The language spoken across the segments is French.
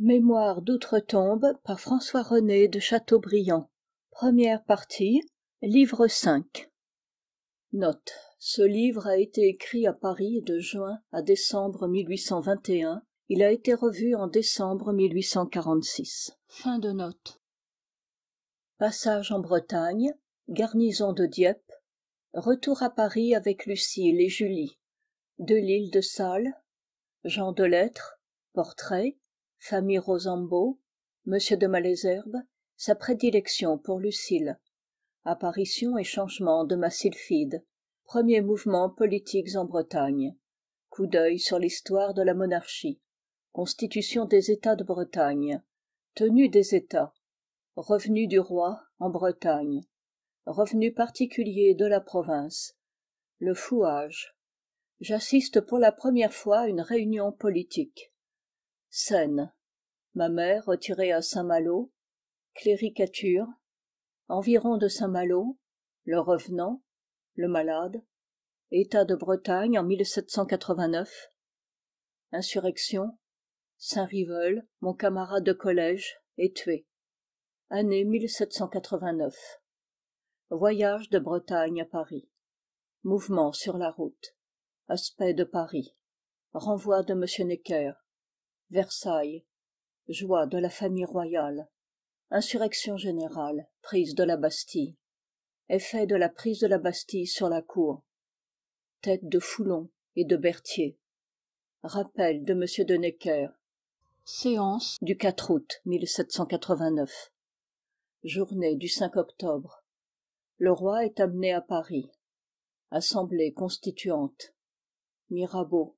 Mémoire d'outre-tombe par françois rené de chateaubriand livre v note ce livre a été écrit à paris de juin à décembre il a été revu en décembre Fin de note. passage en bretagne garnison de dieppe retour à paris avec lucile et julie de l'île de salles Jean de lettres Portrait, famille Rosambo, m de malesherbes sa prédilection pour Lucille, apparition et changement de ma sylphide premiers mouvements politiques en bretagne coup d'œil sur l'histoire de la monarchie constitution des États de bretagne tenue des États, revenu du roi en bretagne revenu particulier de la province le fouage j'assiste pour la première fois à une réunion politique Seine, ma mère retirée à saint-malo cléricature environ de saint-malo le revenant le malade état de bretagne en insurrection saint riveul mon camarade de collège est tué année voyage de bretagne à paris mouvement sur la route aspect de paris renvoi de versailles joie de la famille royale insurrection générale prise de la bastille effet de la prise de la bastille sur la cour tête de foulon et de berthier rappel de m de necker séance du août journée du octobre le roi est amené à paris assemblée constituante mirabeau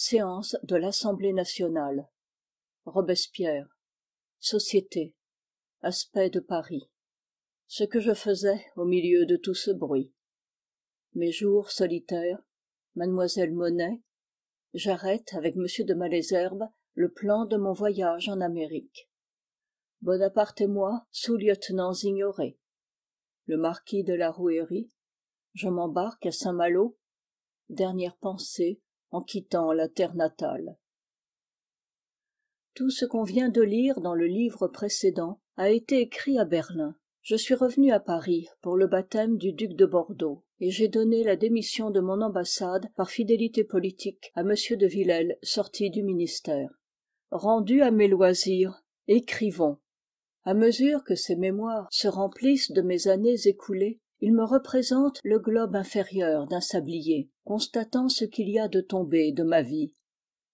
séance de l'assemblée nationale robespierre société aspect de paris ce que je faisais au milieu de tout ce bruit mes jours solitaires mademoiselle Monet j'arrête avec m de malesherbes le plan de mon voyage en amérique bonaparte et moi sous-lieutenants ignorés le marquis de la Rouerie. je m'embarque à saint-malo dernière pensée en quittant la terre natale tout ce qu'on vient de lire dans le livre précédent a été écrit à berlin je suis revenu à paris pour le baptême du duc de bordeaux et j'ai donné la démission de mon ambassade par fidélité politique à m de villèle sorti du ministère rendu à mes loisirs écrivons à mesure que ces mémoires se remplissent de mes années écoulées il me représente le globe inférieur d'un sablier constatant ce qu'il y a de tombé de ma vie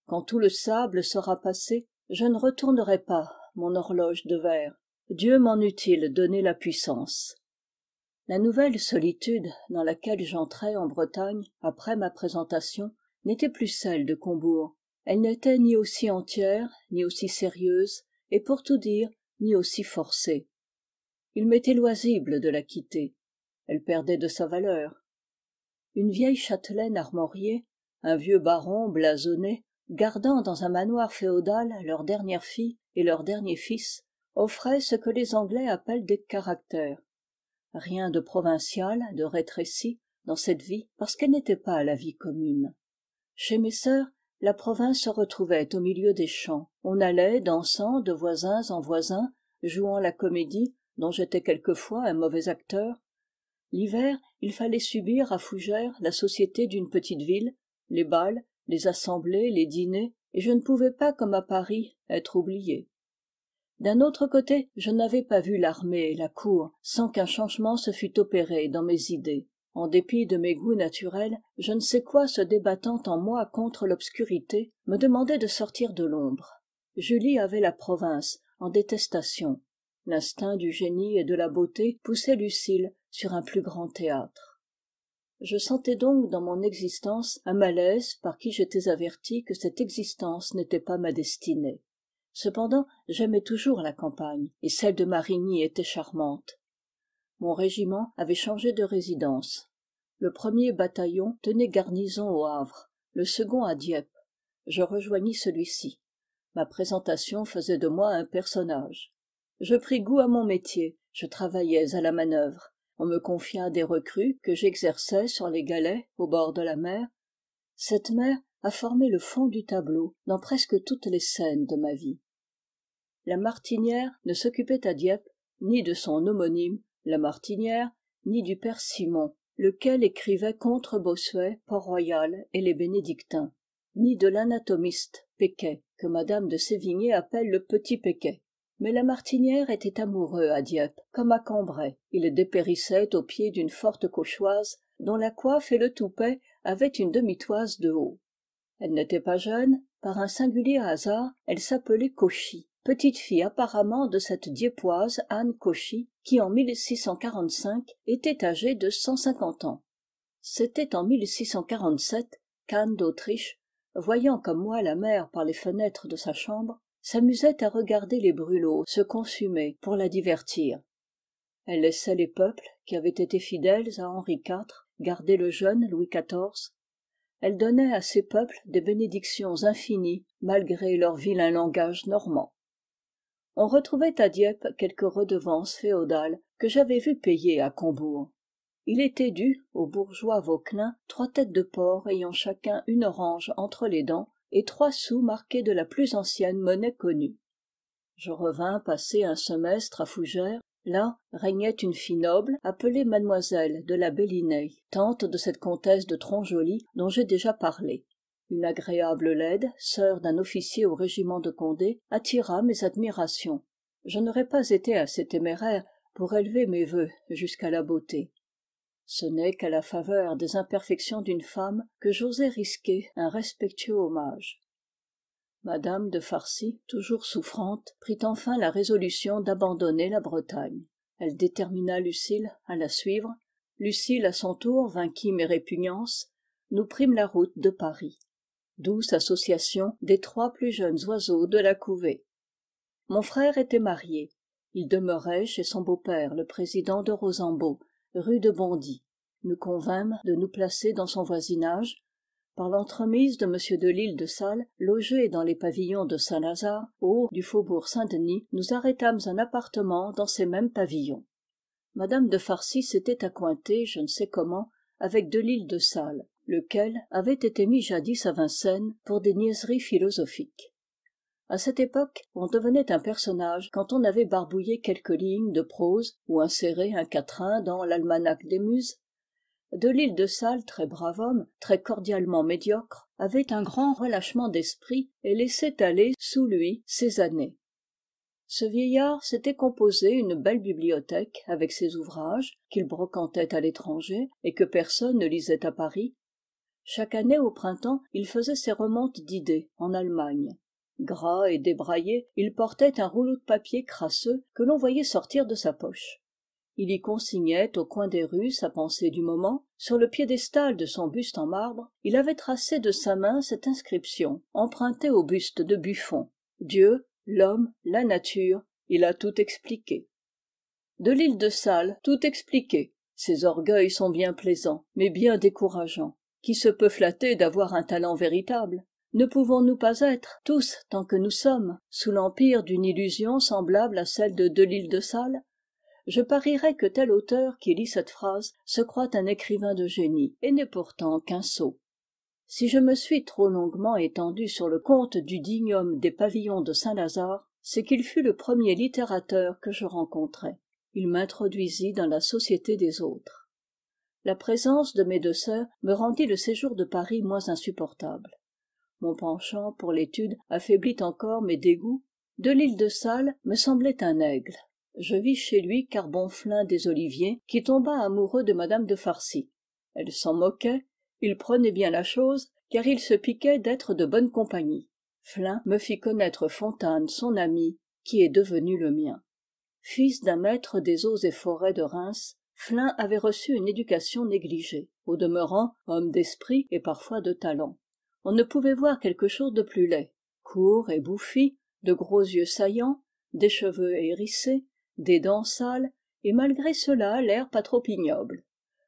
quand tout le sable sera passé je ne retournerai pas mon horloge de verre dieu m'en eût-il donné la puissance la nouvelle solitude dans laquelle j'entrais en bretagne après ma présentation n'était plus celle de combourg elle n'était ni aussi entière ni aussi sérieuse et pour tout dire ni aussi forcée il m'était loisible de la quitter elle perdait de sa valeur une vieille châtelaine armoriée un vieux baron blasonné gardant dans un manoir féodal leur dernière fille et leur dernier fils offraient ce que les anglais appellent des caractères rien de provincial de rétréci dans cette vie parce qu'elle n'était pas la vie commune chez mes sœurs la province se retrouvait au milieu des champs on allait dansant de voisins en voisins jouant la comédie dont j'étais quelquefois un mauvais acteur l'hiver il fallait subir à fougères la société d'une petite ville les bals les assemblées les dîners et je ne pouvais pas comme à paris être oublié d'un autre côté je n'avais pas vu l'armée et la cour sans qu'un changement se fût opéré dans mes idées en dépit de mes goûts naturels je ne sais quoi se débattant en moi contre l'obscurité me demandait de sortir de l'ombre julie avait la province en détestation l'instinct du génie et de la beauté poussait lucile sur un plus grand théâtre je sentais donc dans mon existence un malaise par qui j'étais averti que cette existence n'était pas ma destinée cependant j'aimais toujours la campagne et celle de marigny était charmante mon régiment avait changé de résidence le premier bataillon tenait garnison au havre le second à dieppe je rejoignis celui-ci ma présentation faisait de moi un personnage je pris goût à mon métier je travaillais à la manœuvre on me confia des recrues que j'exerçais sur les galets au bord de la mer cette mer a formé le fond du tableau dans presque toutes les scènes de ma vie la martinière ne s'occupait à dieppe ni de son homonyme la martinière ni du père simon lequel écrivait contre bossuet port-royal et les bénédictins ni de l'anatomiste péquet que madame de sévigné appelle le petit péquet mais la martinière était amoureux à dieppe comme à Cambrai. il dépérissait au pied d'une forte cauchoise dont la coiffe et le toupet avaient une demi-toise de haut elle n'était pas jeune par un singulier hasard elle s'appelait cauchy petite fille apparemment de cette dieppoise anne cauchy qui en était âgée de cent cinquante ans c'était en qu'anne d'autriche voyant comme moi la mer par les fenêtres de sa chambre s'amusait à regarder les brûlots se consumer pour la divertir elle laissait les peuples qui avaient été fidèles à henri iv garder le jeune louis xiv elle donnait à ces peuples des bénédictions infinies malgré leur vilain langage normand on retrouvait à dieppe quelques redevances féodales que j'avais vues payer à combourg il était dû aux bourgeois Vauquelin trois têtes de porc ayant chacun une orange entre les dents et trois sous marqués de la plus ancienne monnaie connue je revins passer un semestre à fougères là régnait une fille noble appelée mademoiselle de la Bellinay, tante de cette comtesse de Tronjoly dont j'ai déjà parlé une agréable laide sœur d'un officier au régiment de condé attira mes admirations je n'aurais pas été assez téméraire pour élever mes vœux jusqu'à la beauté ce n'est qu'à la faveur des imperfections d'une femme que j'osais risquer un respectueux hommage Madame de farcy toujours souffrante prit enfin la résolution d'abandonner la bretagne elle détermina lucile à la suivre lucile à son tour vainquit mes répugnances nous prîmes la route de paris douce association des trois plus jeunes oiseaux de la couvée mon frère était marié il demeurait chez son beau-père le président de Rosambeau, rue de bondy nous convînmes de nous placer dans son voisinage par l'entremise de m de l'isle de Sales, logé dans les pavillons de saint-lazare au haut du faubourg saint-denis nous arrêtâmes un appartement dans ces mêmes pavillons mme de farcy s'était accointée je ne sais comment avec de l'île de Sales, lequel avait été mis jadis à vincennes pour des niaiseries philosophiques à cette époque on devenait un personnage quand on avait barbouillé quelques lignes de prose ou inséré un quatrain dans l'almanach des muses l'île de sales très brave homme très cordialement médiocre avait un grand relâchement d'esprit et laissait aller sous lui ses années ce vieillard s'était composé une belle bibliothèque avec ses ouvrages qu'il brocantait à l'étranger et que personne ne lisait à paris chaque année au printemps il faisait ses remontes d'idées en allemagne gras et débraillé il portait un rouleau de papier crasseux que l'on voyait sortir de sa poche il y consignait au coin des rues sa pensée du moment sur le piédestal de son buste en marbre il avait tracé de sa main cette inscription empruntée au buste de buffon dieu l'homme la nature il a tout expliqué de l'île de salles tout expliqué Ses orgueils sont bien plaisants mais bien décourageants qui se peut flatter d'avoir un talent véritable ne pouvons-nous pas être tous tant que nous sommes sous l'empire d'une illusion semblable à celle de delisle de Salles je parierais que tel auteur qui lit cette phrase se croit un écrivain de génie et n'est pourtant qu'un sot si je me suis trop longuement étendu sur le compte du digne homme des pavillons de saint-lazare c'est qu'il fut le premier littérateur que je rencontrai il m'introduisit dans la société des autres la présence de mes deux sœurs me rendit le séjour de paris moins insupportable mon penchant pour l'étude affaiblit encore mes dégoûts de l'île de salles me semblait un aigle je vis chez lui carbonflin des oliviers qui tomba amoureux de Madame de farcy elle s'en moquait il prenait bien la chose car il se piquait d'être de bonne compagnie flin me fit connaître fontane son ami qui est devenu le mien fils d'un maître des eaux et forêts de reims flin avait reçu une éducation négligée au demeurant homme d'esprit et parfois de talent on ne pouvait voir quelque chose de plus laid court et bouffi de gros yeux saillants des cheveux hérissés des dents sales et malgré cela l'air pas trop ignoble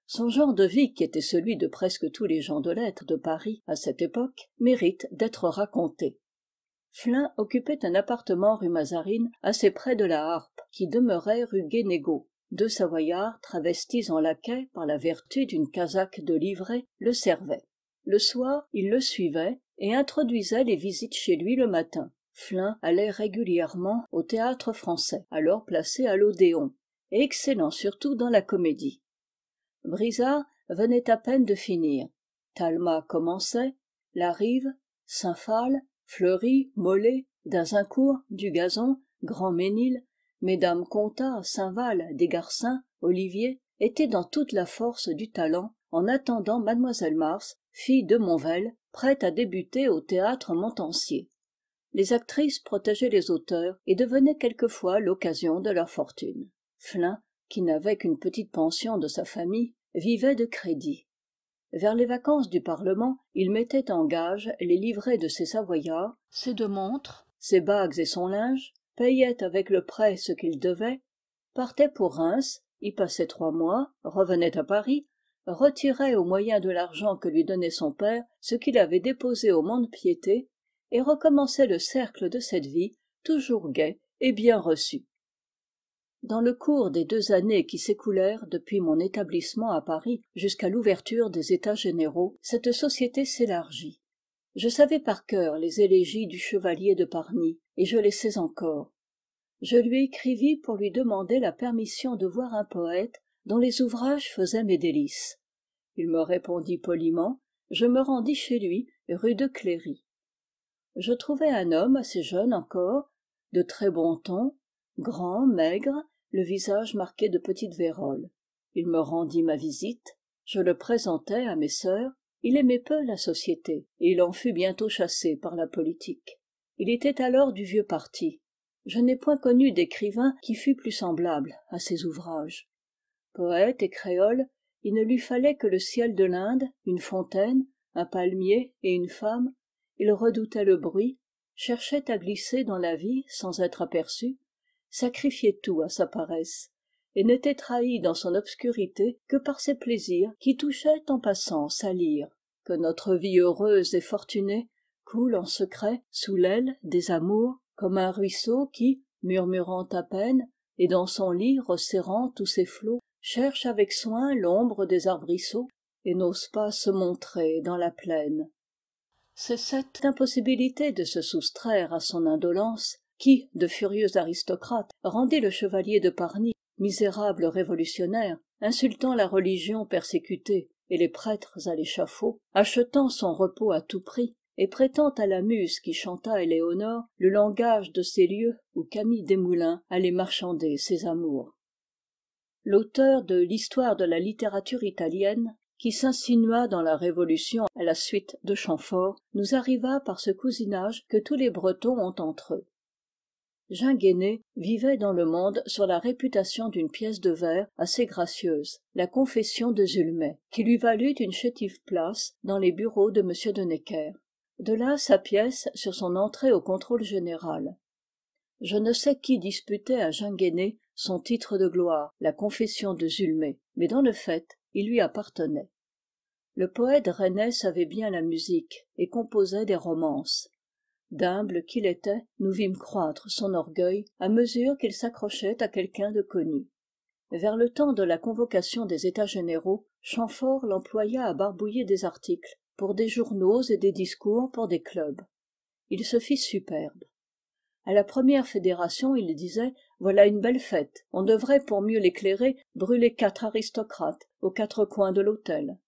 son genre de vie qui était celui de presque tous les gens de lettres de paris à cette époque mérite d'être raconté flin occupait un appartement rue mazarine assez près de la harpe qui demeurait rue guénégaud deux savoyards travestis en laquais par la vertu d'une casaque de livrée le servaient le soir il le suivait et introduisait les visites chez lui le matin Flin allait régulièrement au théâtre-français alors placé à l'odéon et excellent surtout dans la comédie Brisard venait à peine de finir talma commençait larive saint-phal fleury Mollet, d'azincourt dugazon Grand-Ménil, mesdames comtat des desgarcins olivier étaient dans toute la force du talent en attendant Mademoiselle mars fille de Montvel, prête à débuter au théâtre montancier les actrices protégeaient les auteurs et devenaient quelquefois l'occasion de leur fortune Flin, qui n'avait qu'une petite pension de sa famille vivait de crédit vers les vacances du parlement il mettait en gage les livrées de ses savoyards ses deux montres ses bagues et son linge payait avec le prêt ce qu'il devait partait pour reims y passait trois mois revenait à paris retirait au moyen de l'argent que lui donnait son père ce qu'il avait déposé au monde piété et recommençait le cercle de cette vie toujours gai et bien reçu dans le cours des deux années qui s'écoulèrent depuis mon établissement à paris jusqu'à l'ouverture des états généraux cette société s'élargit je savais par cœur les élégies du chevalier de parny et je les sais encore je lui écrivis pour lui demander la permission de voir un poète dont les ouvrages faisaient mes délices il me répondit poliment je me rendis chez lui rue de cléry je trouvai un homme assez jeune encore de très bon ton grand maigre le visage marqué de petites véroles il me rendit ma visite je le présentai à mes sœurs il aimait peu la société et il en fut bientôt chassé par la politique il était alors du vieux parti je n'ai point connu d'écrivain qui fût plus semblable à ses ouvrages poète et créole il ne lui fallait que le ciel de l'inde une fontaine un palmier et une femme il redoutait le bruit cherchait à glisser dans la vie sans être aperçu sacrifiait tout à sa paresse et n'était trahi dans son obscurité que par ses plaisirs qui touchaient en passant sa lyre que notre vie heureuse et fortunée coule en secret sous l'aile des amours comme un ruisseau qui murmurant à peine et dans son lit resserrant tous ses flots cherche avec soin l'ombre des arbrisseaux et n'ose pas se montrer dans la plaine c'est cette impossibilité de se soustraire à son indolence qui de furieux aristocrates rendit le chevalier de parny misérable révolutionnaire insultant la religion persécutée et les prêtres à l'échafaud achetant son repos à tout prix et prêtant à la muse qui chanta éléonore le langage de ces lieux où camille desmoulins allait marchander ses amours l'auteur de l'histoire de la littérature italienne qui s'insinua dans la révolution à la suite de champfort nous arriva par ce cousinage que tous les bretons ont entre eux Guéné vivait dans le monde sur la réputation d'une pièce de verre assez gracieuse la confession de zulmay qui lui valut une chétive place dans les bureaux de m de necker de là sa pièce sur son entrée au contrôle général je ne sais qui disputait à son titre de gloire la confession de zulmé mais dans le fait il lui appartenait le poète rennais savait bien la musique et composait des romances d'humble qu'il était nous vîmes croître son orgueil à mesure qu'il s'accrochait à quelqu'un de connu vers le temps de la convocation des états généraux champfort l'employa à barbouiller des articles pour des journaux et des discours pour des clubs il se fit superbe À la première fédération il disait voilà une belle fête on devrait pour mieux l'éclairer brûler quatre aristocrates aux quatre coins de l'hôtel. »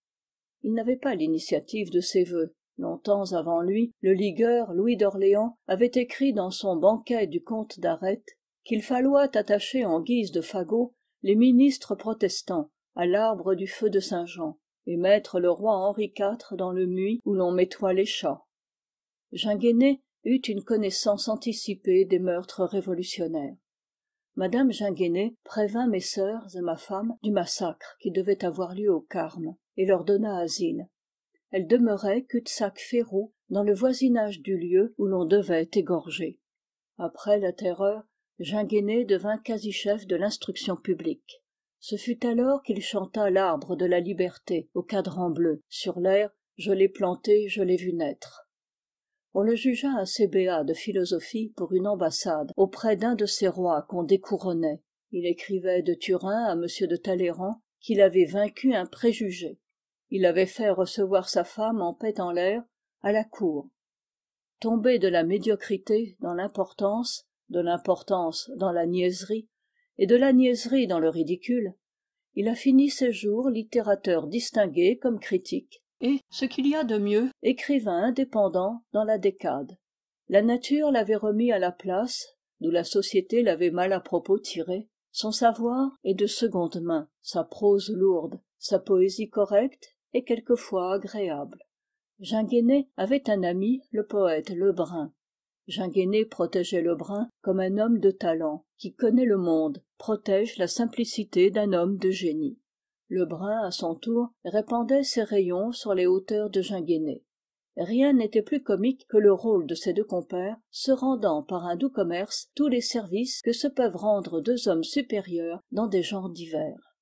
il n'avait pas l'initiative de ses vœux longtemps avant lui le ligueur louis d'orléans avait écrit dans son banquet du comte d'Arrête qu'il falloit attacher en guise de fagot les ministres protestants à l'arbre du feu de Saint-Jean et mettre le roi Henri IV dans le muis où l'on nettoie les chats. Ginguené eut une connaissance anticipée des meurtres révolutionnaires. Madame Jinguéné prévint mes sœurs et ma femme du massacre qui devait avoir lieu au carme et leur donna asile Elle demeurait cul-de-sac féroux dans le voisinage du lieu où l'on devait égorger après la terreur Jinguéné devint quasi chef de l'instruction publique ce fut alors qu'il chanta l'arbre de la liberté au cadran bleu sur l'air « je l'ai planté je l'ai vu naître on le jugea assez béat de philosophie pour une ambassade auprès d'un de ces rois qu'on découronnait il écrivait de turin à m de talleyrand qu'il avait vaincu un préjugé il avait fait recevoir sa femme en paix en l'air à la cour tombé de la médiocrité dans l'importance de l'importance dans la niaiserie et de la niaiserie dans le ridicule il a fini ses jours littérateur distingué comme critique et ce qu'il y a de mieux écrivain indépendant dans la décade la nature l'avait remis à la place d'où la société l'avait mal à propos tiré son savoir est de seconde main sa prose lourde sa poésie correcte et quelquefois agréable avait un ami le poète lebrun ginguéné protégeait lebrun comme un homme de talent qui connaît le monde protège la simplicité d'un homme de génie lebrun à son tour répandait ses rayons sur les hauteurs de ginguéné rien n'était plus comique que le rôle de ses deux compères se rendant par un doux commerce tous les services que se peuvent rendre deux hommes supérieurs dans des genres divers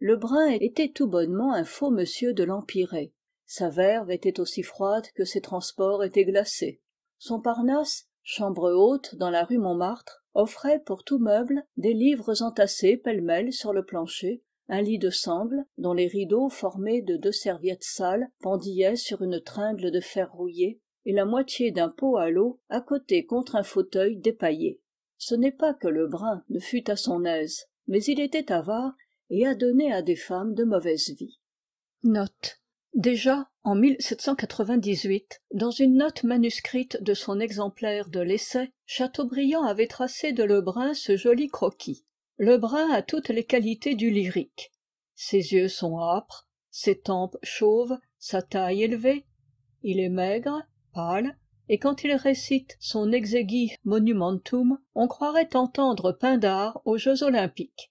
lebrun était tout bonnement un faux monsieur de l'empyrée sa verve était aussi froide que ses transports étaient glacés son parnasse chambre haute dans la rue montmartre offrait pour tout meuble des livres entassés pêle-mêle sur le plancher un lit de sangle dont les rideaux formés de deux serviettes sales pendillaient sur une tringle de fer rouillé et la moitié d'un pot à l'eau à côté contre un fauteuil dépaillé ce n'est pas que lebrun ne fût à son aise mais il était avare et adonné à des femmes de mauvaise vie note déjà en dans une note manuscrite de son exemplaire de l'essai chateaubriand avait tracé de lebrun ce joli croquis lebrun a toutes les qualités du lyrique ses yeux sont âpres ses tempes chauves sa taille élevée il est maigre pâle et quand il récite son exegui monumentum on croirait entendre pindare aux jeux olympiques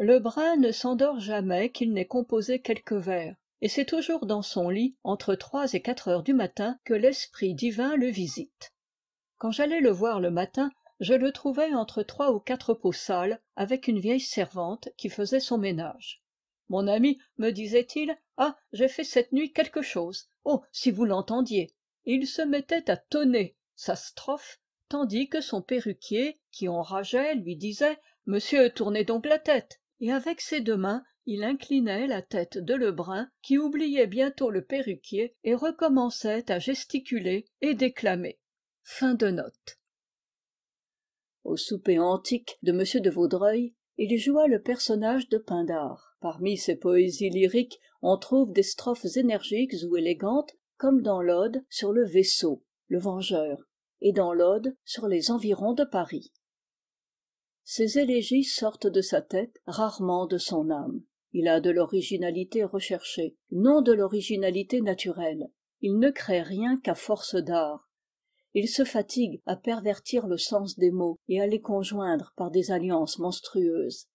lebrun ne s'endort jamais qu'il n'ait composé quelques vers et c'est toujours dans son lit entre trois et quatre heures du matin que l'esprit divin le visite quand j'allais le voir le matin je le trouvai entre trois ou quatre pots sales avec une vieille servante qui faisait son ménage mon ami me disait-il ah j'ai fait cette nuit quelque chose oh si vous l'entendiez il se mettait à tonner sa strophe tandis que son perruquier qui enrageait lui disait monsieur tournez donc la tête et avec ses deux mains il inclinait la tête de lebrun qui oubliait bientôt le perruquier et recommençait à gesticuler et déclamer fin de note au souper antique de m de vaudreuil il joua le personnage de pindare parmi ses poésies lyriques on trouve des strophes énergiques ou élégantes comme dans l'ode sur le vaisseau le vengeur et dans l'ode sur les environs de paris ses élégies sortent de sa tête rarement de son âme il a de l'originalité recherchée non de l'originalité naturelle il ne crée rien qu'à force d'art il se fatigue à pervertir le sens des mots et à les conjoindre par des alliances monstrueuses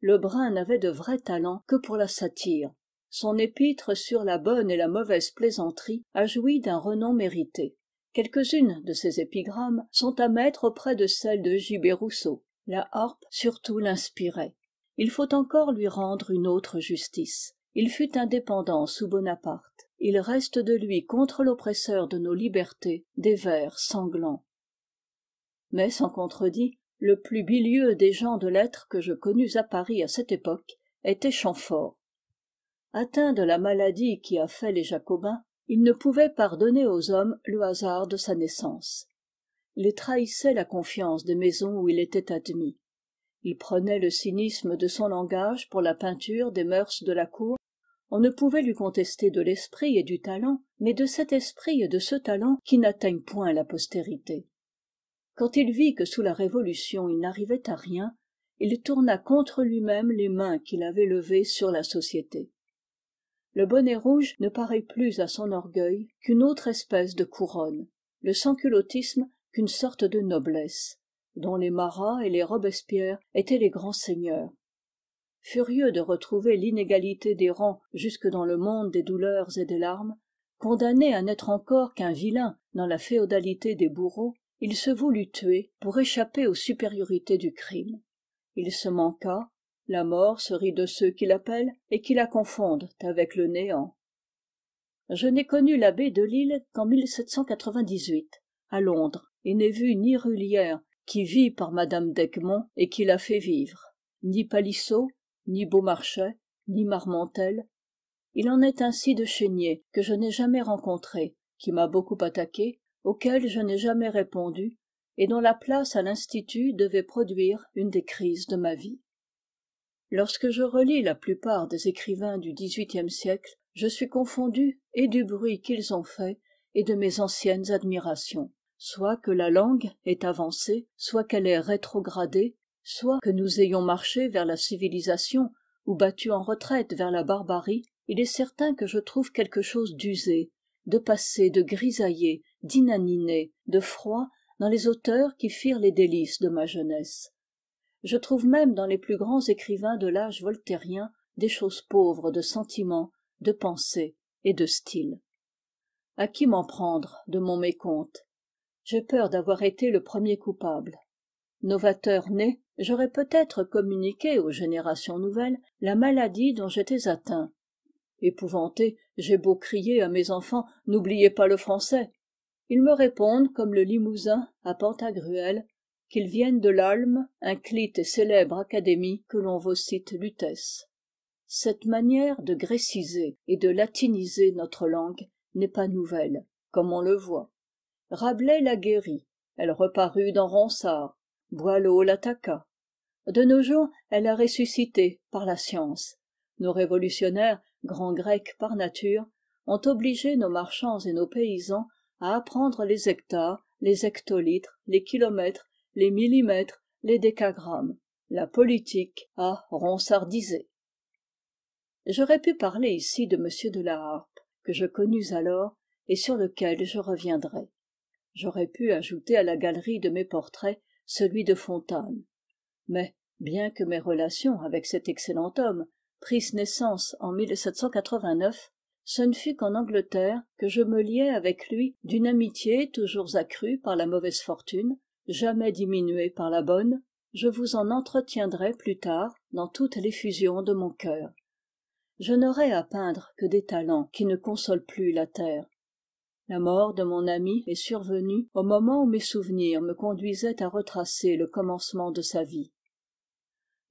lebrun n'avait de vrai talent que pour la satire son épître sur la bonne et la mauvaise plaisanterie a joui d'un renom mérité quelques-unes de ses épigrammes sont à mettre auprès de celles de gibet rousseau la harpe surtout l'inspirait il faut encore lui rendre une autre justice il fut indépendant sous bonaparte il reste de lui contre l'oppresseur de nos libertés des vers sanglants mais sans contredit le plus bilieux des gens de lettres que je connus à paris à cette époque était champfort atteint de la maladie qui a fait les jacobins il ne pouvait pardonner aux hommes le hasard de sa naissance il trahissait la confiance des maisons où il était admis il prenait le cynisme de son langage pour la peinture des mœurs de la cour on ne pouvait lui contester de l'esprit et du talent mais de cet esprit et de ce talent qui n'atteignent point la postérité quand il vit que sous la révolution il n'arrivait à rien il tourna contre lui-même les mains qu'il avait levées sur la société le bonnet rouge ne paraît plus à son orgueil qu'une autre espèce de couronne le sans-culottisme qu'une sorte de noblesse dont les Marats et les robespierre étaient les grands seigneurs furieux de retrouver l'inégalité des rangs jusque dans le monde des douleurs et des larmes condamné à n'être encore qu'un vilain dans la féodalité des bourreaux il se voulut tuer pour échapper aux supériorités du crime il se manqua la mort se rit de ceux qui l'appellent et qui la confondent avec le néant je n'ai connu l'abbé Lille qu'en à londres et n'ai vu ni Rullière qui vit par Madame d'egmont et qui l'a fait vivre ni palissot ni beaumarchais ni marmontel il en est ainsi de chénier que je n'ai jamais rencontré qui m'a beaucoup attaqué auquel je n'ai jamais répondu et dont la place à l'institut devait produire une des crises de ma vie lorsque je relis la plupart des écrivains du XVIIIe siècle je suis confondu et du bruit qu'ils ont fait et de mes anciennes admirations soit que la langue est avancée soit qu'elle est rétrogradée soit que nous ayons marché vers la civilisation ou battu en retraite vers la barbarie il est certain que je trouve quelque chose d'usé de passé de grisaillé d'inaniné de froid dans les auteurs qui firent les délices de ma jeunesse je trouve même dans les plus grands écrivains de l'âge voltairien des choses pauvres de sentiment de pensée et de style à qui m'en prendre de mon mécompte j'ai peur d'avoir été le premier coupable novateur né j'aurais peut-être communiqué aux générations nouvelles la maladie dont j'étais atteint épouvanté j'ai beau crier à mes enfants n'oubliez pas le français ils me répondent comme le limousin à pantagruel qu'ils viennent de l'alme un clite et célèbre académie que l'on vocite lutèce cette manière de gréciser et de latiniser notre langue n'est pas nouvelle comme on le voit rabelais l'a guérit, elle reparut dans ronsard boileau l'attaqua de nos jours elle a ressuscité par la science nos révolutionnaires grands grecs par nature ont obligé nos marchands et nos paysans à apprendre les hectares les hectolitres les kilomètres les millimètres les décagrammes la politique a ronsardisé j'aurais pu parler ici de m de la harpe que je connus alors et sur lequel je reviendrai j'aurais pu ajouter à la galerie de mes portraits celui de fontane mais bien que mes relations avec cet excellent homme prissent naissance en ce ne fut qu'en angleterre que je me liais avec lui d'une amitié toujours accrue par la mauvaise fortune jamais diminuée par la bonne je vous en entretiendrai plus tard dans toute l'effusion de mon cœur je n'aurai à peindre que des talents qui ne consolent plus la terre la mort de mon ami est survenue au moment où mes souvenirs me conduisaient à retracer le commencement de sa vie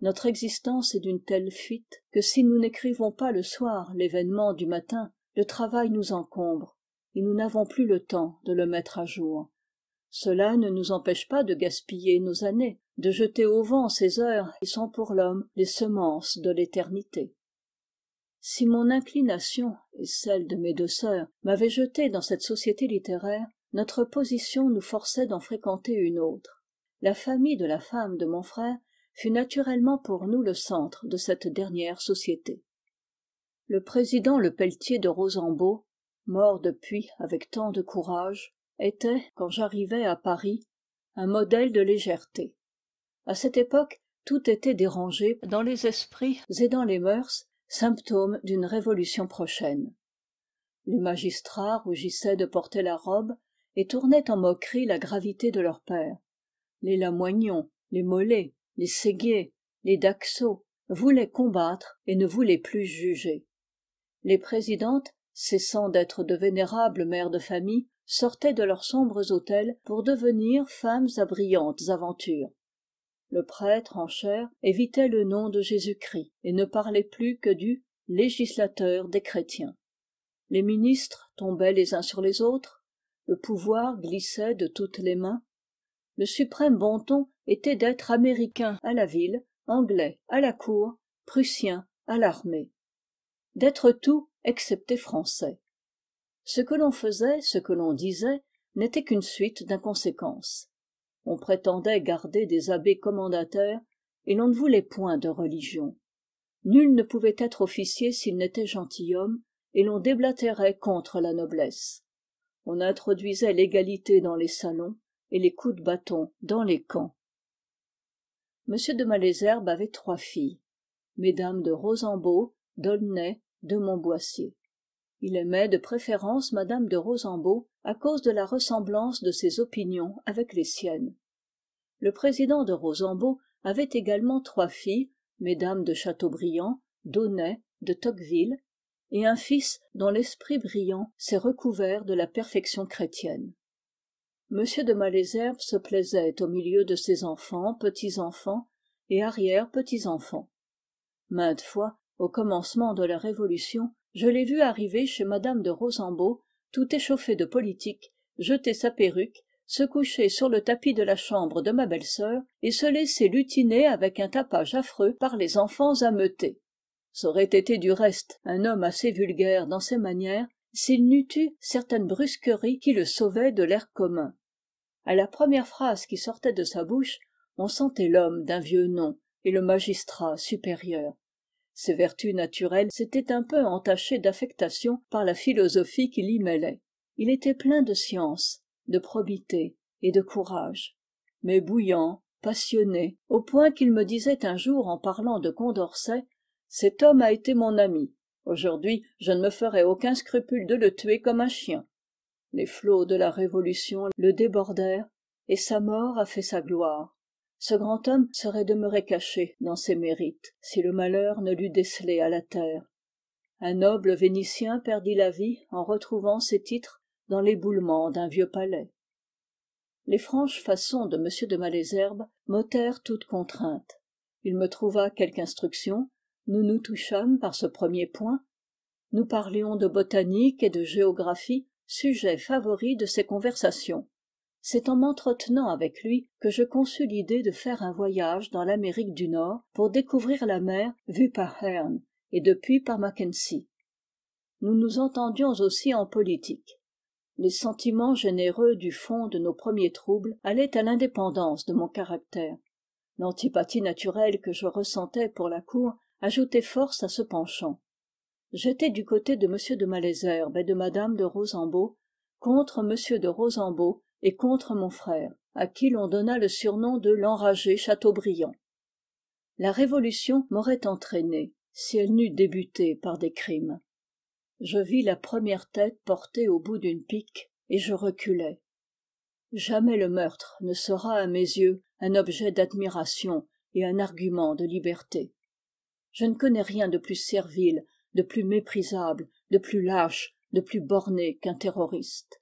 notre existence est d'une telle fuite que si nous n'écrivons pas le soir l'événement du matin le travail nous encombre et nous n'avons plus le temps de le mettre à jour cela ne nous empêche pas de gaspiller nos années de jeter au vent ces heures qui sont pour l'homme les semences de l'éternité si mon inclination et celle de mes deux sœurs m'avaient jeté dans cette société littéraire notre position nous forçait d'en fréquenter une autre la famille de la femme de mon frère fut naturellement pour nous le centre de cette dernière société le président Le Pelletier de Rosambeau, mort depuis avec tant de courage était quand j'arrivai à paris un modèle de légèreté À cette époque tout était dérangé dans les esprits et dans les mœurs symptômes d'une révolution prochaine les magistrats rougissaient de porter la robe et tournaient en moquerie la gravité de leur père les lamoignons, les mollets, les Séguiers, les Daxos, voulaient combattre et ne voulaient plus juger les présidentes cessant d'être de vénérables mères de famille sortaient de leurs sombres hôtels pour devenir femmes à brillantes aventures le prêtre en chair évitait le nom de jésus-christ et ne parlait plus que du législateur des chrétiens les ministres tombaient les uns sur les autres le pouvoir glissait de toutes les mains le suprême bon ton était d'être américain à la ville anglais à la cour prussien à l'armée d'être tout excepté français ce que l'on faisait ce que l'on disait n'était qu'une suite d'inconséquences on prétendait garder des abbés commendataires, et l'on ne voulait point de religion nul ne pouvait être officier s'il n'était gentilhomme et l'on déblatérait contre la noblesse on introduisait l'égalité dans les salons et les coups de bâton dans les camps m de malesherbes avait trois filles mesdames de Rosambeau, d'aulnay de montboissier il aimait de préférence Madame de Rosambeau à cause de la ressemblance de ses opinions avec les siennes le président de Rosambeau avait également trois filles mesdames de Chateaubriand, d'aulnay de tocqueville et un fils dont l'esprit brillant s'est recouvert de la perfection chrétienne m de malesherbes se plaisait au milieu de ses enfants petits enfants et arrière petits enfants maintes fois au commencement de la révolution je l'ai vu arriver chez mme de Rosambeau, tout échauffé de politique jeter sa perruque se coucher sur le tapis de la chambre de ma belle-sœur et se laisser lutiner avec un tapage affreux par les enfants ameutés S'aurait été du reste un homme assez vulgaire dans ses manières s'il n'eût eu certaines brusqueries qui le sauvaient de l'air commun à la première phrase qui sortait de sa bouche on sentait l'homme d'un vieux nom et le magistrat supérieur ses vertus naturelles s'étaient un peu entachées d'affectation par la philosophie qui l'y mêlait il était plein de science de probité et de courage mais bouillant passionné au point qu'il me disait un jour en parlant de condorcet cet homme a été mon ami aujourd'hui je ne me ferai aucun scrupule de le tuer comme un chien les flots de la révolution le débordèrent et sa mort a fait sa gloire ce grand homme serait demeuré caché dans ses mérites si le malheur ne l'eût décelé à la terre un noble vénitien perdit la vie en retrouvant ses titres dans l'éboulement d'un vieux palais les franches façons de m de malesherbes m'ôtèrent toute contrainte il me trouva quelque instruction nous nous touchâmes par ce premier point nous parlions de botanique et de géographie sujet favori de ses conversations c'est en m'entretenant avec lui que je conçus l'idée de faire un voyage dans l'amérique du nord pour découvrir la mer vue par hearn et depuis par mackenzie nous nous entendions aussi en politique les sentiments généreux du fond de nos premiers troubles allaient à l'indépendance de mon caractère l'antipathie naturelle que je ressentais pour la cour ajoutait force à ce penchant J'étais du côté de m de Malesherbe et de mme de Rosambeau contre m de Rosambeau et contre mon frère à qui l'on donna le surnom de l'enragé chateaubriand la révolution m'aurait entraîné si elle n'eût débuté par des crimes je vis la première tête portée au bout d'une pique et je reculai jamais le meurtre ne sera à mes yeux un objet d'admiration et un argument de liberté je ne connais rien de plus servile de plus méprisable de plus lâche de plus borné qu'un terroriste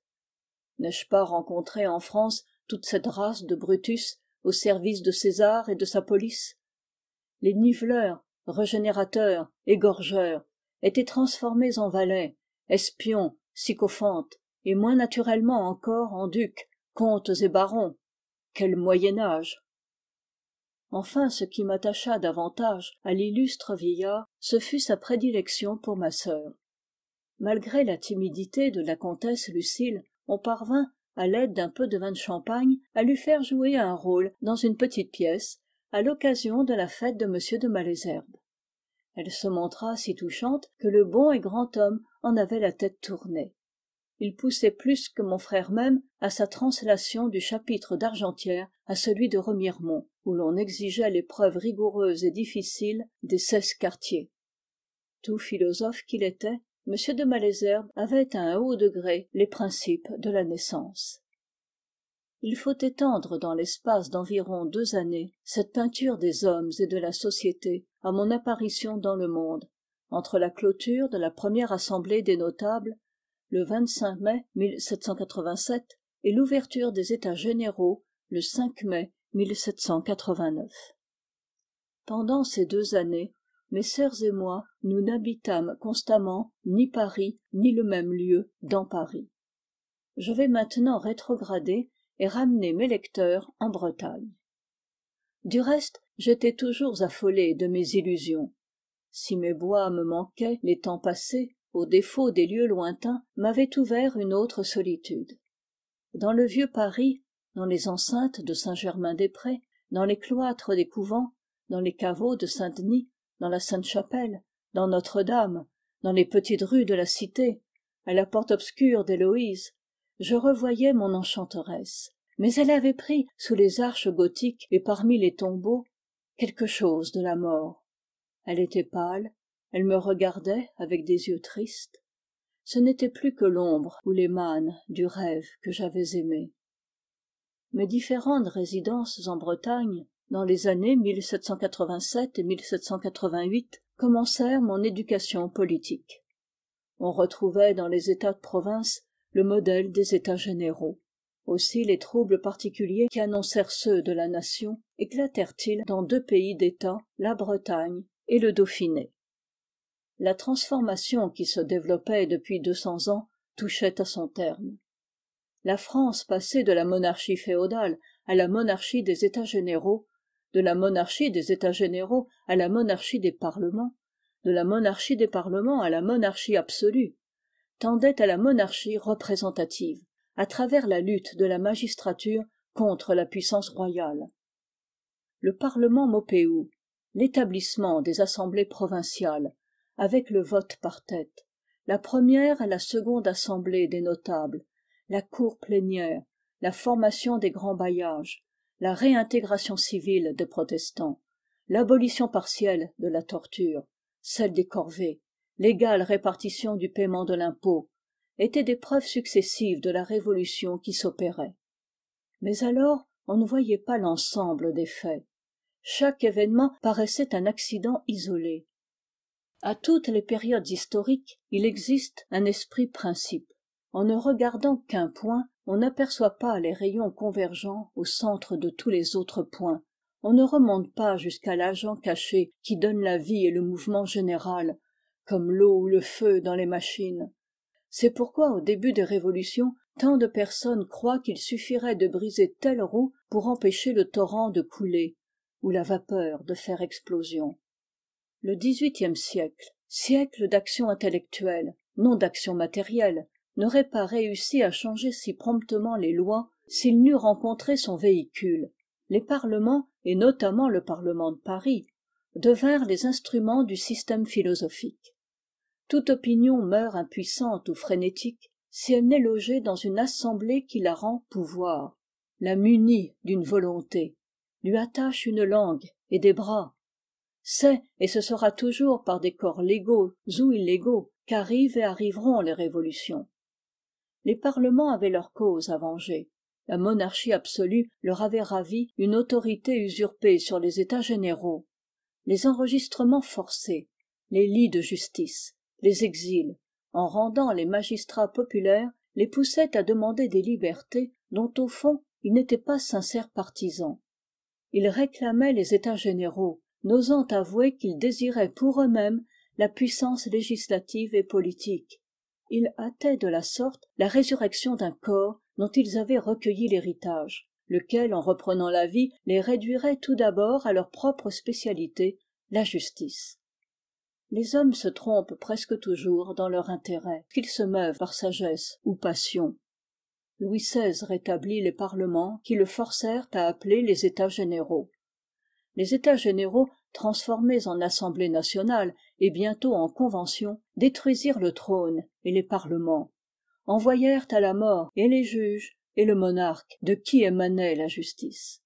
n'ai-je pas rencontré en france toute cette race de brutus au service de césar et de sa police les niveleurs régénérateurs égorgeurs étaient transformés en valets espions sycophantes et moins naturellement encore en ducs comtes et barons quel moyen âge enfin ce qui m'attacha davantage à l'illustre vieillard ce fut sa prédilection pour ma sœur malgré la timidité de la comtesse Lucille, on parvint à l'aide d'un peu de vin de champagne à lui faire jouer un rôle dans une petite pièce à l'occasion de la fête de m de malesherbes elle se montra si touchante que le bon et grand homme en avait la tête tournée il poussait plus que mon frère même à sa translation du chapitre d'argentière à celui de remiremont où l'on exigeait les preuves rigoureuses et difficiles des seize quartiers tout philosophe qu'il était m de malesherbes avait à un haut degré les principes de la naissance il faut étendre dans l'espace d'environ deux années cette peinture des hommes et de la société à mon apparition dans le monde entre la clôture de la première assemblée des notables le 25 mai et l'ouverture des états généraux le mai pendant ces deux années mes sœurs et moi nous n'habitâmes constamment ni paris ni le même lieu dans paris je vais maintenant rétrograder et ramener mes lecteurs en bretagne du reste j'étais toujours affolé de mes illusions si mes bois me manquaient les temps passés au défaut des lieux lointains m'avait ouvert une autre solitude dans le vieux paris dans les enceintes de saint-germain-des-prés dans les cloîtres des couvents dans les caveaux de saint-denis dans la sainte-chapelle dans notre-dame dans les petites rues de la cité à la porte obscure d'héloïse je revoyais mon enchanteresse mais elle avait pris sous les arches gothiques et parmi les tombeaux quelque chose de la mort elle était pâle elle me regardait avec des yeux tristes ce n'était plus que l'ombre ou les mânes du rêve que j'avais aimé mes différentes résidences en bretagne dans les années et commencèrent mon éducation politique on retrouvait dans les états de province le modèle des états généraux aussi les troubles particuliers qui annoncèrent ceux de la nation éclatèrent ils dans deux pays d'état la bretagne et le dauphiné la transformation qui se développait depuis deux cents ans touchait à son terme la france passée de la monarchie féodale à la monarchie des états généraux de la monarchie des états généraux à la monarchie des parlements de la monarchie des parlements à la monarchie absolue tendait à la monarchie représentative à travers la lutte de la magistrature contre la puissance royale le parlement Maupéou, l'établissement des assemblées provinciales avec le vote par tête la première et la seconde assemblée des notables la cour plénière la formation des grands bailliages la réintégration civile des protestants l'abolition partielle de la torture celle des corvées l'égale répartition du paiement de l'impôt étaient des preuves successives de la révolution qui s'opérait mais alors on ne voyait pas l'ensemble des faits chaque événement paraissait un accident isolé à toutes les périodes historiques il existe un esprit principe en ne regardant qu'un point on n'aperçoit pas les rayons convergents au centre de tous les autres points on ne remonte pas jusqu'à l'agent caché qui donne la vie et le mouvement général comme l'eau ou le feu dans les machines c'est pourquoi au début des révolutions tant de personnes croient qu'il suffirait de briser telle roue pour empêcher le torrent de couler ou la vapeur de faire explosion le dix-huitième siècle siècle d'action intellectuelle non d'action matérielle n'aurait pas réussi à changer si promptement les lois s'il n'eût rencontré son véhicule les parlements et notamment le parlement de paris devinrent les instruments du système philosophique toute opinion meurt impuissante ou frénétique si elle n'est logée dans une assemblée qui la rend pouvoir la munit d'une volonté lui attache une langue et des bras c'est et ce sera toujours par des corps légaux ou illégaux qu'arrivent et arriveront les révolutions les parlements avaient leur cause à venger la monarchie absolue leur avait ravi une autorité usurpée sur les états généraux les enregistrements forcés les lits de justice les exils en rendant les magistrats populaires les poussaient à demander des libertés dont au fond ils n'étaient pas sincères partisans ils réclamaient les états généraux n'osant avouer qu'ils désiraient pour eux-mêmes la puissance législative et politique ils hâtaient de la sorte la résurrection d'un corps dont ils avaient recueilli l'héritage lequel en reprenant la vie les réduirait tout d'abord à leur propre spécialité la justice les hommes se trompent presque toujours dans leur intérêt qu'ils se meuvent par sagesse ou passion louis xvi rétablit les parlements qui le forcèrent à appeler les états généraux les états généraux transformés en assemblée nationale et bientôt en convention détruisirent le trône et les parlements envoyèrent à la mort et les juges et le monarque de qui émanait la justice.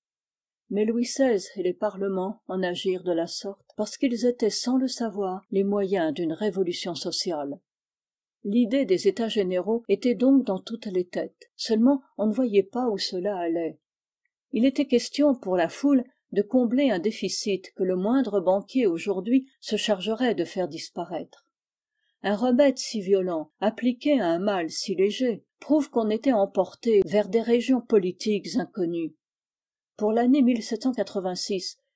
mais louis xvi et les parlements en agirent de la sorte parce qu'ils étaient sans le savoir les moyens d'une révolution sociale l'idée des états généraux était donc dans toutes les têtes seulement on ne voyait pas où cela allait il était question pour la foule de combler un déficit que le moindre banquier aujourd'hui se chargerait de faire disparaître un remède si violent appliqué à un mal si léger prouve qu'on était emporté vers des régions politiques inconnues pour l'année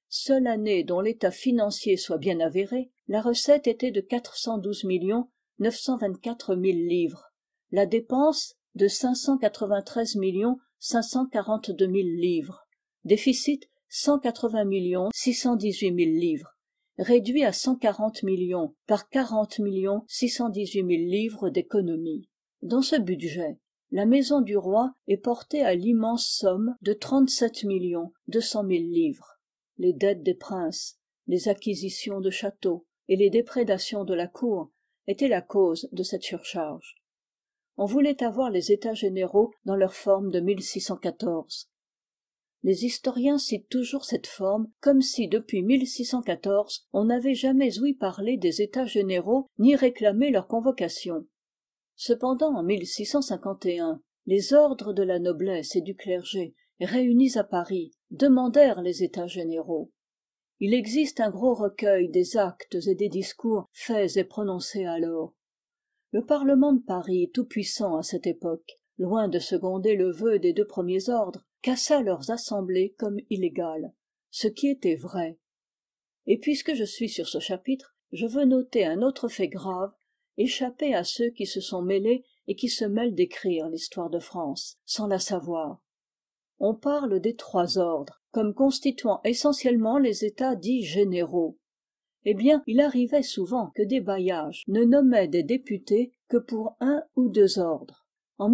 seule année dont l'état financier soit bien avéré la recette était de 412 cent douze millions neuf vingt-quatre mille livres la dépense de 593 cent quatre millions cinq mille livres déficit cent millions six cent dix-huit mille livres réduit à cent quarante millions par quarante millions six cent dix-huit mille livres d'économie dans ce budget la maison du roi est portée à l'immense somme de trente-sept millions deux cent mille livres les dettes des princes les acquisitions de châteaux et les déprédations de la cour étaient la cause de cette surcharge on voulait avoir les états généraux dans leur forme de les historiens citent toujours cette forme comme si depuis 1614 on n'avait jamais ouï parler des états généraux ni réclamé leur convocation cependant en 1651, les ordres de la noblesse et du clergé réunis à paris demandèrent les états généraux il existe un gros recueil des actes et des discours faits et prononcés alors le parlement de paris tout-puissant à cette époque loin de seconder le vœu des deux premiers ordres cassa leurs assemblées comme illégales ce qui était vrai et puisque je suis sur ce chapitre je veux noter un autre fait grave échappé à ceux qui se sont mêlés et qui se mêlent d'écrire l'histoire de france sans la savoir on parle des trois ordres comme constituant essentiellement les états dits généraux eh bien il arrivait souvent que des bailliages ne nommaient des députés que pour un ou deux ordres en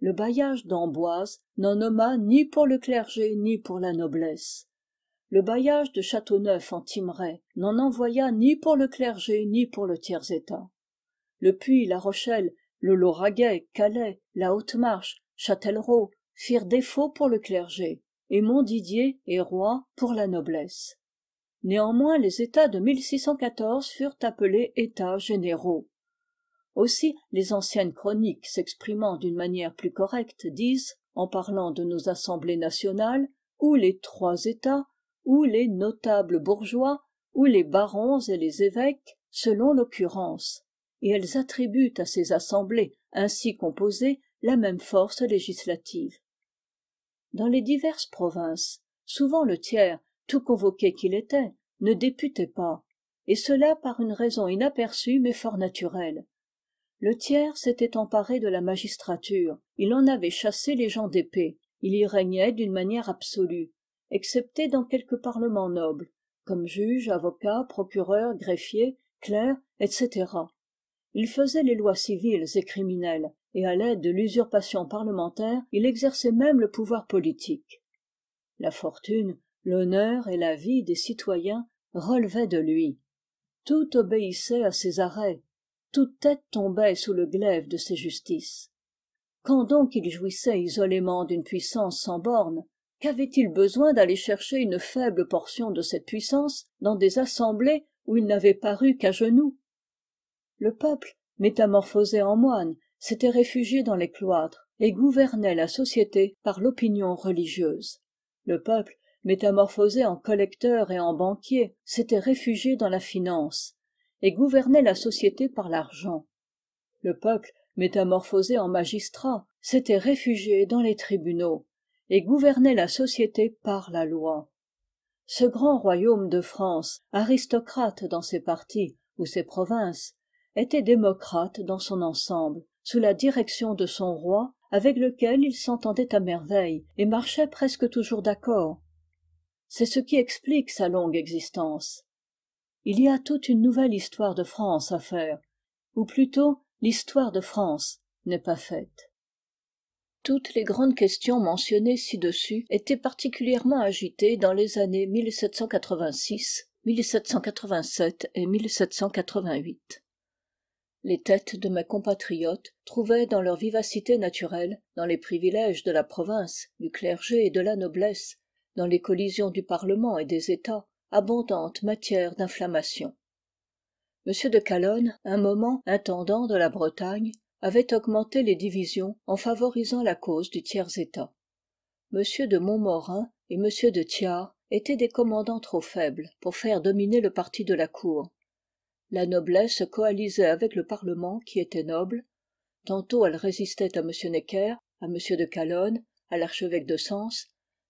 le bailliage d'amboise n'en nomma ni pour le clergé ni pour la noblesse le bailliage de châteauneuf en thymerais n'en envoya ni pour le clergé ni pour le tiers état le puy la rochelle le lauragais calais la haute-marche châtellerault firent défaut pour le clergé et montdidier et Roy pour la noblesse néanmoins les états de furent appelés états généraux aussi les anciennes chroniques s'exprimant d'une manière plus correcte disent en parlant de nos assemblées nationales ou les trois États, ou les notables bourgeois ou les barons et les évêques selon l'occurrence et elles attribuent à ces assemblées ainsi composées la même force législative dans les diverses provinces souvent le tiers tout convoqué qu'il était ne députait pas et cela par une raison inaperçue mais fort naturelle le tiers s'était emparé de la magistrature il en avait chassé les gens d'épée il y régnait d'une manière absolue excepté dans quelques parlements nobles comme juges avocats procureurs greffiers clercs etc il faisait les lois civiles et criminelles et à l'aide de l'usurpation parlementaire il exerçait même le pouvoir politique la fortune l'honneur et la vie des citoyens relevaient de lui tout obéissait à ses arrêts toute tête tombait sous le glaive de ses justices quand donc il jouissait isolément d'une puissance sans bornes qu'avait-il besoin d'aller chercher une faible portion de cette puissance dans des assemblées où il n'avait paru qu'à genoux le peuple métamorphosé en moine s'était réfugié dans les cloîtres et gouvernait la société par l'opinion religieuse le peuple métamorphosé en collecteur et en banquier s'était réfugié dans la finance et gouvernait la société par l'argent le peuple métamorphosé en magistrat s'était réfugié dans les tribunaux et gouvernait la société par la loi ce grand royaume de france aristocrate dans ses partis ou ses provinces était démocrate dans son ensemble sous la direction de son roi avec lequel il s'entendait à merveille et marchait presque toujours d'accord c'est ce qui explique sa longue existence il y a toute une nouvelle histoire de france à faire ou plutôt l'histoire de france n'est pas faite toutes les grandes questions mentionnées ci-dessus étaient particulièrement agitées dans les années et les têtes de mes compatriotes trouvaient dans leur vivacité naturelle dans les privilèges de la province du clergé et de la noblesse dans les collisions du parlement et des états abondante matière d'inflammation m de calonne un moment intendant de la bretagne avait augmenté les divisions en favorisant la cause du tiers état m de montmorin et m de thiard étaient des commandants trop faibles pour faire dominer le parti de la cour la noblesse coalisait avec le parlement qui était noble tantôt elle résistait à m necker à m de calonne à l'archevêque de sens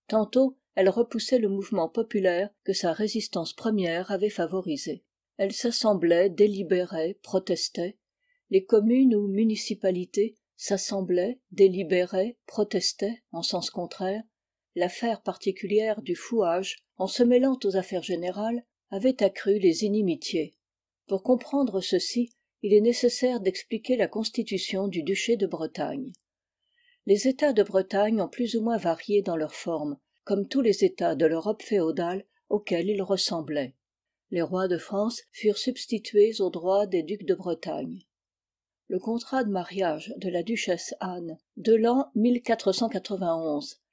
tantôt elle repoussait le mouvement populaire que sa résistance première avait favorisé elle s'assemblait délibérait protestait les communes ou municipalités s'assemblaient délibéraient protestaient en sens contraire l'affaire particulière du fouage en se mêlant aux affaires générales avait accru les inimitiés pour comprendre ceci il est nécessaire d'expliquer la constitution du duché de bretagne les états de bretagne ont plus ou moins varié dans leur forme comme tous les états de l'europe féodale auxquels ils ressemblaient. les rois de france furent substitués aux droits des ducs de bretagne le contrat de mariage de la duchesse anne de l'an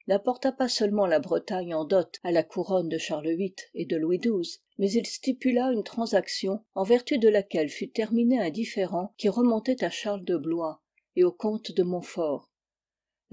n'apporta pas seulement la bretagne en dot à la couronne de charles viii et de louis xii mais il stipula une transaction en vertu de laquelle fut terminé un différend qui remontait à charles de blois et au comte de montfort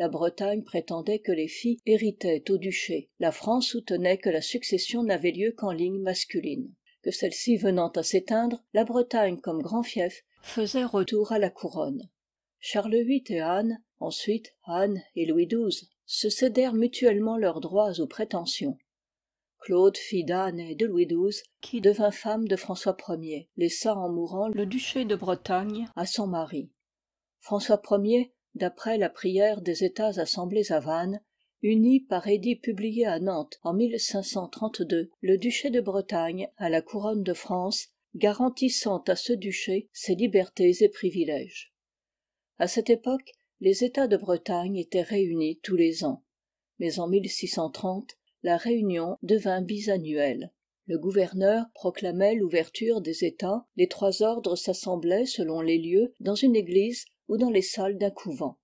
la bretagne prétendait que les filles héritaient au duché la france soutenait que la succession n'avait lieu qu'en ligne masculine que celle-ci venant à s'éteindre la bretagne comme grand fief faisait retour à la couronne charles viii et anne ensuite anne et louis xii se cédèrent mutuellement leurs droits aux prétentions claude fit d'anne et de louis xii qui devint femme de françois Ier, laissa en mourant le duché de bretagne à son mari françois d'après la prière des États assemblés à vannes unie par édit publié à nantes en le duché de bretagne à la couronne de france garantissant à ce duché ses libertés et privilèges À cette époque les États de bretagne étaient réunis tous les ans mais en la réunion devint bisannuelle le gouverneur proclamait l'ouverture des États, les trois ordres s'assemblaient selon les lieux dans une église ou dans les salles d'un couvent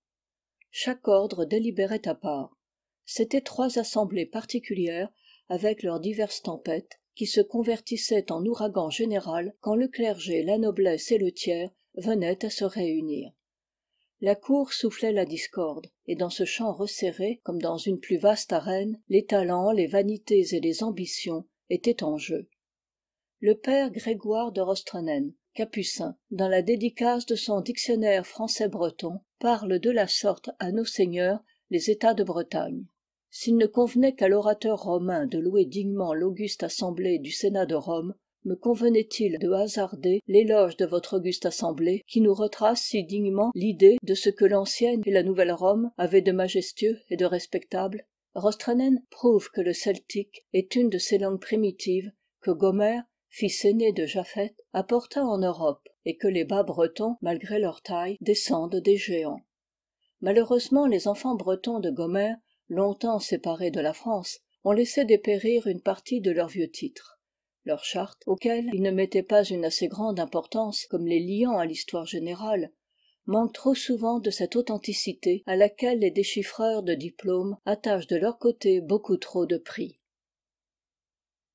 chaque ordre délibérait à part c'étaient trois assemblées particulières avec leurs diverses tempêtes qui se convertissaient en ouragan général quand le clergé la noblesse et le tiers venaient à se réunir la cour soufflait la discorde et dans ce champ resserré comme dans une plus vaste arène les talents les vanités et les ambitions étaient en jeu le père grégoire de capucin dans la dédicace de son dictionnaire français breton parle de la sorte à nos seigneurs les états de bretagne s'il ne convenait qu'à l'orateur romain de louer dignement l'auguste assemblée du sénat de rome me convenait-il de hasarder l'éloge de votre auguste assemblée qui nous retrace si dignement l'idée de ce que l'ancienne et la nouvelle rome avaient de majestueux et de respectable rostrenen prouve que le celtique est une de ces langues primitives que gomère fils aîné de japhet apporta en europe et que les bas bretons malgré leur taille descendent des géants malheureusement les enfants bretons de gomère longtemps séparés de la france ont laissé dépérir une partie de leurs vieux titres leurs chartes auxquelles ils ne mettaient pas une assez grande importance comme les liant à l'histoire générale manquent trop souvent de cette authenticité à laquelle les déchiffreurs de diplômes attachent de leur côté beaucoup trop de prix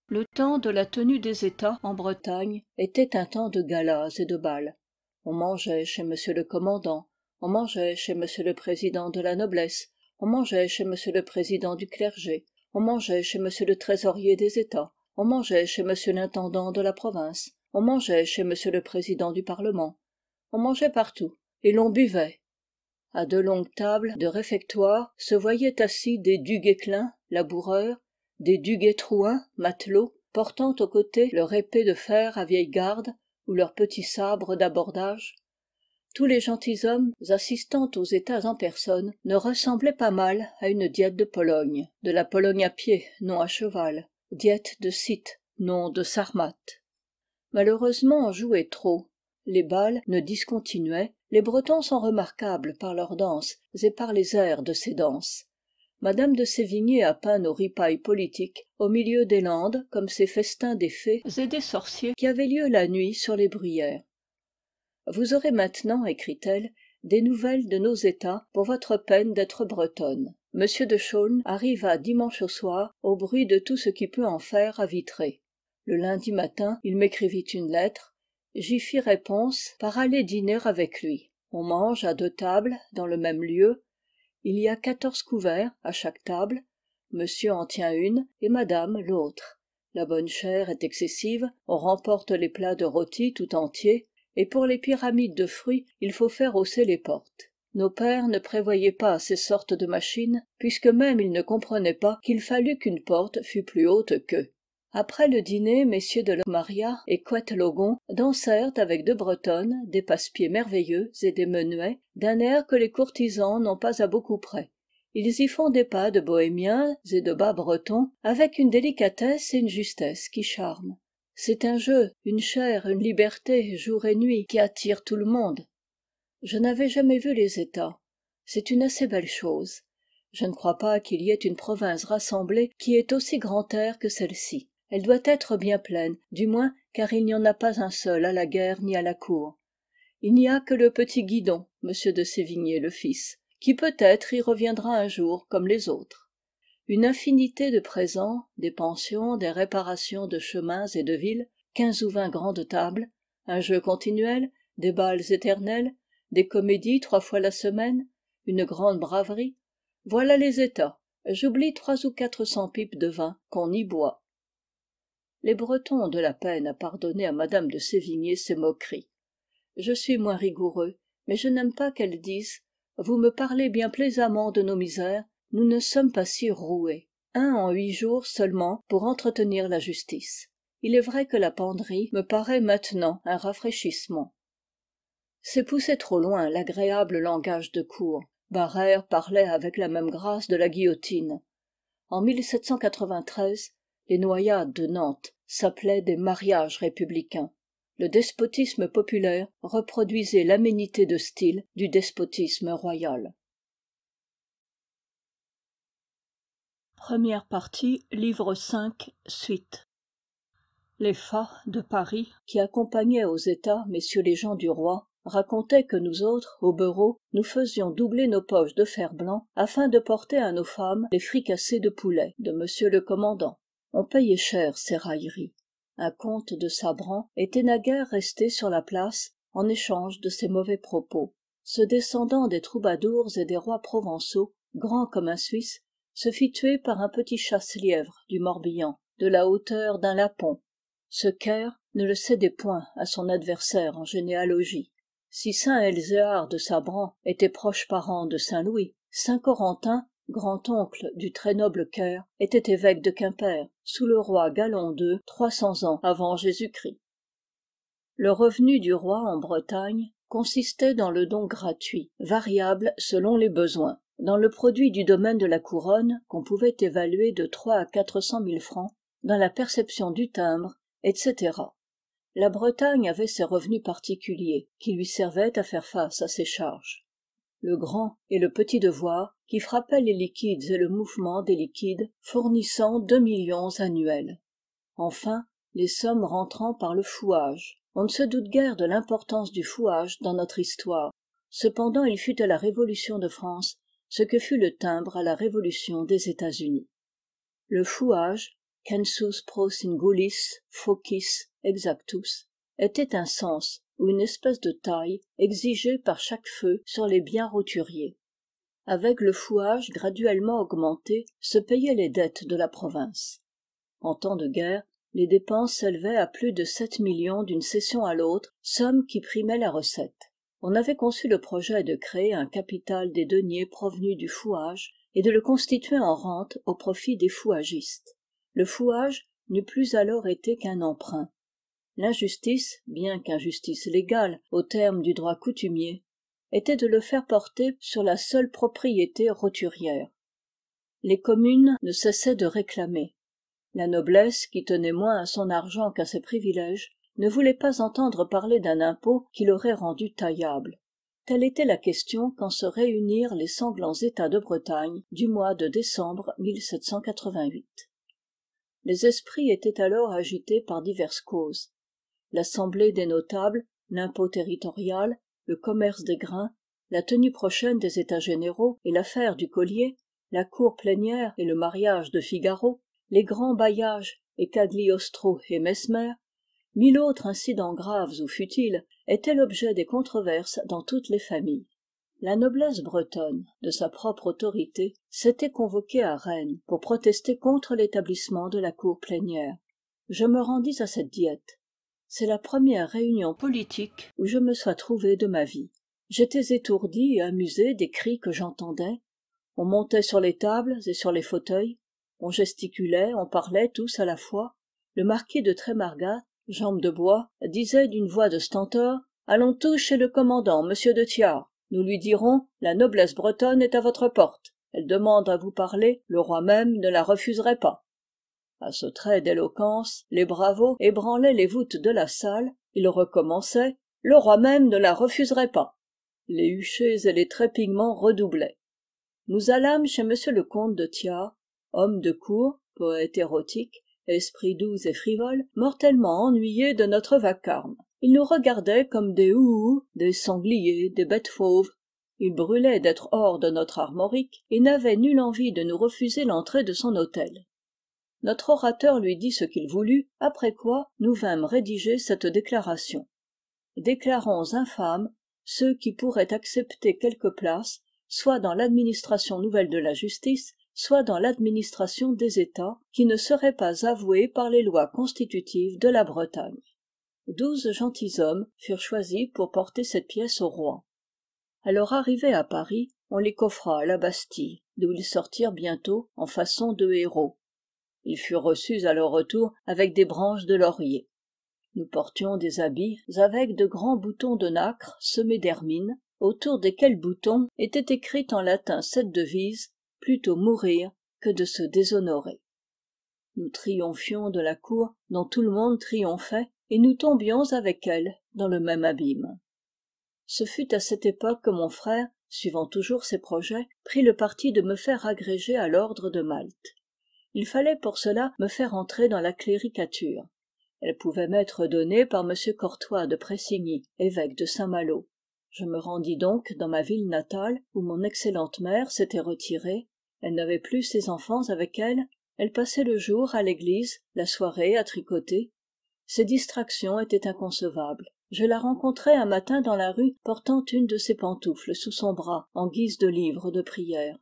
le temps de la tenue des états en bretagne était un temps de galas et de bals on mangeait chez m le commandant on mangeait chez m le président de la noblesse on mangeait chez m le président du clergé on mangeait chez m le trésorier des états on mangeait chez m l'intendant de la province on mangeait chez m le président du parlement on mangeait partout et l'on buvait À de longues tables de réfectoire se voyaient assis des du laboureurs des duguetrouins, matelots portant aux côtés leur épée de fer à vieille garde ou leur petit sabre d'abordage tous les gentilshommes assistant aux états en personne ne ressemblaient pas mal à une diète de pologne de la pologne à pied non à cheval diète de scythe non de Sarmate. malheureusement on jouait trop les balles ne discontinuaient les bretons sont remarquables par leurs danses et par les airs de ces danses Madame de sévigné a peint nos ripailles politiques au milieu des landes comme ces festins des fées et des sorciers qui avaient lieu la nuit sur les bruyères vous aurez maintenant écrit-elle des nouvelles de nos états pour votre peine d'être bretonne m de chaulnes arriva dimanche au soir au bruit de tout ce qui peut en faire à vitré le lundi matin il m'écrivit une lettre j'y fis réponse par aller dîner avec lui on mange à deux tables dans le même lieu il y a quatorze couverts à chaque table monsieur en tient une et madame l'autre la bonne chère est excessive on remporte les plats de rôti tout entiers et pour les pyramides de fruits il faut faire hausser les portes nos pères ne prévoyaient pas ces sortes de machines puisque même ils ne comprenaient pas qu'il fallût qu'une porte fût plus haute qu'eux après le dîner messieurs de maria et coëtlogon dansèrent avec de bretonnes, des passe-pieds merveilleux et des menuets d'un air que les courtisans n'ont pas à beaucoup près ils y font des pas de bohémiens et de bas bretons avec une délicatesse et une justesse qui charment c'est un jeu une chair une liberté jour et nuit qui attire tout le monde je n'avais jamais vu les états c'est une assez belle chose je ne crois pas qu'il y ait une province rassemblée qui ait aussi grand air que celle-ci elle doit être bien pleine du moins car il n'y en a pas un seul à la guerre ni à la cour il n'y a que le petit guidon m de sévigné le fils qui peut-être y reviendra un jour comme les autres une infinité de présents des pensions des réparations de chemins et de villes quinze ou vingt grandes tables un jeu continuel des bals éternels des comédies trois fois la semaine une grande braverie voilà les états j'oublie trois ou quatre cents pipes de vin qu'on y boit les bretons ont de la peine à pardonner à mme de sévigné ses moqueries je suis moins rigoureux mais je n'aime pas qu'elle dise vous me parlez bien plaisamment de nos misères nous ne sommes pas si roués un en huit jours seulement pour entretenir la justice il est vrai que la penderie me paraît maintenant un rafraîchissement c'est poussé trop loin l'agréable langage de cour barère parlait avec la même grâce de la guillotine en les noyades de nantes s'appelaient des mariages républicains le despotisme populaire reproduisait l'aménité de style du despotisme royal Première partie, livre suite. les fats de paris qui accompagnaient aux états messieurs les gens du roi racontaient que nous autres au bureau, nous faisions doubler nos poches de fer-blanc afin de porter à nos femmes les fricassés de poulet de Monsieur le commandant on payait cher ces railleries un comte de sabran était naguère resté sur la place en échange de ses mauvais propos ce descendant des troubadours et des rois provençaux grand comme un suisse se fit tuer par un petit chasse lièvre du morbihan de la hauteur d'un lapon ce caire ne le cédait point à son adversaire en généalogie si saint elzéar de sabran était proche parent de saint louis saint grand-oncle du très noble cœur était évêque de quimper sous le roi galon ii trois cents ans avant jésus-christ le revenu du roi en bretagne consistait dans le don gratuit variable selon les besoins dans le produit du domaine de la couronne qu'on pouvait évaluer de trois à quatre cent mille francs dans la perception du timbre etc la bretagne avait ses revenus particuliers qui lui servaient à faire face à ses charges le grand et le petit devoir qui frappaient les liquides et le mouvement des liquides fournissant deux millions annuels enfin les sommes rentrant par le fouage on ne se doute guère de l'importance du fouage dans notre histoire cependant il fut à la révolution de france ce que fut le timbre à la révolution des états-unis le fouage census pros singulis focis exactus était un sens une espèce de taille exigée par chaque feu sur les biens roturiers avec le fouage graduellement augmenté se payaient les dettes de la province en temps de guerre les dépenses s'élevaient à plus de sept millions d'une cession à l'autre somme qui primait la recette on avait conçu le projet de créer un capital des deniers provenus du fouage et de le constituer en rente au profit des fouagistes le fouage n'eût plus alors été qu'un emprunt l'injustice bien qu'injustice légale au terme du droit coutumier était de le faire porter sur la seule propriété roturière les communes ne cessaient de réclamer la noblesse qui tenait moins à son argent qu'à ses privilèges ne voulait pas entendre parler d'un impôt qui l'aurait rendu taillable telle était la question quand se réunirent les sanglants états de bretagne du mois de décembre les esprits étaient alors agités par diverses causes l'assemblée des notables l'impôt territorial le commerce des grains la tenue prochaine des états généraux et l'affaire du collier la cour plénière et le mariage de figaro les grands bailliages et cagliostro et mesmer mille autres incidents graves ou futiles étaient l'objet des controverses dans toutes les familles la noblesse bretonne de sa propre autorité s'était convoquée à rennes pour protester contre l'établissement de la cour plénière je me rendis à cette diète c'est la première réunion politique où je me sois trouvé de ma vie j'étais étourdi et amusé des cris que j'entendais on montait sur les tables et sur les fauteuils on gesticulait on parlait tous à la fois le marquis de trémargat jambe de bois disait d'une voix de stentor allons tous chez le commandant monsieur de thiard nous lui dirons la noblesse bretonne est à votre porte elle demande à vous parler le roi même ne la refuserait pas à ce trait d'éloquence les bravos ébranlaient les voûtes de la salle ils recommençaient le roi même ne la refuserait pas les huchets et les trépignements redoublaient nous allâmes chez m le comte de Thiars, homme de cour poète érotique esprit doux et frivole mortellement ennuyé de notre vacarme il nous regardait comme des houhou, des sangliers des bêtes fauves il brûlait d'être hors de notre armorique et n'avait nulle envie de nous refuser l'entrée de son hôtel notre orateur lui dit ce qu'il voulut après quoi nous vîmes rédiger cette déclaration déclarons infâmes ceux qui pourraient accepter quelque place soit dans l'administration nouvelle de la justice soit dans l'administration des états qui ne seraient pas avoués par les lois constitutives de la bretagne douze gentilshommes furent choisis pour porter cette pièce au roi Alors leur arrivée à paris on les coffra à la bastille d'où ils sortirent bientôt en façon de héros ils furent reçus à leur retour avec des branches de laurier nous portions des habits avec de grands boutons de nacre semés d'hermine autour desquels boutons était écrite en latin cette devise plutôt mourir que de se déshonorer nous triomphions de la cour dont tout le monde triomphait et nous tombions avec elle dans le même abîme ce fut à cette époque que mon frère suivant toujours ses projets prit le parti de me faire agréger à l'ordre de malte il fallait pour cela me faire entrer dans la cléricature elle pouvait m'être donnée par m cortois de pressigny évêque de saint-malo je me rendis donc dans ma ville natale où mon excellente mère s'était retirée elle n'avait plus ses enfants avec elle elle passait le jour à l'église la soirée à tricoter ces distractions étaient inconcevables je la rencontrai un matin dans la rue portant une de ses pantoufles sous son bras en guise de livre de prière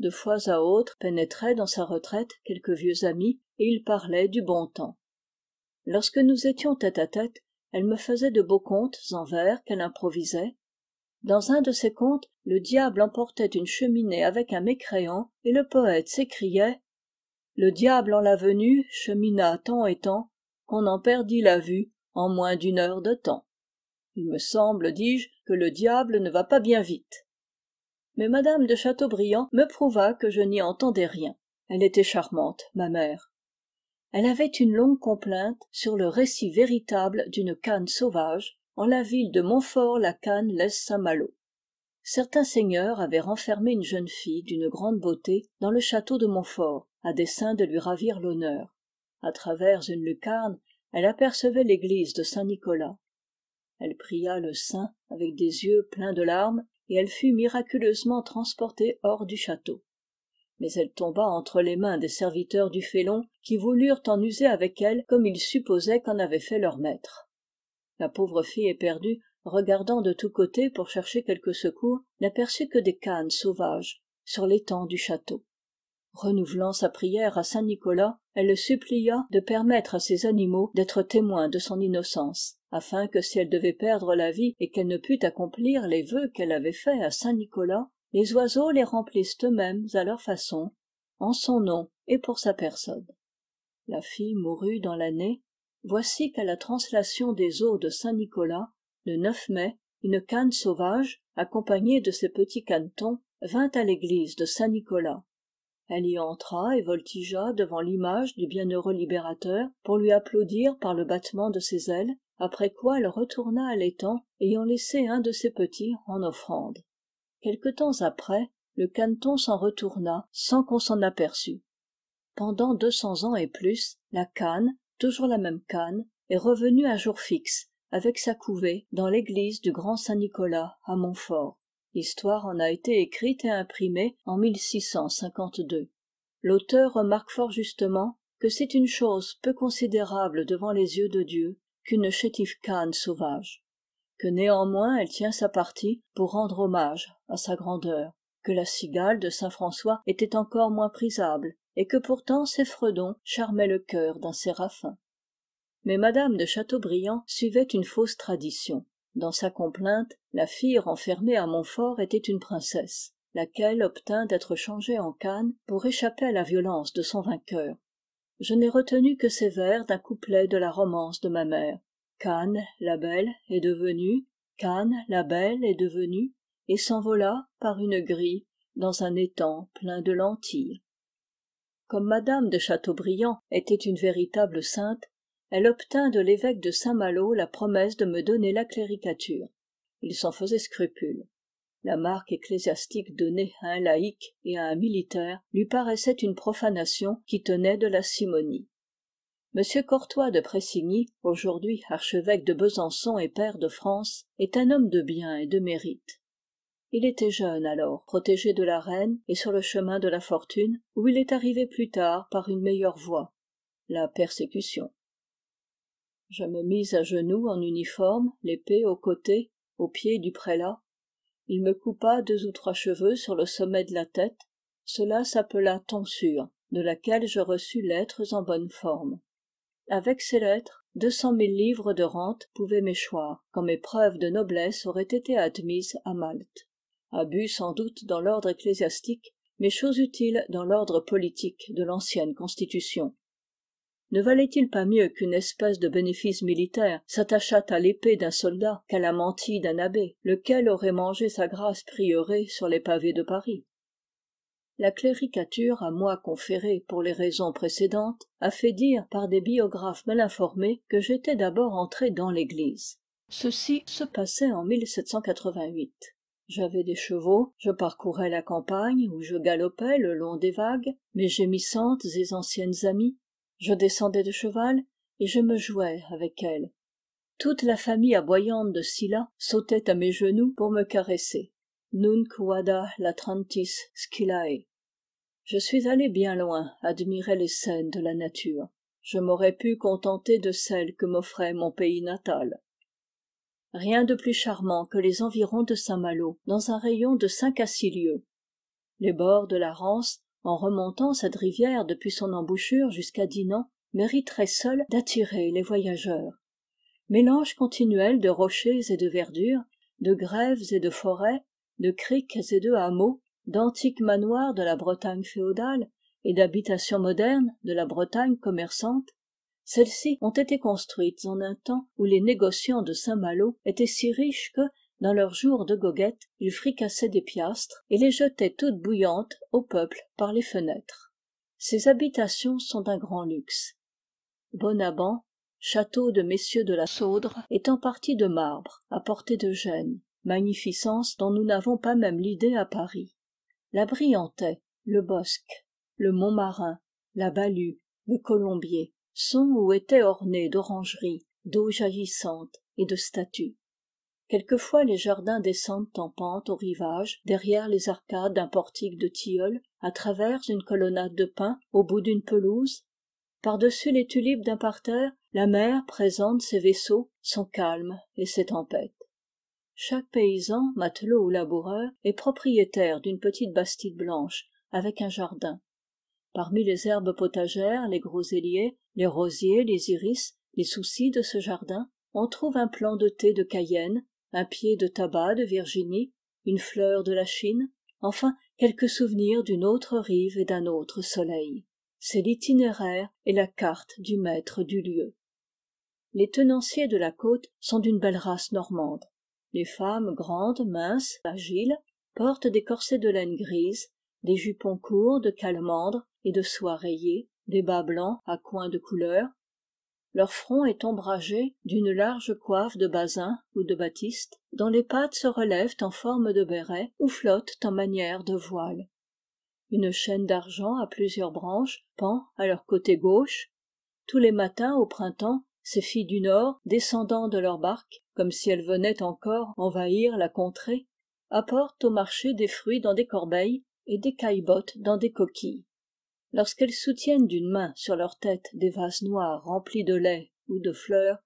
de fois à autre pénétraient dans sa retraite quelques vieux amis et ils parlaient du bon temps lorsque nous étions tête à tête elle me faisait de beaux contes en vers qu'elle improvisait dans un de ces contes le diable emportait une cheminée avec un mécréant et le poète s'écriait le diable en la venue chemina tant et tant qu'on en perdit la vue en moins d'une heure de temps il me semble dis-je que le diable ne va pas bien vite mais madame de Chateaubriand me prouva que je n'y entendais rien elle était charmante ma mère elle avait une longue complainte sur le récit véritable d'une canne sauvage en la ville de montfort la canne laisse saint-malo certains seigneurs avaient renfermé une jeune fille d'une grande beauté dans le château de montfort à dessein de lui ravir l'honneur à travers une lucarne elle apercevait l'église de saint-nicolas elle pria le saint avec des yeux pleins de larmes et elle fut miraculeusement transportée hors du château mais elle tomba entre les mains des serviteurs du félon qui voulurent en user avec elle comme ils supposaient qu'en avait fait leur maître la pauvre fille éperdue regardant de tous côtés pour chercher quelque secours n'aperçut que des cannes sauvages sur l'étang du château renouvelant sa prière à saint nicolas elle le supplia de permettre à ces animaux d'être témoins de son innocence afin que si elle devait perdre la vie et qu'elle ne pût accomplir les vœux qu'elle avait faits à saint nicolas les oiseaux les remplissent eux-mêmes à leur façon en son nom et pour sa personne la fille mourut dans l'année voici qu'à la translation des eaux de saint nicolas le mai une canne sauvage accompagnée de ses petits canetons vint à l'église de saint nicolas elle y entra et voltigea devant l'image du bienheureux libérateur pour lui applaudir par le battement de ses ailes après quoi elle retourna à l'étang ayant laissé un de ses petits en offrande quelque temps après le caneton s'en retourna sans qu'on s'en aperçût pendant deux cents ans et plus la canne toujours la même canne est revenue un jour fixe avec sa couvée dans l'église du grand saint nicolas à montfort l'histoire en a été écrite et imprimée en l'auteur remarque fort justement que c'est une chose peu considérable devant les yeux de dieu qu'une chétive canne sauvage que néanmoins elle tient sa partie pour rendre hommage à sa grandeur que la cigale de saint françois était encore moins prisable et que pourtant ses fredons charmaient le cœur d'un séraphin mais Madame de Chateaubriand suivait une fausse tradition dans sa complainte la fille renfermée à montfort était une princesse laquelle obtint d'être changée en canne pour échapper à la violence de son vainqueur je n'ai retenu que ces vers d'un couplet de la romance de ma mère canne la belle est devenue canne la belle est devenue et s'envola par une grille dans un étang plein de lentilles comme Madame de chateaubriand était une véritable sainte elle obtint de l'évêque de saint-malo la promesse de me donner la cléricature il s'en faisait scrupule la marque ecclésiastique donnée à un laïc et à un militaire lui paraissait une profanation qui tenait de la simonie m courtois de pressigny aujourd'hui archevêque de besançon et pair de france est un homme de bien et de mérite il était jeune alors protégé de la reine et sur le chemin de la fortune où il est arrivé plus tard par une meilleure voie la persécution je me mis à genoux en uniforme l'épée au côté au pied du prélat il me coupa deux ou trois cheveux sur le sommet de la tête cela s'appela tonsure de laquelle je reçus lettres en bonne forme avec ces lettres deux cent mille livres de rente pouvaient m'échoir quand mes preuves de noblesse auraient été admises à malte abus sans doute dans l'ordre ecclésiastique mais chose utile dans l'ordre politique de l'ancienne constitution ne valait-il pas mieux qu'une espèce de bénéfice militaire s'attachât à l'épée d'un soldat qu'à la mantille d'un abbé lequel aurait mangé sa grâce prieurée sur les pavés de paris la cléricature à moi conférée pour les raisons précédentes a fait dire par des biographes mal informés que j'étais d'abord entré dans l'église ceci se passait en j'avais des chevaux je parcourais la campagne où je galopais le long des vagues mes gémissantes et anciennes amies je descendais de cheval et je me jouais avec elle toute la famille aboyante de Scylla sautait à mes genoux pour me caresser nunc vada latrantis scyllae je suis allé bien loin admirer les scènes de la nature je m'aurais pu contenter de celles que m'offrait mon pays natal rien de plus charmant que les environs de saint-malo dans un rayon de cinq à six lieues les bords de la rance remontant cette rivière depuis son embouchure jusqu'à dinan mériterait seule d'attirer les voyageurs mélange continuel de rochers et de verdure de grèves et de forêts de criques et de hameaux d'antiques manoirs de la bretagne féodale et d'habitations modernes de la bretagne commerçante celles-ci ont été construites en un temps où les négociants de saint-malo étaient si riches que dans leurs jours de goguette ils fricassaient des piastres et les jetaient toutes bouillantes au peuple par les fenêtres ces habitations sont d'un grand luxe bonnaban château de messieurs de la saudre est en partie de marbre à portée de gênes, magnificence dont nous n'avons pas même l'idée à paris la briantais le bosque le montmarin la balue le colombier sont ou étaient ornés d'orangeries d'eaux jaillissantes et de statues quelquefois les jardins descendent en pente au rivage derrière les arcades d'un portique de tilleul, à travers une colonnade de pins au bout d'une pelouse par-dessus les tulipes d'un parterre la mer présente ses vaisseaux son calme et ses tempêtes chaque paysan matelot ou laboureur est propriétaire d'une petite bastide blanche avec un jardin parmi les herbes potagères les groseilliers les rosiers les iris les soucis de ce jardin on trouve un plant de thé de cayenne un pied de tabac de virginie une fleur de la chine enfin quelques souvenirs d'une autre rive et d'un autre soleil c'est l'itinéraire et la carte du maître du lieu les tenanciers de la côte sont d'une belle race normande les femmes grandes minces agiles portent des corsets de laine grise des jupons courts de calmandre et de soie rayée des bas blancs à coins de couleur leur front est ombragé d'une large coiffe de basin ou de batiste dont les pattes se relèvent en forme de béret ou flottent en manière de voile une chaîne d'argent à plusieurs branches pend à leur côté gauche tous les matins au printemps ces filles du nord descendant de leur barque comme si elles venaient encore envahir la contrée apportent au marché des fruits dans des corbeilles et des caillebottes dans des coquilles lorsqu'elles soutiennent d'une main sur leur tête des vases noirs remplis de lait ou de fleurs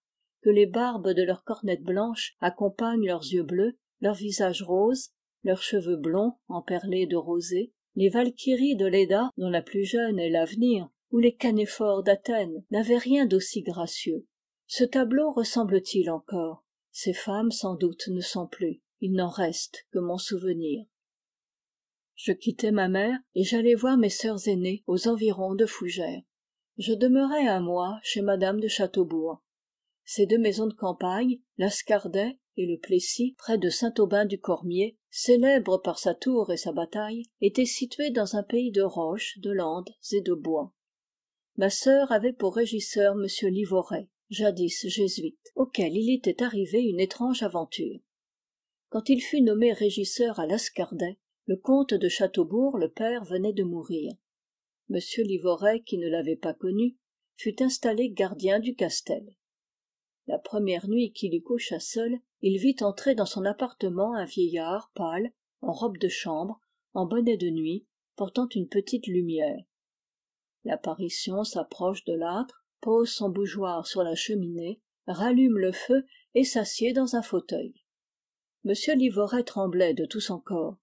que les barbes de leurs cornettes blanches accompagnent leurs yeux bleus leurs visages roses leurs cheveux blonds emperlés de rosée les valkyries de leda dont la plus jeune est l'avenir ou les canéphores d'athènes n'avaient rien d'aussi gracieux ce tableau ressemble-t-il encore ces femmes sans doute ne sont plus il n'en reste que mon souvenir je quittai ma mère et j'allai voir mes sœurs aînées aux environs de fougères je demeurai un mois chez Madame de châteaubourg ces deux maisons de campagne l'ascardet et le plessis près de saint aubin du cormier célèbre par sa tour et sa bataille étaient situées dans un pays de roches de landes et de bois ma sœur avait pour régisseur m livoret jadis jésuite auquel il était arrivé une étrange aventure quand il fut nommé régisseur à l'Ascardais, le comte de châteaubourg le père venait de mourir m livoret qui ne l'avait pas connu fut installé gardien du castel la première nuit qu'il y coucha seul il vit entrer dans son appartement un vieillard pâle en robe de chambre en bonnet de nuit portant une petite lumière l'apparition s'approche de l'âtre pose son bougeoir sur la cheminée rallume le feu et s'assied dans un fauteuil m livoret tremblait de tout son corps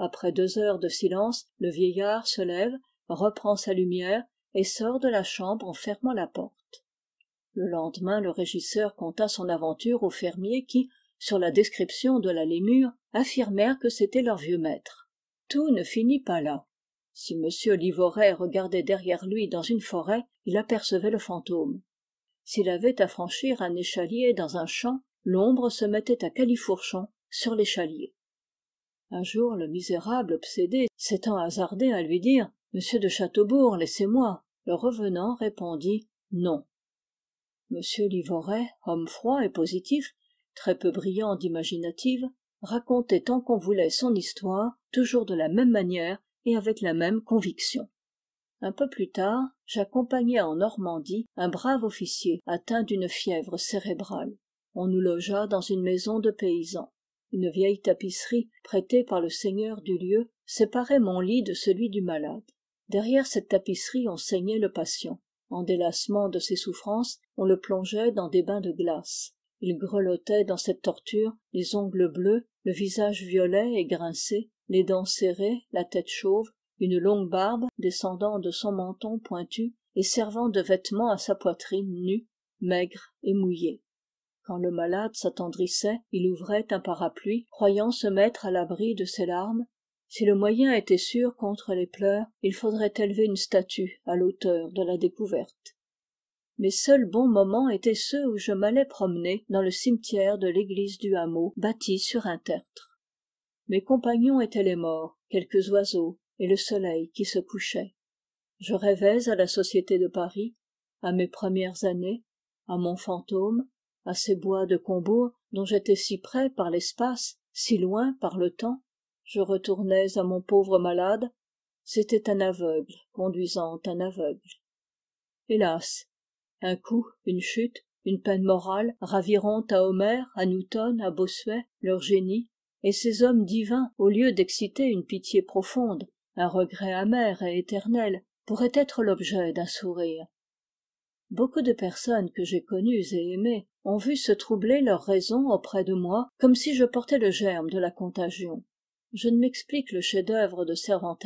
après deux heures de silence le vieillard se lève reprend sa lumière et sort de la chambre en fermant la porte le lendemain le régisseur conta son aventure au fermiers qui sur la description de la lémure affirmèrent que c'était leur vieux maître tout ne finit pas là si m livoret regardait derrière lui dans une forêt il apercevait le fantôme s'il avait à franchir un échalier dans un champ l'ombre se mettait à califourchon sur l'échalier un jour le misérable obsédé s'étant hasardé à lui dire monsieur de châteaubourg laissez-moi le revenant répondit non Monsieur livoret homme froid et positif très peu brillant d'imaginative racontait tant qu'on voulait son histoire toujours de la même manière et avec la même conviction un peu plus tard j'accompagnai en normandie un brave officier atteint d'une fièvre cérébrale on nous logea dans une maison de paysans une vieille tapisserie prêtée par le seigneur du lieu séparait mon lit de celui du malade derrière cette tapisserie on saignait le patient en délassement de ses souffrances on le plongeait dans des bains de glace il grelottait dans cette torture les ongles bleus le visage violet et grincé les dents serrées la tête chauve une longue barbe descendant de son menton pointu et servant de vêtement à sa poitrine nue maigre et mouillée quand le malade s'attendrissait il ouvrait un parapluie croyant se mettre à l'abri de ses larmes si le moyen était sûr contre les pleurs il faudrait élever une statue à l'auteur de la découverte mes seuls bons moments étaient ceux où je m'allais promener dans le cimetière de l'église du hameau bâti sur un tertre mes compagnons étaient les morts quelques oiseaux et le soleil qui se couchait je rêvais à la société de paris à mes premières années à mon fantôme à ces bois de combourg dont j'étais si près par l'espace si loin par le temps je retournais à mon pauvre malade c'était un aveugle conduisant un aveugle hélas un coup une chute une peine morale raviront à homère à newton à bossuet leur génie et ces hommes divins au lieu d'exciter une pitié profonde un regret amer et éternel pourraient être l'objet d'un sourire beaucoup de personnes que j'ai connues et aimées ont vu se troubler leur raison auprès de moi comme si je portais le germe de la contagion je ne m'explique le chef-d'œuvre de cervantes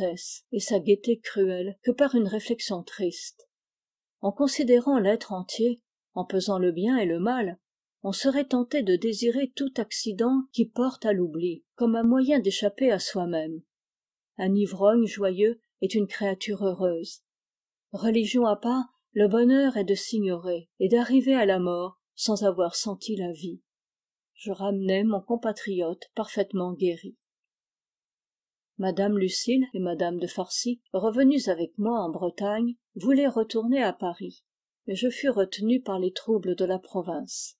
et sa gaieté cruelle que par une réflexion triste en considérant l'être entier en pesant le bien et le mal on serait tenté de désirer tout accident qui porte à l'oubli comme un moyen d'échapper à soi-même un ivrogne joyeux est une créature heureuse religion à part le bonheur est de s'ignorer et d'arriver à la mort sans avoir senti la vie je ramenai mon compatriote parfaitement guéri Madame Lucille et Madame de farcy revenus avec moi en bretagne voulaient retourner à paris mais je fus retenu par les troubles de la province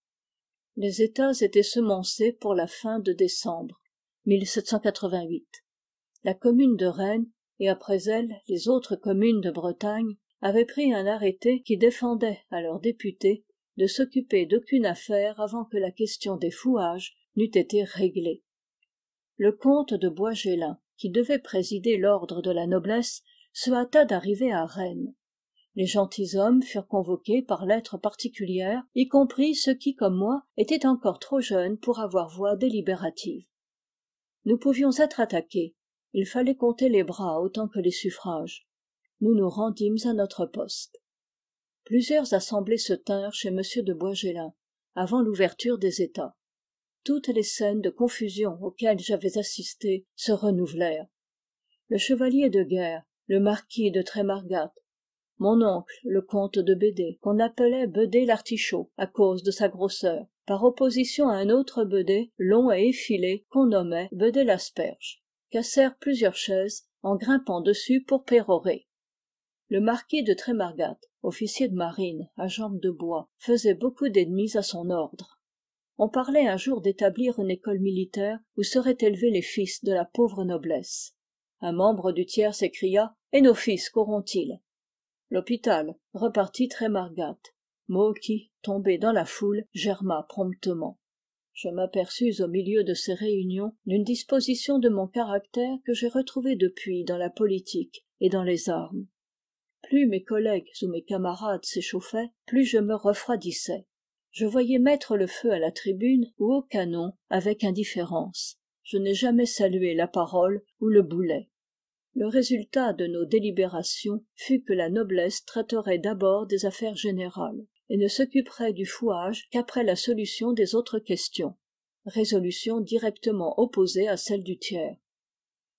les états étaient semencés pour la fin de décembre la commune de rennes et après elle les autres communes de bretagne avaient pris un arrêté qui défendait à leurs députés de s'occuper d'aucune affaire avant que la question des fouages n'eût été réglée le comte de boisgélin qui devait présider l'ordre de la noblesse se hâta d'arriver à rennes les gentilshommes furent convoqués par lettre particulière y compris ceux qui comme moi étaient encore trop jeunes pour avoir voix délibérative nous pouvions être attaqués il fallait compter les bras autant que les suffrages nous nous rendîmes à notre poste plusieurs assemblées se tinrent chez m de boisgelin avant l'ouverture des états toutes les scènes de confusion auxquelles j'avais assisté se renouvelèrent le chevalier de guerre le marquis de trémargat mon oncle le comte de bédé qu'on appelait bedé l'artichaut à cause de sa grosseur par opposition à un autre bedé long et effilé qu'on nommait bedé l'asperge cassèrent plusieurs chaises en grimpant dessus pour pérorer le marquis de trémargat officier de marine à jambes de bois faisait beaucoup d'ennemis à son ordre on parlait un jour d'établir une école militaire où seraient élevés les fils de la pauvre noblesse un membre du tiers s'écria et nos fils quauront ils l'hôpital repartit trémargat mot qui tombé dans la foule germa promptement je m'aperçus au milieu de ces réunions d'une disposition de mon caractère que j'ai retrouvée depuis dans la politique et dans les armes plus mes collègues ou mes camarades s'échauffaient plus je me refroidissais je voyais mettre le feu à la tribune ou au canon avec indifférence je n'ai jamais salué la parole ou le boulet le résultat de nos délibérations fut que la noblesse traiterait d'abord des affaires générales et ne s'occuperait du fouage qu'après la solution des autres questions résolution directement opposée à celle du tiers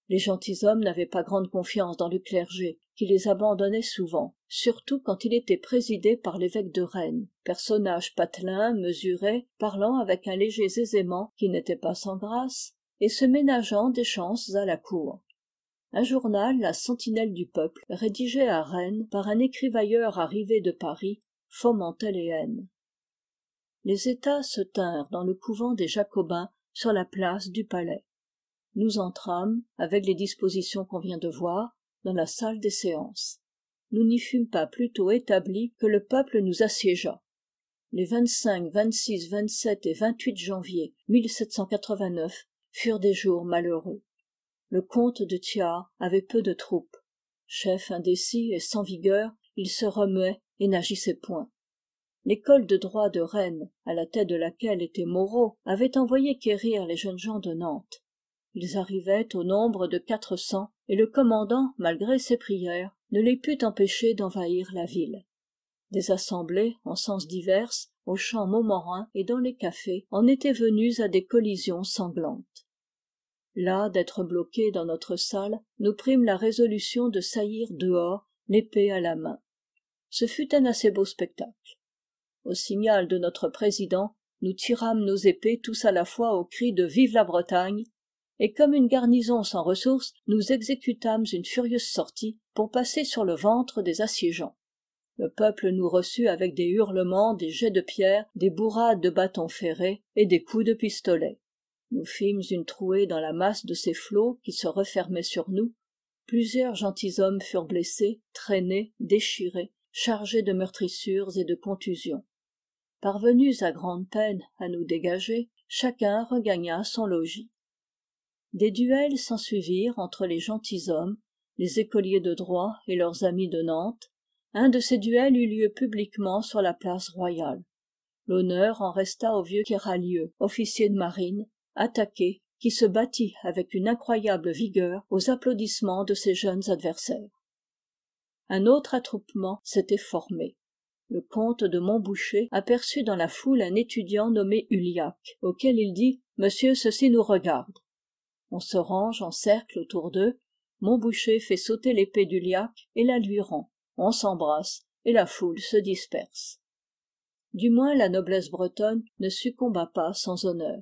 les gentilshommes n'avaient pas grande confiance dans le clergé qui les abandonnait souvent surtout quand il était présidé par l'évêque de rennes personnage patelin mesuré parlant avec un léger aisément qui n'était pas sans grâce et se ménageant des chances à la cour un journal la sentinelle du peuple rédigé à rennes par un écrivailleur arrivé de paris fomentait les haines les états se tinrent dans le couvent des jacobins sur la place du palais nous entrâmes avec les dispositions qu'on vient de voir dans la salle des séances nous n'y fûmes pas plus tôt établis que le peuple nous assiégea les vingt-six vingt-sept et janvier furent des jours malheureux le comte de Thiars avait peu de troupes chef indécis et sans vigueur il se remuait et n'agissait point l'école de droit de rennes à la tête de laquelle était moreau avait envoyé quérir les jeunes gens de nantes ils arrivaient au nombre de quatre cents et le commandant malgré ses prières ne les put empêcher d'envahir la ville des assemblées en sens divers, aux champs montmorin et dans les cafés en étaient venues à des collisions sanglantes là d'être bloqués dans notre salle nous prîmes la résolution de saillir dehors l'épée à la main ce fut un assez beau spectacle au signal de notre président nous tirâmes nos épées tous à la fois au cri de vive la bretagne et comme une garnison sans ressources nous exécutâmes une furieuse sortie pour passer sur le ventre des assiégeants le peuple nous reçut avec des hurlements des jets de pierres des bourrades de bâtons ferrés et des coups de pistolet nous fîmes une trouée dans la masse de ces flots qui se refermaient sur nous plusieurs gentilshommes furent blessés traînés déchirés chargés de meurtrissures et de contusions parvenus à grande peine à nous dégager chacun regagna son logis des duels s'ensuivirent entre les gentilshommes les écoliers de droit et leurs amis de nantes un de ces duels eut lieu publiquement sur la place royale l'honneur en resta au vieux Kéralieu, officier de marine attaqué qui se battit avec une incroyable vigueur aux applaudissements de ses jeunes adversaires un autre attroupement s'était formé le comte de montboucher aperçut dans la foule un étudiant nommé Uliac, auquel il dit monsieur ceci nous regarde on se range en cercle autour d'eux montboucher fait sauter l'épée du liac et la lui rend on s'embrasse et la foule se disperse du moins la noblesse bretonne ne succomba pas sans honneur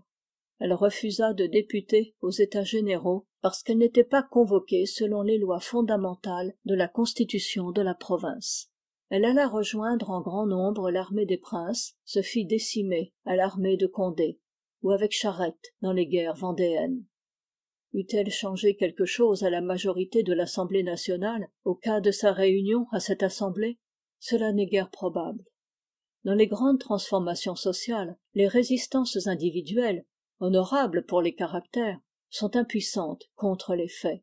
elle refusa de députer aux états généraux parce qu'elle n'était pas convoquée selon les lois fondamentales de la constitution de la province elle alla rejoindre en grand nombre l'armée des princes se fit décimer à l'armée de condé ou avec charette dans les guerres vendéennes eût-elle changé quelque chose à la majorité de l'assemblée nationale au cas de sa réunion à cette assemblée cela n'est guère probable dans les grandes transformations sociales les résistances individuelles honorables pour les caractères sont impuissantes contre les faits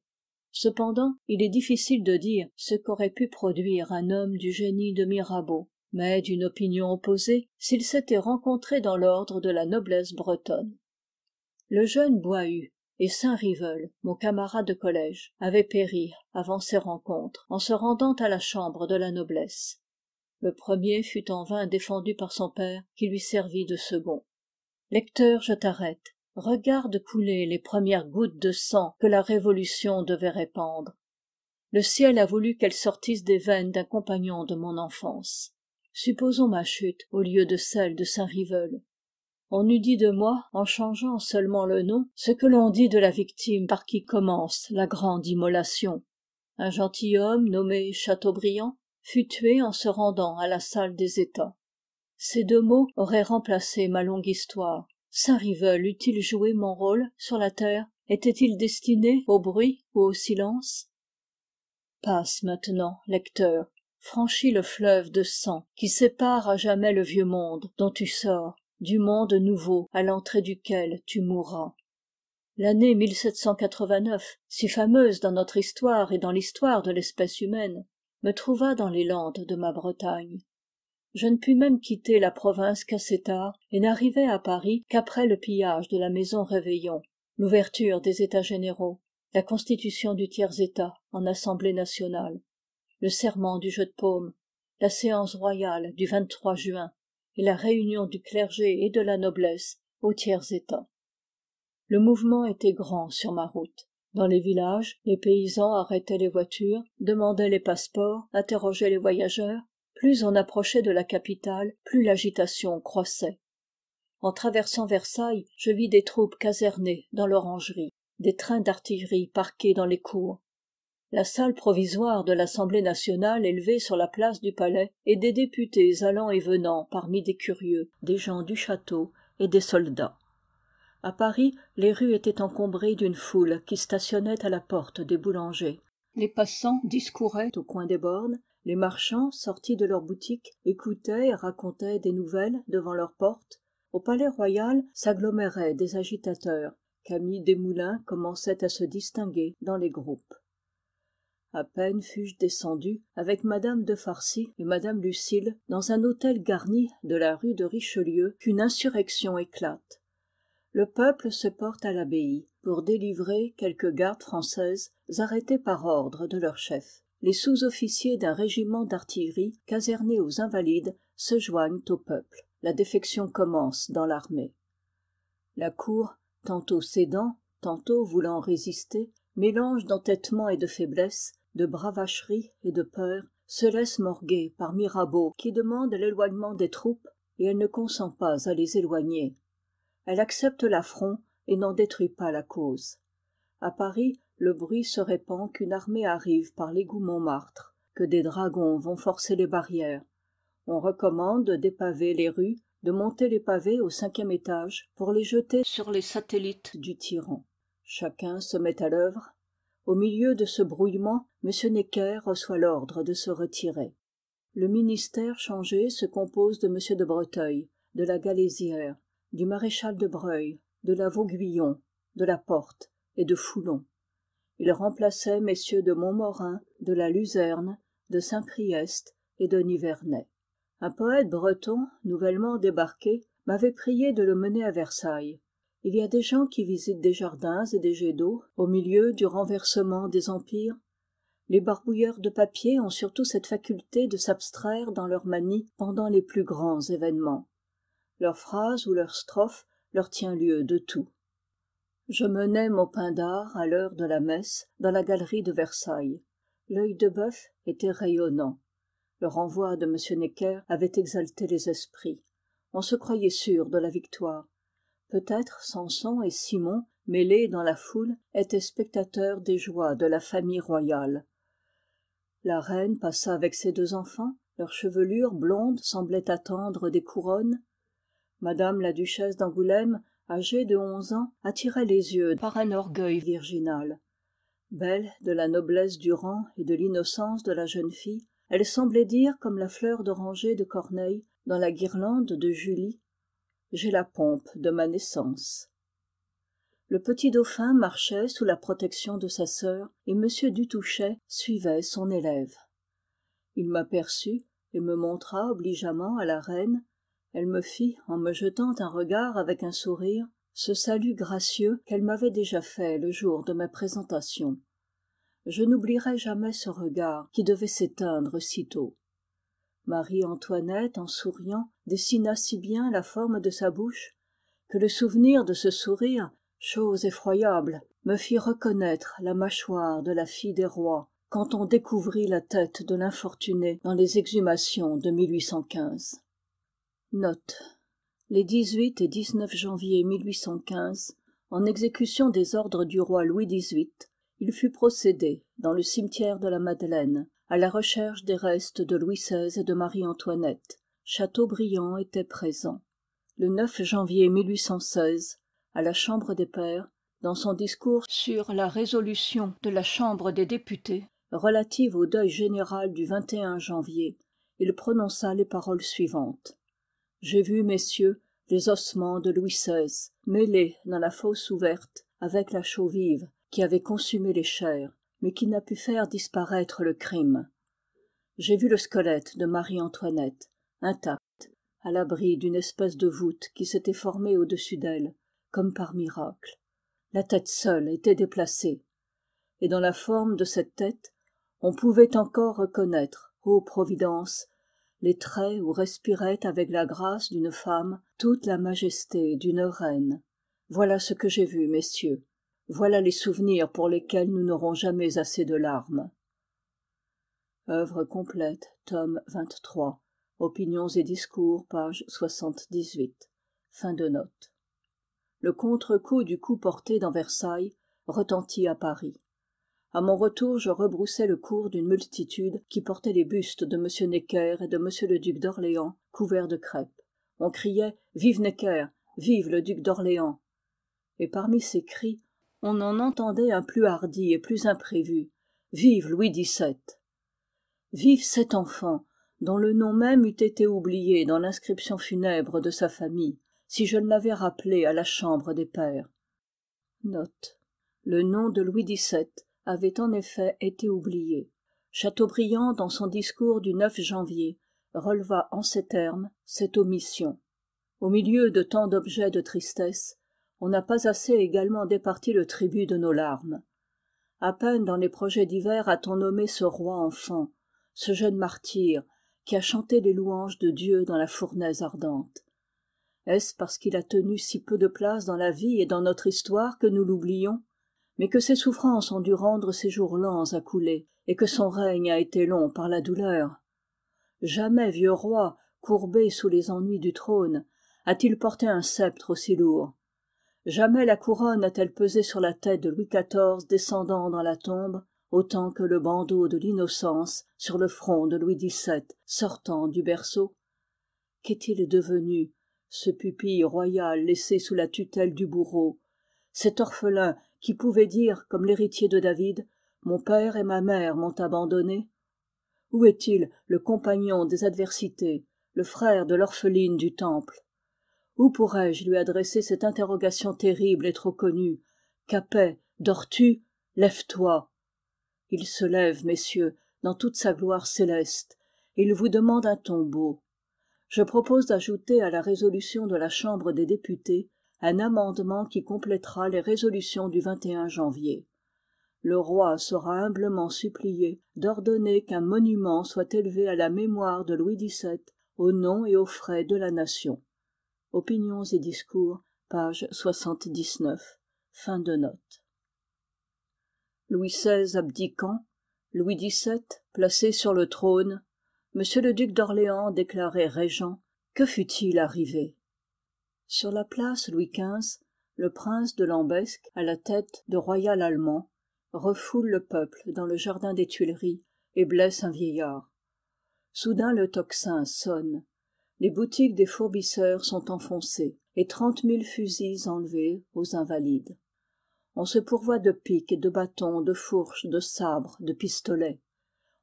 cependant il est difficile de dire ce qu'aurait pu produire un homme du génie de mirabeau mais d'une opinion opposée s'il s'était rencontré dans l'ordre de la noblesse bretonne le jeune Boahut et saint riveul mon camarade de collège avait péri avant ces rencontres en se rendant à la chambre de la noblesse le premier fut en vain défendu par son père qui lui servit de second lecteur je t'arrête regarde couler les premières gouttes de sang que la révolution devait répandre le ciel a voulu qu'elles sortissent des veines d'un compagnon de mon enfance supposons ma chute au lieu de celle de saint riveul on eût dit de moi en changeant seulement le nom ce que l'on dit de la victime par qui commence la grande immolation un gentilhomme nommé chateaubriand fut tué en se rendant à la salle des états ces deux mots auraient remplacé ma longue histoire saint rivel eût-il joué mon rôle sur la terre était-il destiné au bruit ou au silence passe maintenant lecteur franchis le fleuve de sang qui sépare à jamais le vieux monde dont tu sors du monde nouveau à l'entrée duquel tu mourras l'année si fameuse dans notre histoire et dans l'histoire de l'espèce humaine me trouva dans les landes de ma bretagne je ne pus même quitter la province qu'assez tard et n'arrivai à paris qu'après le pillage de la maison réveillon l'ouverture des états généraux la constitution du tiers état en assemblée nationale le serment du jeu de paume la séance royale du 23 juin et la réunion du clergé et de la noblesse aux tiers états le mouvement était grand sur ma route dans les villages les paysans arrêtaient les voitures demandaient les passeports interrogeaient les voyageurs plus on approchait de la capitale plus l'agitation croissait en traversant versailles je vis des troupes casernées dans l'orangerie des trains d'artillerie parqués dans les cours la salle provisoire de l'assemblée nationale élevée sur la place du palais et des députés allant et venant parmi des curieux des gens du château et des soldats À paris les rues étaient encombrées d'une foule qui stationnait à la porte des boulangers les passants discouraient au coin des bornes les marchands sortis de leurs boutiques écoutaient et racontaient des nouvelles devant leurs portes au palais-royal s'aggloméraient des agitateurs camille desmoulins commençait à se distinguer dans les groupes à peine fus-je descendu avec madame de farcy et madame lucile dans un hôtel garni de la rue de richelieu qu'une insurrection éclate le peuple se porte à l'abbaye pour délivrer quelques gardes françaises arrêtées par ordre de leur chef les sous-officiers d'un régiment d'artillerie caserné aux invalides se joignent au peuple la défection commence dans l'armée la cour tantôt cédant tantôt voulant résister mélange d'entêtement et de faiblesse de bravacherie et de peur se laisse morguer par mirabeau qui demande l'éloignement des troupes et elle ne consent pas à les éloigner elle accepte l'affront et n'en détruit pas la cause À paris le bruit se répand qu'une armée arrive par l'égout montmartre que des dragons vont forcer les barrières on recommande de dépaver les rues de monter les pavés au cinquième étage pour les jeter sur les satellites du tyran chacun se met à l'œuvre au milieu de ce brouillement m necker reçoit l'ordre de se retirer le ministère changé se compose de m de breteuil de la galésière du maréchal de breuil de la vauguyon de la porte et de foulon il remplaçait messieurs mm. de montmorin de la luzerne de saint priest et de nivernais un poète breton nouvellement débarqué m'avait prié de le mener à versailles il y a des gens qui visitent des jardins et des jets d'eau au milieu du renversement des empires les barbouilleurs de papier ont surtout cette faculté de s'abstraire dans leur manie pendant les plus grands événements leur phrase ou leur strophe leur tient lieu de tout je menais mon pain d'art à l'heure de la messe dans la galerie de versailles l'œil de bœuf était rayonnant le renvoi de m necker avait exalté les esprits on se croyait sûr de la victoire peut-être samson et simon mêlés dans la foule étaient spectateurs des joies de la famille royale la reine passa avec ses deux enfants leurs chevelures blondes semblaient attendre des couronnes madame la duchesse d'angoulême âgée de onze ans attirait les yeux par un orgueil virginal belle de la noblesse du rang et de l'innocence de la jeune fille elle semblait dire comme la fleur d'oranger de corneille dans la guirlande de julie j'ai la pompe de ma naissance le petit dauphin marchait sous la protection de sa sœur et m du touchet suivait son élève il m'aperçut et me montra obligeamment à la reine elle me fit en me jetant un regard avec un sourire ce salut gracieux qu'elle m'avait déjà fait le jour de ma présentation je n'oublierai jamais ce regard qui devait s'éteindre tôt marie-antoinette en souriant dessina si bien la forme de sa bouche que le souvenir de ce sourire chose effroyable me fit reconnaître la mâchoire de la fille des rois quand on découvrit la tête de l'infortuné dans les exhumations de les et janvier en exécution des ordres du roi louis xviii il fut procédé dans le cimetière de la madeleine à la recherche des restes de louis xvi et de marie-antoinette chateaubriand était présent le janvier à la chambre des pairs dans son discours sur la résolution de la chambre des députés relative au deuil général du janvier il prononça les paroles suivantes j'ai vu messieurs les ossements de louis xvi mêlés dans la fosse ouverte avec la chaux vive qui avait consumé les chairs mais qui n'a pu faire disparaître le crime j'ai vu le squelette de marie-antoinette intact à l'abri d'une espèce de voûte qui s'était formée au-dessus d'elle comme par miracle la tête seule était déplacée et dans la forme de cette tête on pouvait encore reconnaître ô providence les traits où respirait avec la grâce d'une femme toute la majesté d'une reine voilà ce que j'ai vu messieurs voilà les souvenirs pour lesquels nous n'aurons jamais assez de larmes œuvre complète tome 23, opinions et discours page fin de note le contre-coup du coup porté dans versailles retentit à paris À mon retour je rebroussai le cours d'une multitude qui portait les bustes de m necker et de m le duc d'orléans couverts de crêpes on criait vive necker vive le duc d'orléans et parmi ces cris on en entendait un plus hardi et plus imprévu vive louis xvii vive cet enfant dont le nom même eût été oublié dans l'inscription funèbre de sa famille si je ne l'avais rappelé à la chambre des Note. le nom de louis xvii avait en effet été oublié chateaubriand dans son discours du janvier releva en ces termes cette omission au milieu de tant d'objets de tristesse on n'a pas assez également départi le tribut de nos larmes À peine dans les projets divers a-t-on nommé ce roi enfant ce jeune martyr qui a chanté les louanges de dieu dans la fournaise ardente est-ce parce qu'il a tenu si peu de place dans la vie et dans notre histoire que nous l'oublions mais que ses souffrances ont dû rendre ses jours lents à couler et que son règne a été long par la douleur jamais vieux roi courbé sous les ennuis du trône a-t-il porté un sceptre aussi lourd jamais la couronne a t elle pesé sur la tête de louis xiv descendant dans la tombe autant que le bandeau de l'innocence sur le front de louis xvii sortant du berceau qu'est-il devenu ce pupille royal laissé sous la tutelle du bourreau cet orphelin qui pouvait dire comme l'héritier de david mon père et ma mère m'ont abandonné où est-il le compagnon des adversités le frère de l'orpheline du temple où pourrais-je lui adresser cette interrogation terrible et trop connue capet dors-tu lève-toi il se lève messieurs dans toute sa gloire céleste et il vous demande un tombeau je propose d'ajouter à la résolution de la chambre des députés un amendement qui complétera les résolutions du janvier le roi sera humblement supplié d'ordonner qu'un monument soit élevé à la mémoire de louis xvii au nom et aux frais de la nation opinions et discours page fin de note louis xvi abdiquant louis xvii placé sur le trône m le duc d'orléans déclaré régent que fut-il arrivé sur la place louis xv le prince de Lambesque, à la tête de royal allemand, refoule le peuple dans le jardin des tuileries et blesse un vieillard soudain le tocsin sonne les boutiques des fourbisseurs sont enfoncées et trente mille fusils enlevés aux invalides on se pourvoit de piques de bâtons de fourches de sabres de pistolets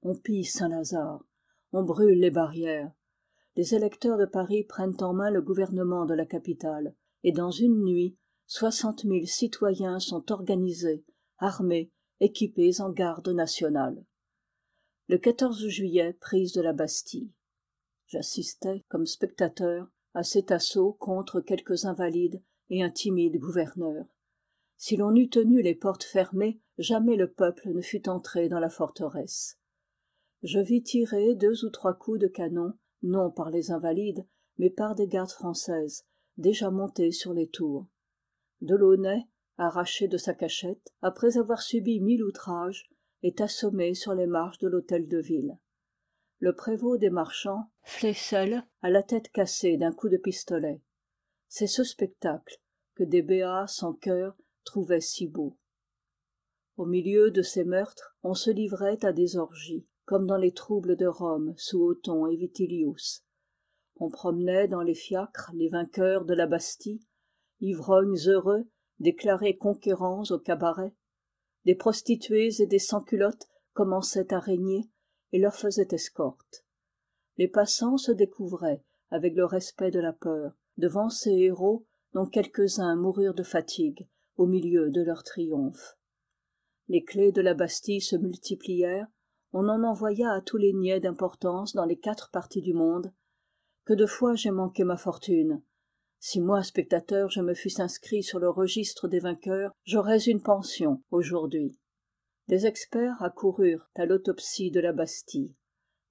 on pille saint-lazare on brûle les barrières les électeurs de paris prennent en main le gouvernement de la capitale et dans une nuit soixante mille citoyens sont organisés armés équipés en garde nationale le juillet prise de la bastille j'assistais comme spectateur à cet assaut contre quelques invalides et un timide gouverneur si l'on eût tenu les portes fermées jamais le peuple ne fût entré dans la forteresse je vis tirer deux ou trois coups de canon non par les invalides mais par des gardes françaises déjà montées sur les tours delaunay arraché de sa cachette après avoir subi mille outrages est assommé sur les marches de l'hôtel de ville le prévôt des marchands Flessel, à la tête cassée d'un coup de pistolet c'est ce spectacle que des béats sans cœur trouvaient si beau au milieu de ces meurtres on se livrait à des orgies comme dans les troubles de rome sous othon et Vitilius. on promenait dans les fiacres les vainqueurs de la bastille ivrognes heureux déclarés conquérants au cabaret des prostituées et des sans-culottes commençaient à régner et leur faisait escorte les passants se découvraient avec le respect de la peur devant ces héros dont quelques-uns moururent de fatigue au milieu de leur triomphe. les clés de la bastille se multiplièrent on en envoya à tous les niais d'importance dans les quatre parties du monde que de fois j'ai manqué ma fortune si moi spectateur je me fusse inscrit sur le registre des vainqueurs j'aurais une pension aujourd'hui des experts accoururent à l'autopsie de la bastille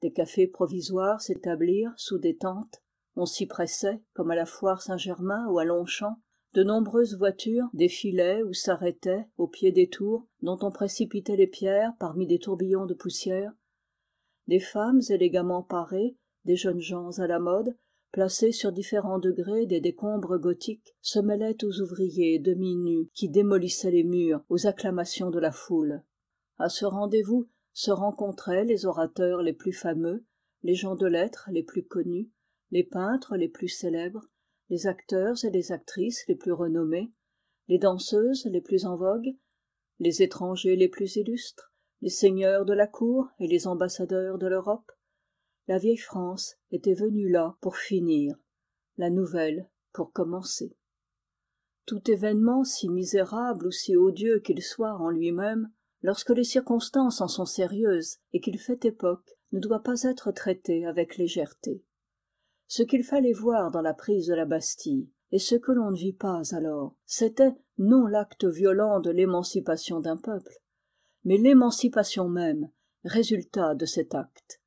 des cafés provisoires s'établirent sous des tentes on s'y pressait comme à la foire saint-germain ou à longchamp de nombreuses voitures défilaient ou s'arrêtaient au pied des tours dont on précipitait les pierres parmi des tourbillons de poussière des femmes élégamment parées des jeunes gens à la mode placés sur différents degrés des décombres gothiques se mêlaient aux ouvriers demi nus qui démolissaient les murs aux acclamations de la foule à ce rendez-vous se rencontraient les orateurs les plus fameux les gens de lettres les plus connus les peintres les plus célèbres les acteurs et les actrices les plus renommés les danseuses les plus en vogue les étrangers les plus illustres les seigneurs de la cour et les ambassadeurs de l'europe la vieille france était venue là pour finir la nouvelle pour commencer tout événement si misérable ou si odieux qu'il soit en lui-même lorsque les circonstances en sont sérieuses et qu'il fait époque ne doit pas être traité avec légèreté ce qu'il fallait voir dans la prise de la bastille et ce que l'on ne vit pas alors c'était non l'acte violent de l'émancipation d'un peuple mais l'émancipation même résultat de cet acte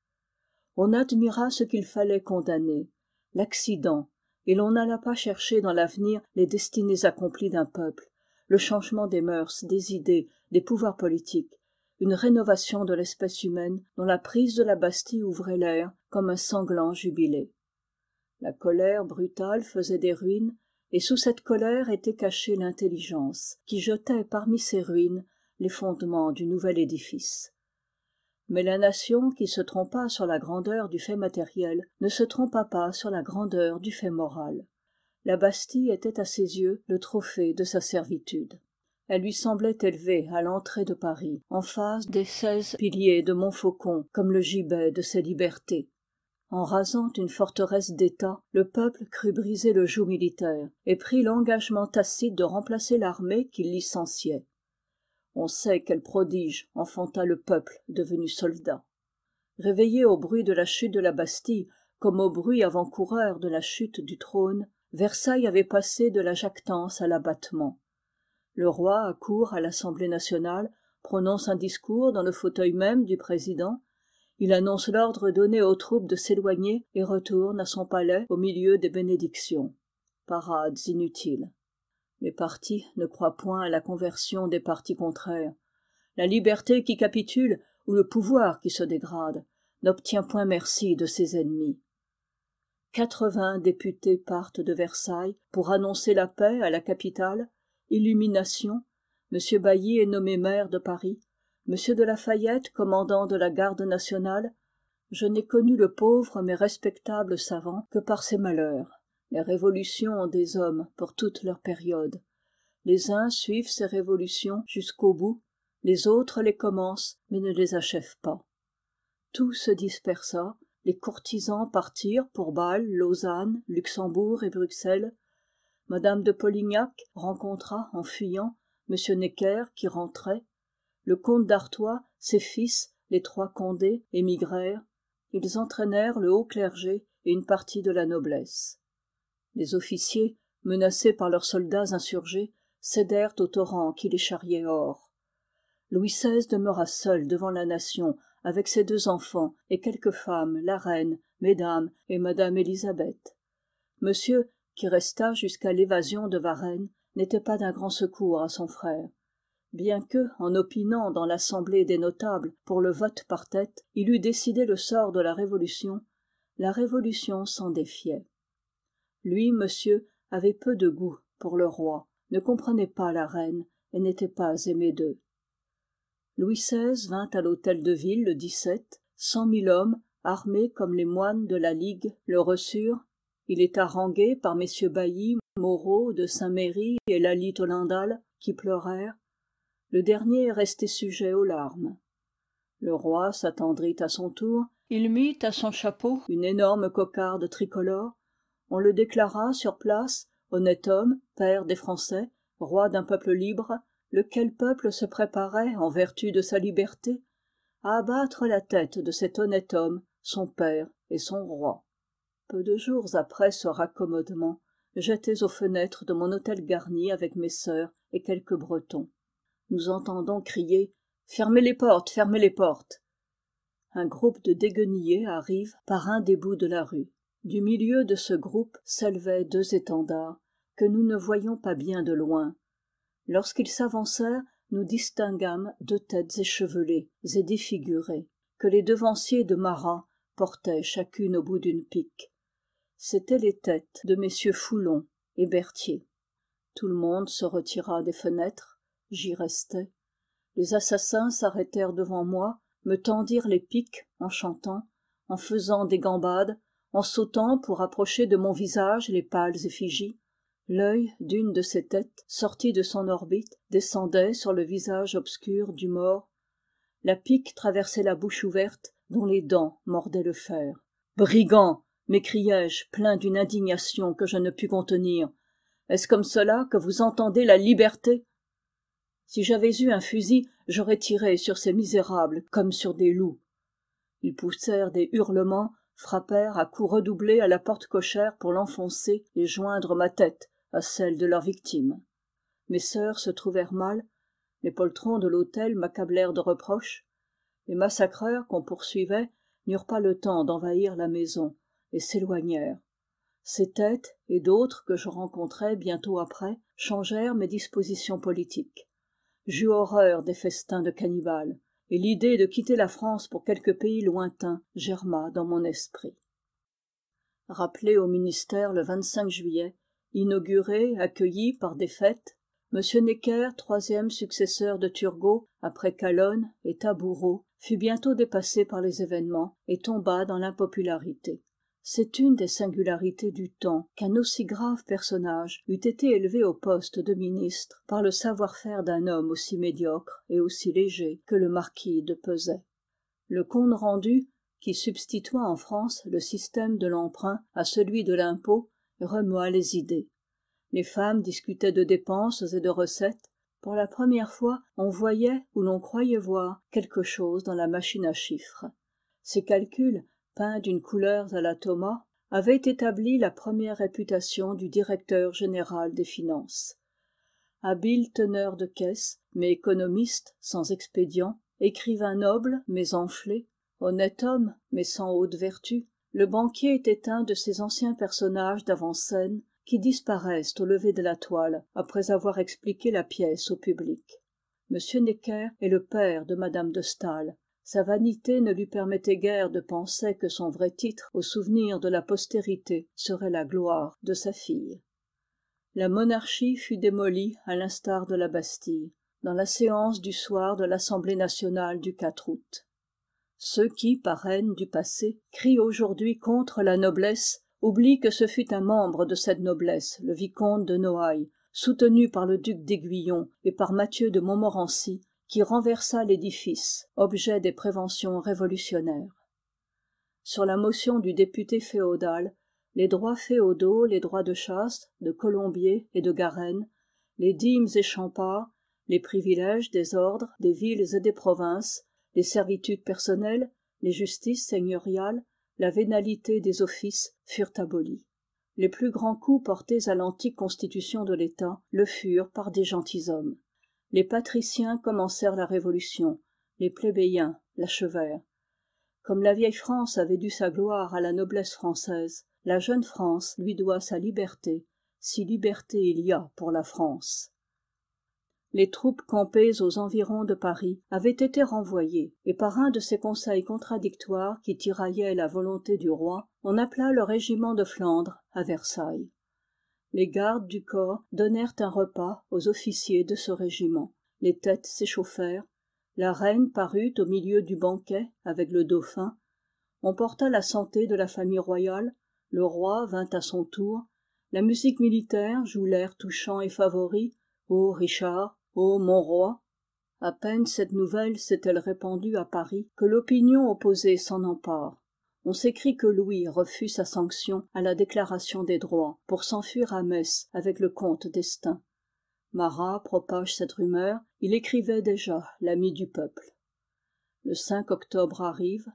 on admira ce qu'il fallait condamner l'accident et l'on n'alla pas chercher dans l'avenir les destinées accomplies d'un peuple le changement des mœurs des idées des pouvoirs politiques une rénovation de l'espèce humaine dont la prise de la bastille ouvrait l'air comme un sanglant jubilé la colère brutale faisait des ruines et sous cette colère était cachée l'intelligence qui jetait parmi ces ruines les fondements du nouvel édifice mais la nation qui se trompa sur la grandeur du fait matériel ne se trompa pas sur la grandeur du fait moral la bastille était à ses yeux le trophée de sa servitude elle lui semblait élevée à l'entrée de paris en face des seize piliers de montfaucon comme le gibet de ses libertés en rasant une forteresse d'état le peuple crut briser le joug militaire et prit l'engagement tacite de remplacer l'armée qu'il licenciait on sait quel prodige enfanta le peuple devenu soldat réveillé au bruit de la chute de la bastille comme au bruit avant-coureur de la chute du trône versailles avait passé de la jactance à l'abattement le roi accourt à l'assemblée nationale prononce un discours dans le fauteuil même du président il annonce l'ordre donné aux troupes de s'éloigner et retourne à son palais au milieu des bénédictions parades inutiles les partis ne croient point à la conversion des partis contraires la liberté qui capitule ou le pouvoir qui se dégrade n'obtient point merci de ses ennemis quatre-vingts députés partent de versailles pour annoncer la paix à la capitale illumination m bailly est nommé maire de paris m de la fayette commandant de la garde nationale je n'ai connu le pauvre mais respectable savant que par ses malheurs les révolutions ont des hommes pour toutes leurs périodes les uns suivent ces révolutions jusqu'au bout les autres les commencent mais ne les achèvent pas tout se dispersa les courtisans partirent pour bâle lausanne luxembourg et bruxelles Madame de polignac rencontra en fuyant m necker qui rentrait le comte d'artois ses fils les trois condés, émigrèrent ils entraînèrent le haut clergé et une partie de la noblesse les officiers menacés par leurs soldats insurgés cédèrent au torrent qui les charriait hors louis xvi demeura seul devant la nation avec ses deux enfants et quelques femmes la reine mesdames et madame élisabeth monsieur qui resta jusqu'à l'évasion de varennes n'était pas d'un grand secours à son frère bien que en opinant dans l'assemblée des notables pour le vote par tête il eût décidé le sort de la révolution la révolution s'en défiait lui monsieur avait peu de goût pour le roi ne comprenait pas la reine et n'était pas aimé d'eux louis xvi vint à l'hôtel-de ville le cent mille hommes armés comme les moines de la ligue le reçurent il est harangué par messieurs bailly moreau de saint méry et Lalit-Hollandal, qui pleurèrent le dernier est resté sujet aux larmes le roi s'attendrit à son tour il mit à son chapeau une énorme cocarde tricolore on le déclara sur place honnête homme père des français roi d'un peuple libre lequel peuple se préparait en vertu de sa liberté à abattre la tête de cet honnête homme son père et son roi peu de jours après ce raccommodement j'étais aux fenêtres de mon hôtel garni avec mes sœurs et quelques bretons nous entendons crier fermez les portes fermez les portes un groupe de déguenillés arrive par un des bouts de la rue du milieu de ce groupe s'élevaient deux étendards que nous ne voyons pas bien de loin lorsqu'ils s'avancèrent nous distinguâmes deux têtes échevelées et défigurées que les devanciers de marat portaient chacune au bout d'une pique c'étaient les têtes de messieurs foulon et berthier tout le monde se retira des fenêtres j'y restai les assassins s'arrêtèrent devant moi me tendirent les piques en chantant en faisant des gambades en sautant pour approcher de mon visage les pâles effigies l'œil d'une de ces têtes sortie de son orbite descendait sur le visage obscur du mort la pique traversait la bouche ouverte dont les dents mordaient le fer Brigand m'écriai-je plein d'une indignation que je ne pus contenir est-ce comme cela que vous entendez la liberté si j'avais eu un fusil j'aurais tiré sur ces misérables comme sur des loups ils poussèrent des hurlements frappèrent à coups redoublés à la porte cochère pour l'enfoncer et joindre ma tête à celle de leurs victimes. mes sœurs se trouvèrent mal les poltrons de l'hôtel m'accablèrent de reproches les massacreurs qu'on poursuivait n'eurent pas le temps d'envahir la maison et s'éloignèrent ces têtes et d'autres que je rencontrai bientôt après changèrent mes dispositions politiques j'eus horreur des festins de cannibales et l'idée de quitter la france pour quelque pays lointain germa dans mon esprit rappelé au ministère le juillet inauguré accueilli par des fêtes m necker troisième successeur de turgot après calonne et taboureau fut bientôt dépassé par les événements et tomba dans l'impopularité c'est une des singularités du temps qu'un aussi grave personnage eût été élevé au poste de ministre par le savoir-faire d'un homme aussi médiocre et aussi léger que le marquis de pesay le compte rendu qui substitua en france le système de l'emprunt à celui de l'impôt remua les idées les femmes discutaient de dépenses et de recettes pour la première fois on voyait ou l'on croyait voir quelque chose dans la machine à chiffres ces calculs peints d'une couleur à la thomas avaient établi la première réputation du directeur général des finances habile teneur de caisse mais économiste sans expédient écrivain noble mais enflé honnête homme mais sans haute vertu le banquier était un de ces anciens personnages d'avant-scène qui disparaissent au lever de la toile après avoir expliqué la pièce au public m necker est le père de mme de staël sa vanité ne lui permettait guère de penser que son vrai titre au souvenir de la postérité serait la gloire de sa fille la monarchie fut démolie à l'instar de la bastille dans la séance du soir de l'assemblée nationale du août ceux qui par haine du passé crient aujourd'hui contre la noblesse oublient que ce fut un membre de cette noblesse le vicomte de noailles soutenu par le duc d'aiguillon et par mathieu de montmorency qui renversa l'édifice objet des préventions révolutionnaires sur la motion du député féodal les droits féodaux les droits de chasse de colombier et de garenne les dîmes et champarts les privilèges des ordres des villes et des provinces les servitudes personnelles les justices seigneuriales la vénalité des offices furent abolies les plus grands coups portés à l'antique constitution de l'état le furent par des gentilshommes les patriciens commencèrent la révolution les plébéiens l'achevèrent comme la vieille france avait dû sa gloire à la noblesse française la jeune france lui doit sa liberté si liberté il y a pour la france les troupes campées aux environs de paris avaient été renvoyées et par un de ces conseils contradictoires qui tiraillaient la volonté du roi on appela le régiment de flandre à versailles les gardes du corps donnèrent un repas aux officiers de ce régiment les têtes s'échauffèrent la reine parut au milieu du banquet avec le dauphin on porta la santé de la famille royale le roi vint à son tour la musique militaire joue l'air touchant et favori ô richard ô mon roi À peine cette nouvelle s'est-elle répandue à paris que l'opinion opposée s'en empare on s'écrit que louis refuse sa sanction à la déclaration des droits pour s'enfuir à metz avec le comte d'estaing marat propage cette rumeur il écrivait déjà l'ami du peuple le octobre arrive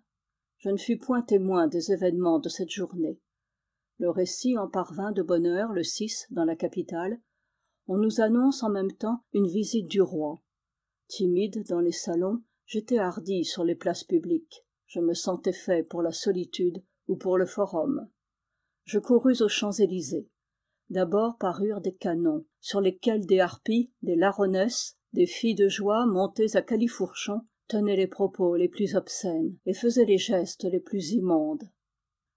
je ne fus point témoin des événements de cette journée le récit en parvint de bonne heure le dans la capitale on nous annonce en même temps une visite du roi timide dans les salons j'étais hardi sur les places publiques je me sentais fait pour la solitude ou pour le forum je courus aux champs élysées d'abord parurent des canons sur lesquels des harpies des larronnesses des filles de joie montées à califourchon tenaient les propos les plus obscènes et faisaient les gestes les plus immondes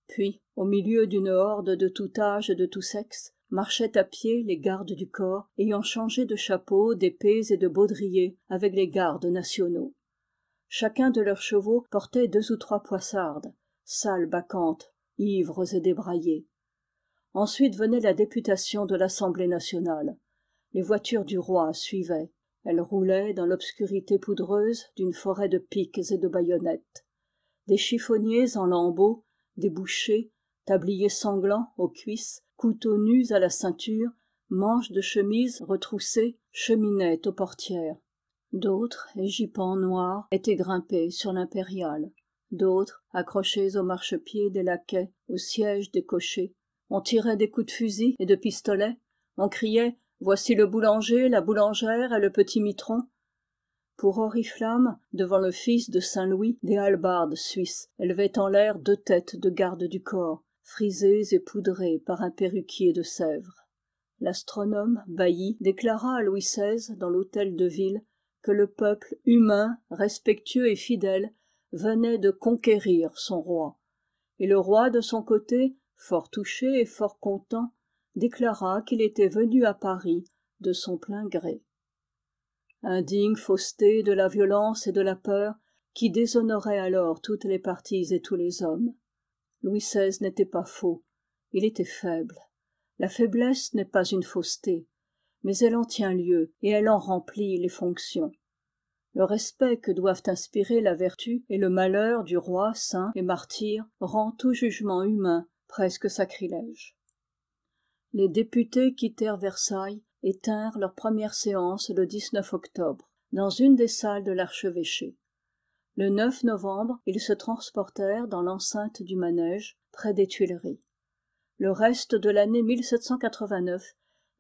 puis au milieu d'une horde de tout âge et de tout sexe marchaient à pied les gardes du corps ayant changé de chapeaux d'épées et de baudriers avec les gardes nationaux chacun de leurs chevaux portait deux ou trois poissardes sales bacantes, ivres et débraillées ensuite venait la députation de l'assemblée nationale les voitures du roi suivaient elles roulaient dans l'obscurité poudreuse d'une forêt de piques et de baïonnettes des chiffonniers en lambeaux des bouchers tabliers sanglants aux cuisses couteaux nus à la ceinture manches de chemise retroussées cheminaient aux portières d'autres égypans noirs étaient grimpés sur l'impériale d'autres accrochés aux marchepieds des laquais au siège des cochers on tirait des coups de fusil et de pistolet on criait voici le boulanger la boulangère et le petit mitron pour oriflamme devant le fils de saint louis des halbardes suisses élevaient en l'air deux têtes de garde du corps frisés et poudrés par un perruquier de sèvres l'astronome bailly déclara à louis xvi dans l'hôtel de ville que le peuple humain respectueux et fidèle venait de conquérir son roi et le roi de son côté fort touché et fort content déclara qu'il était venu à paris de son plein gré indigne fausseté de la violence et de la peur qui déshonoraient alors toutes les parties et tous les hommes louis xvi n'était pas faux il était faible la faiblesse n'est pas une fausseté mais elle en tient lieu et elle en remplit les fonctions le respect que doivent inspirer la vertu et le malheur du roi saint et martyr rend tout jugement humain presque sacrilège les députés quittèrent versailles et tinrent leur première séance le octobre dans une des salles de l'archevêché le 9 novembre ils se transportèrent dans l'enceinte du manège près des tuileries le reste de l'année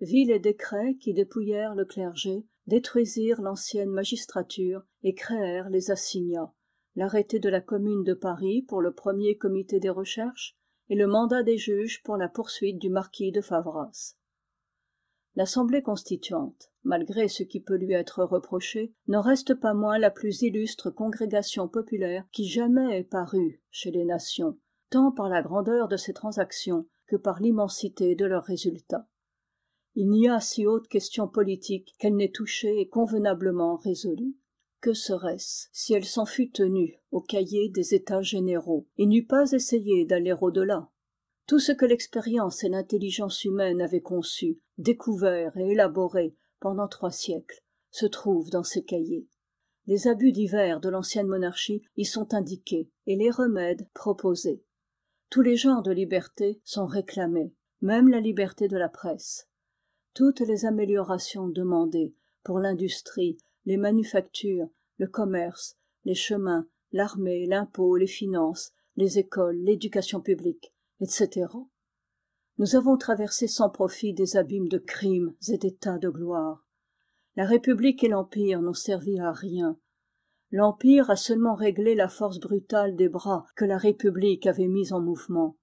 vit les décrets qui dépouillèrent le clergé détruisirent l'ancienne magistrature et créèrent les assignats l'arrêté de la commune de paris pour le premier comité des recherches et le mandat des juges pour la poursuite du marquis de favras l'assemblée constituante malgré ce qui peut lui être reproché n'en reste pas moins la plus illustre congrégation populaire qui jamais ait paru chez les nations tant par la grandeur de ses transactions que par l'immensité de leurs résultats il n'y a si haute question politique qu'elle n'ait touchée et convenablement résolue que serait-ce si elle s'en fût tenue au cahier des états généraux et n'eût pas essayé d'aller au-delà tout ce que l'expérience et l'intelligence humaine avaient conçu découvert et élaboré pendant trois siècles se trouvent dans ces cahiers les abus divers de l'ancienne monarchie y sont indiqués et les remèdes proposés tous les genres de liberté sont réclamés même la liberté de la presse toutes les améliorations demandées pour l'industrie les manufactures le commerce les chemins l'armée l'impôt les finances les écoles l'éducation publique etc nous avons traversé sans profit des abîmes de crimes et d'états de gloire la république et l'empire n'ont servi à rien l'empire a seulement réglé la force brutale des bras que la république avait mis en mouvement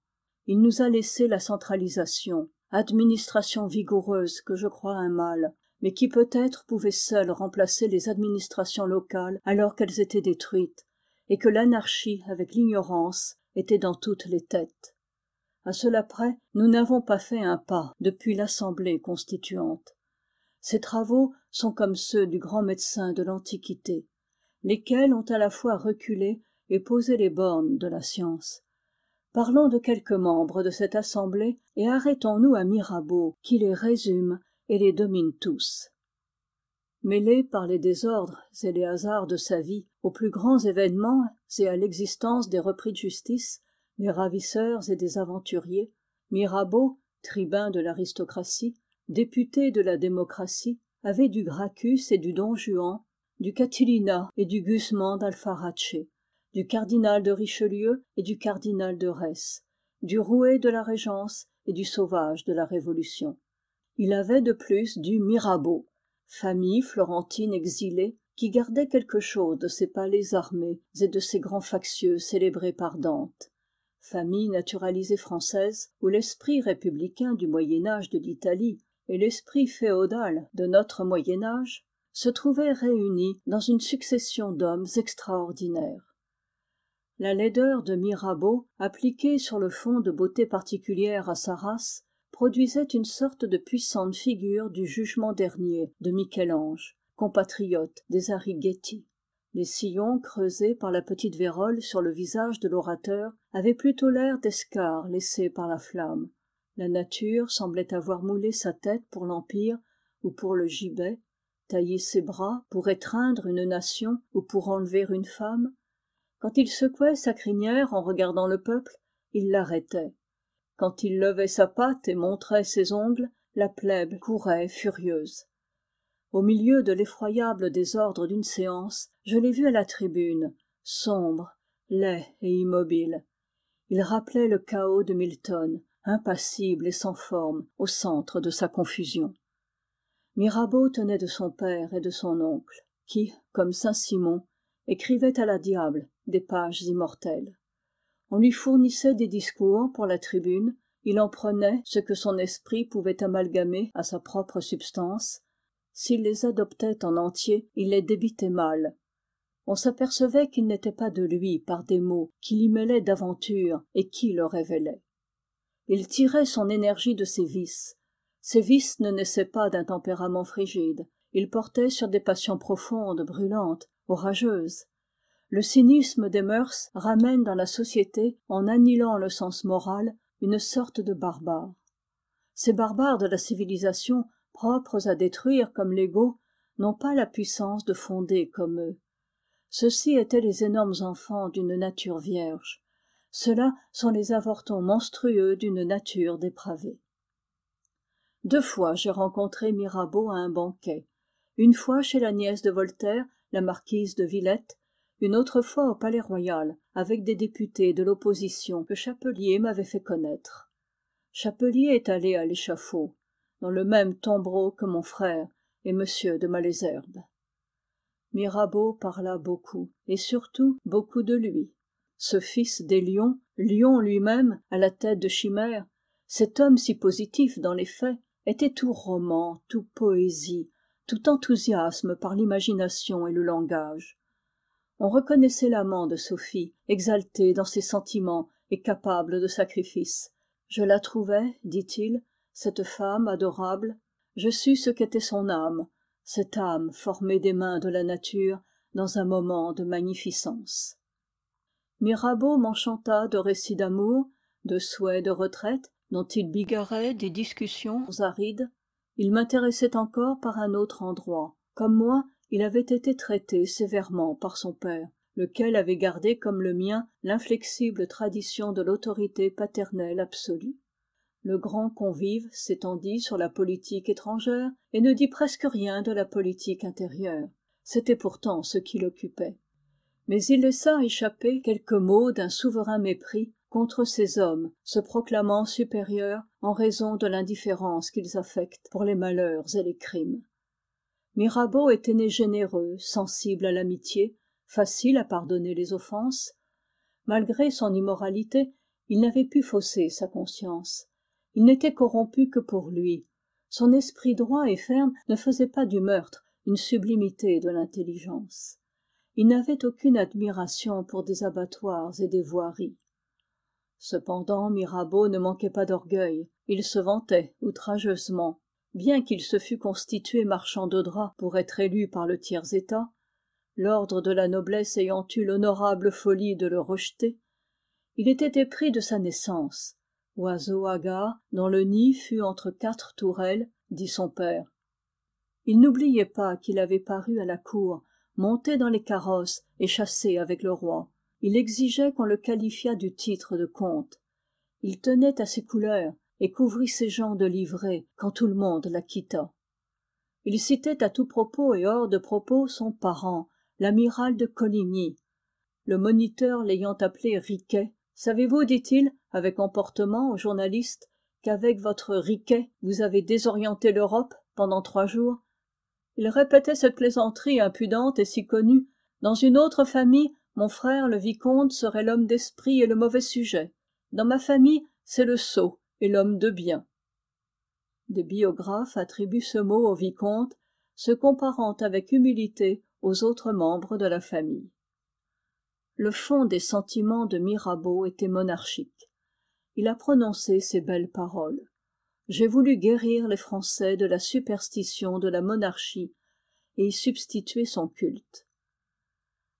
il nous a laissé la centralisation administration vigoureuse que je crois un mal mais qui peut-être pouvait seule remplacer les administrations locales alors qu'elles étaient détruites et que l'anarchie avec l'ignorance était dans toutes les têtes à cela près nous n'avons pas fait un pas depuis l'assemblée constituante Ces travaux sont comme ceux du grand médecin de l'antiquité lesquels ont à la fois reculé et posé les bornes de la science parlons de quelques membres de cette assemblée et arrêtons-nous à mirabeau qui les résume et les domine tous mêlé par les désordres et les hasards de sa vie aux plus grands événements et à l'existence des repris de justice des ravisseurs et des aventuriers mirabeau tribun de l'aristocratie député de la démocratie avait du gracchus et du don juan du catilina et du guzman d'alfarache du cardinal de richelieu et du cardinal de Rès, du roué de la régence et du sauvage de la révolution il avait de plus du mirabeau famille florentine exilée qui gardait quelque chose de ses palais armés et de ses grands factieux célébrés par dante famille naturalisée française où l'esprit républicain du moyen âge de l'italie et l'esprit féodal de notre moyen âge se trouvaient réunis dans une succession d'hommes extraordinaires la laideur de mirabeau appliquée sur le fond de beauté particulière à sa race produisait une sorte de puissante figure du jugement dernier de michel-ange compatriote des les sillons creusés par la petite vérole sur le visage de l'orateur avaient plutôt l'air d'escarres laissés par la flamme la nature semblait avoir moulé sa tête pour l'empire ou pour le gibet taillé ses bras pour étreindre une nation ou pour enlever une femme quand il secouait sa crinière en regardant le peuple il l'arrêtait quand il levait sa patte et montrait ses ongles la plèbe courait furieuse au milieu de l'effroyable désordre d'une séance je l'ai vu à la tribune sombre laid et immobile il rappelait le chaos de milton impassible et sans forme au centre de sa confusion mirabeau tenait de son père et de son oncle qui comme saint-simon écrivait à la diable des pages immortelles on lui fournissait des discours pour la tribune il en prenait ce que son esprit pouvait amalgamer à sa propre substance s'il les adoptait en entier il les débitait mal on s'apercevait qu'il n'était pas de lui par des mots qui y mêlait d'aventure et qui le révélaient il tirait son énergie de ses vices ses vices ne naissaient pas d'un tempérament frigide ils portaient sur des passions profondes brûlantes orageuses le cynisme des mœurs ramène dans la société en annihilant le sens moral une sorte de barbare ces barbares de la civilisation propres à détruire comme l'ego n'ont pas la puissance de fonder comme eux ceux-ci étaient les énormes enfants d'une nature vierge ceux-là sont les avortons monstrueux d'une nature dépravée deux fois j'ai rencontré mirabeau à un banquet une fois chez la nièce de voltaire la marquise de villette une autre fois au palais-royal avec des députés de l'opposition que chapelier m'avait fait connaître chapelier est allé à l'échafaud dans le même tombereau que mon frère et m de malesherbes mirabeau parla beaucoup et surtout beaucoup de lui ce fils des lions lion lui-même à la tête de chimère cet homme si positif dans les faits était tout roman tout poésie tout enthousiasme par l'imagination et le langage on reconnaissait l'amant de sophie exalté dans ses sentiments et capable de sacrifices je la trouvais dit-il cette femme adorable je sus ce qu'était son âme cette âme formée des mains de la nature dans un moment de magnificence mirabeau m'enchanta de récits d'amour de souhaits de retraite dont il bigarrait des discussions arides il m'intéressait encore par un autre endroit comme moi il avait été traité sévèrement par son père lequel avait gardé comme le mien l'inflexible tradition de l'autorité paternelle absolue le grand convive s'étendit sur la politique étrangère et ne dit presque rien de la politique intérieure c'était pourtant ce qui l'occupait mais il laissa échapper quelques mots d'un souverain mépris contre ces hommes se proclamant supérieurs en raison de l'indifférence qu'ils affectent pour les malheurs et les crimes mirabeau était né généreux sensible à l'amitié facile à pardonner les offenses malgré son immoralité il n'avait pu fausser sa conscience il n'était corrompu que pour lui son esprit droit et ferme ne faisait pas du meurtre une sublimité de l'intelligence il n'avait aucune admiration pour des abattoirs et des voiries cependant mirabeau ne manquait pas d'orgueil il se vantait outrageusement bien qu'il se fût constitué marchand de drap pour être élu par le tiers état l'ordre de la noblesse ayant eu l'honorable folie de le rejeter il était épris de sa naissance oiseau hagard dont le nid fut entre quatre tourelles dit son père il n'oubliait pas qu'il avait paru à la cour monté dans les carrosses et chassé avec le roi il exigeait qu'on le qualifiât du titre de comte il tenait à ses couleurs et couvrit ses gens de livrée quand tout le monde la quitta il citait à tout propos et hors de propos son parent l'amiral de coligny le moniteur l'ayant appelé riquet savez-vous dit-il avec emportement au journaliste qu'avec votre riquet vous avez désorienté l'europe pendant trois jours il répétait cette plaisanterie impudente et si connue dans une autre famille mon frère le vicomte serait l'homme d'esprit et le mauvais sujet dans ma famille c'est le sot et l'homme de bien des biographes attribuent ce mot au vicomte se comparant avec humilité aux autres membres de la famille le fond des sentiments de mirabeau était monarchique il a prononcé ces belles paroles j'ai voulu guérir les français de la superstition de la monarchie et y substituer son culte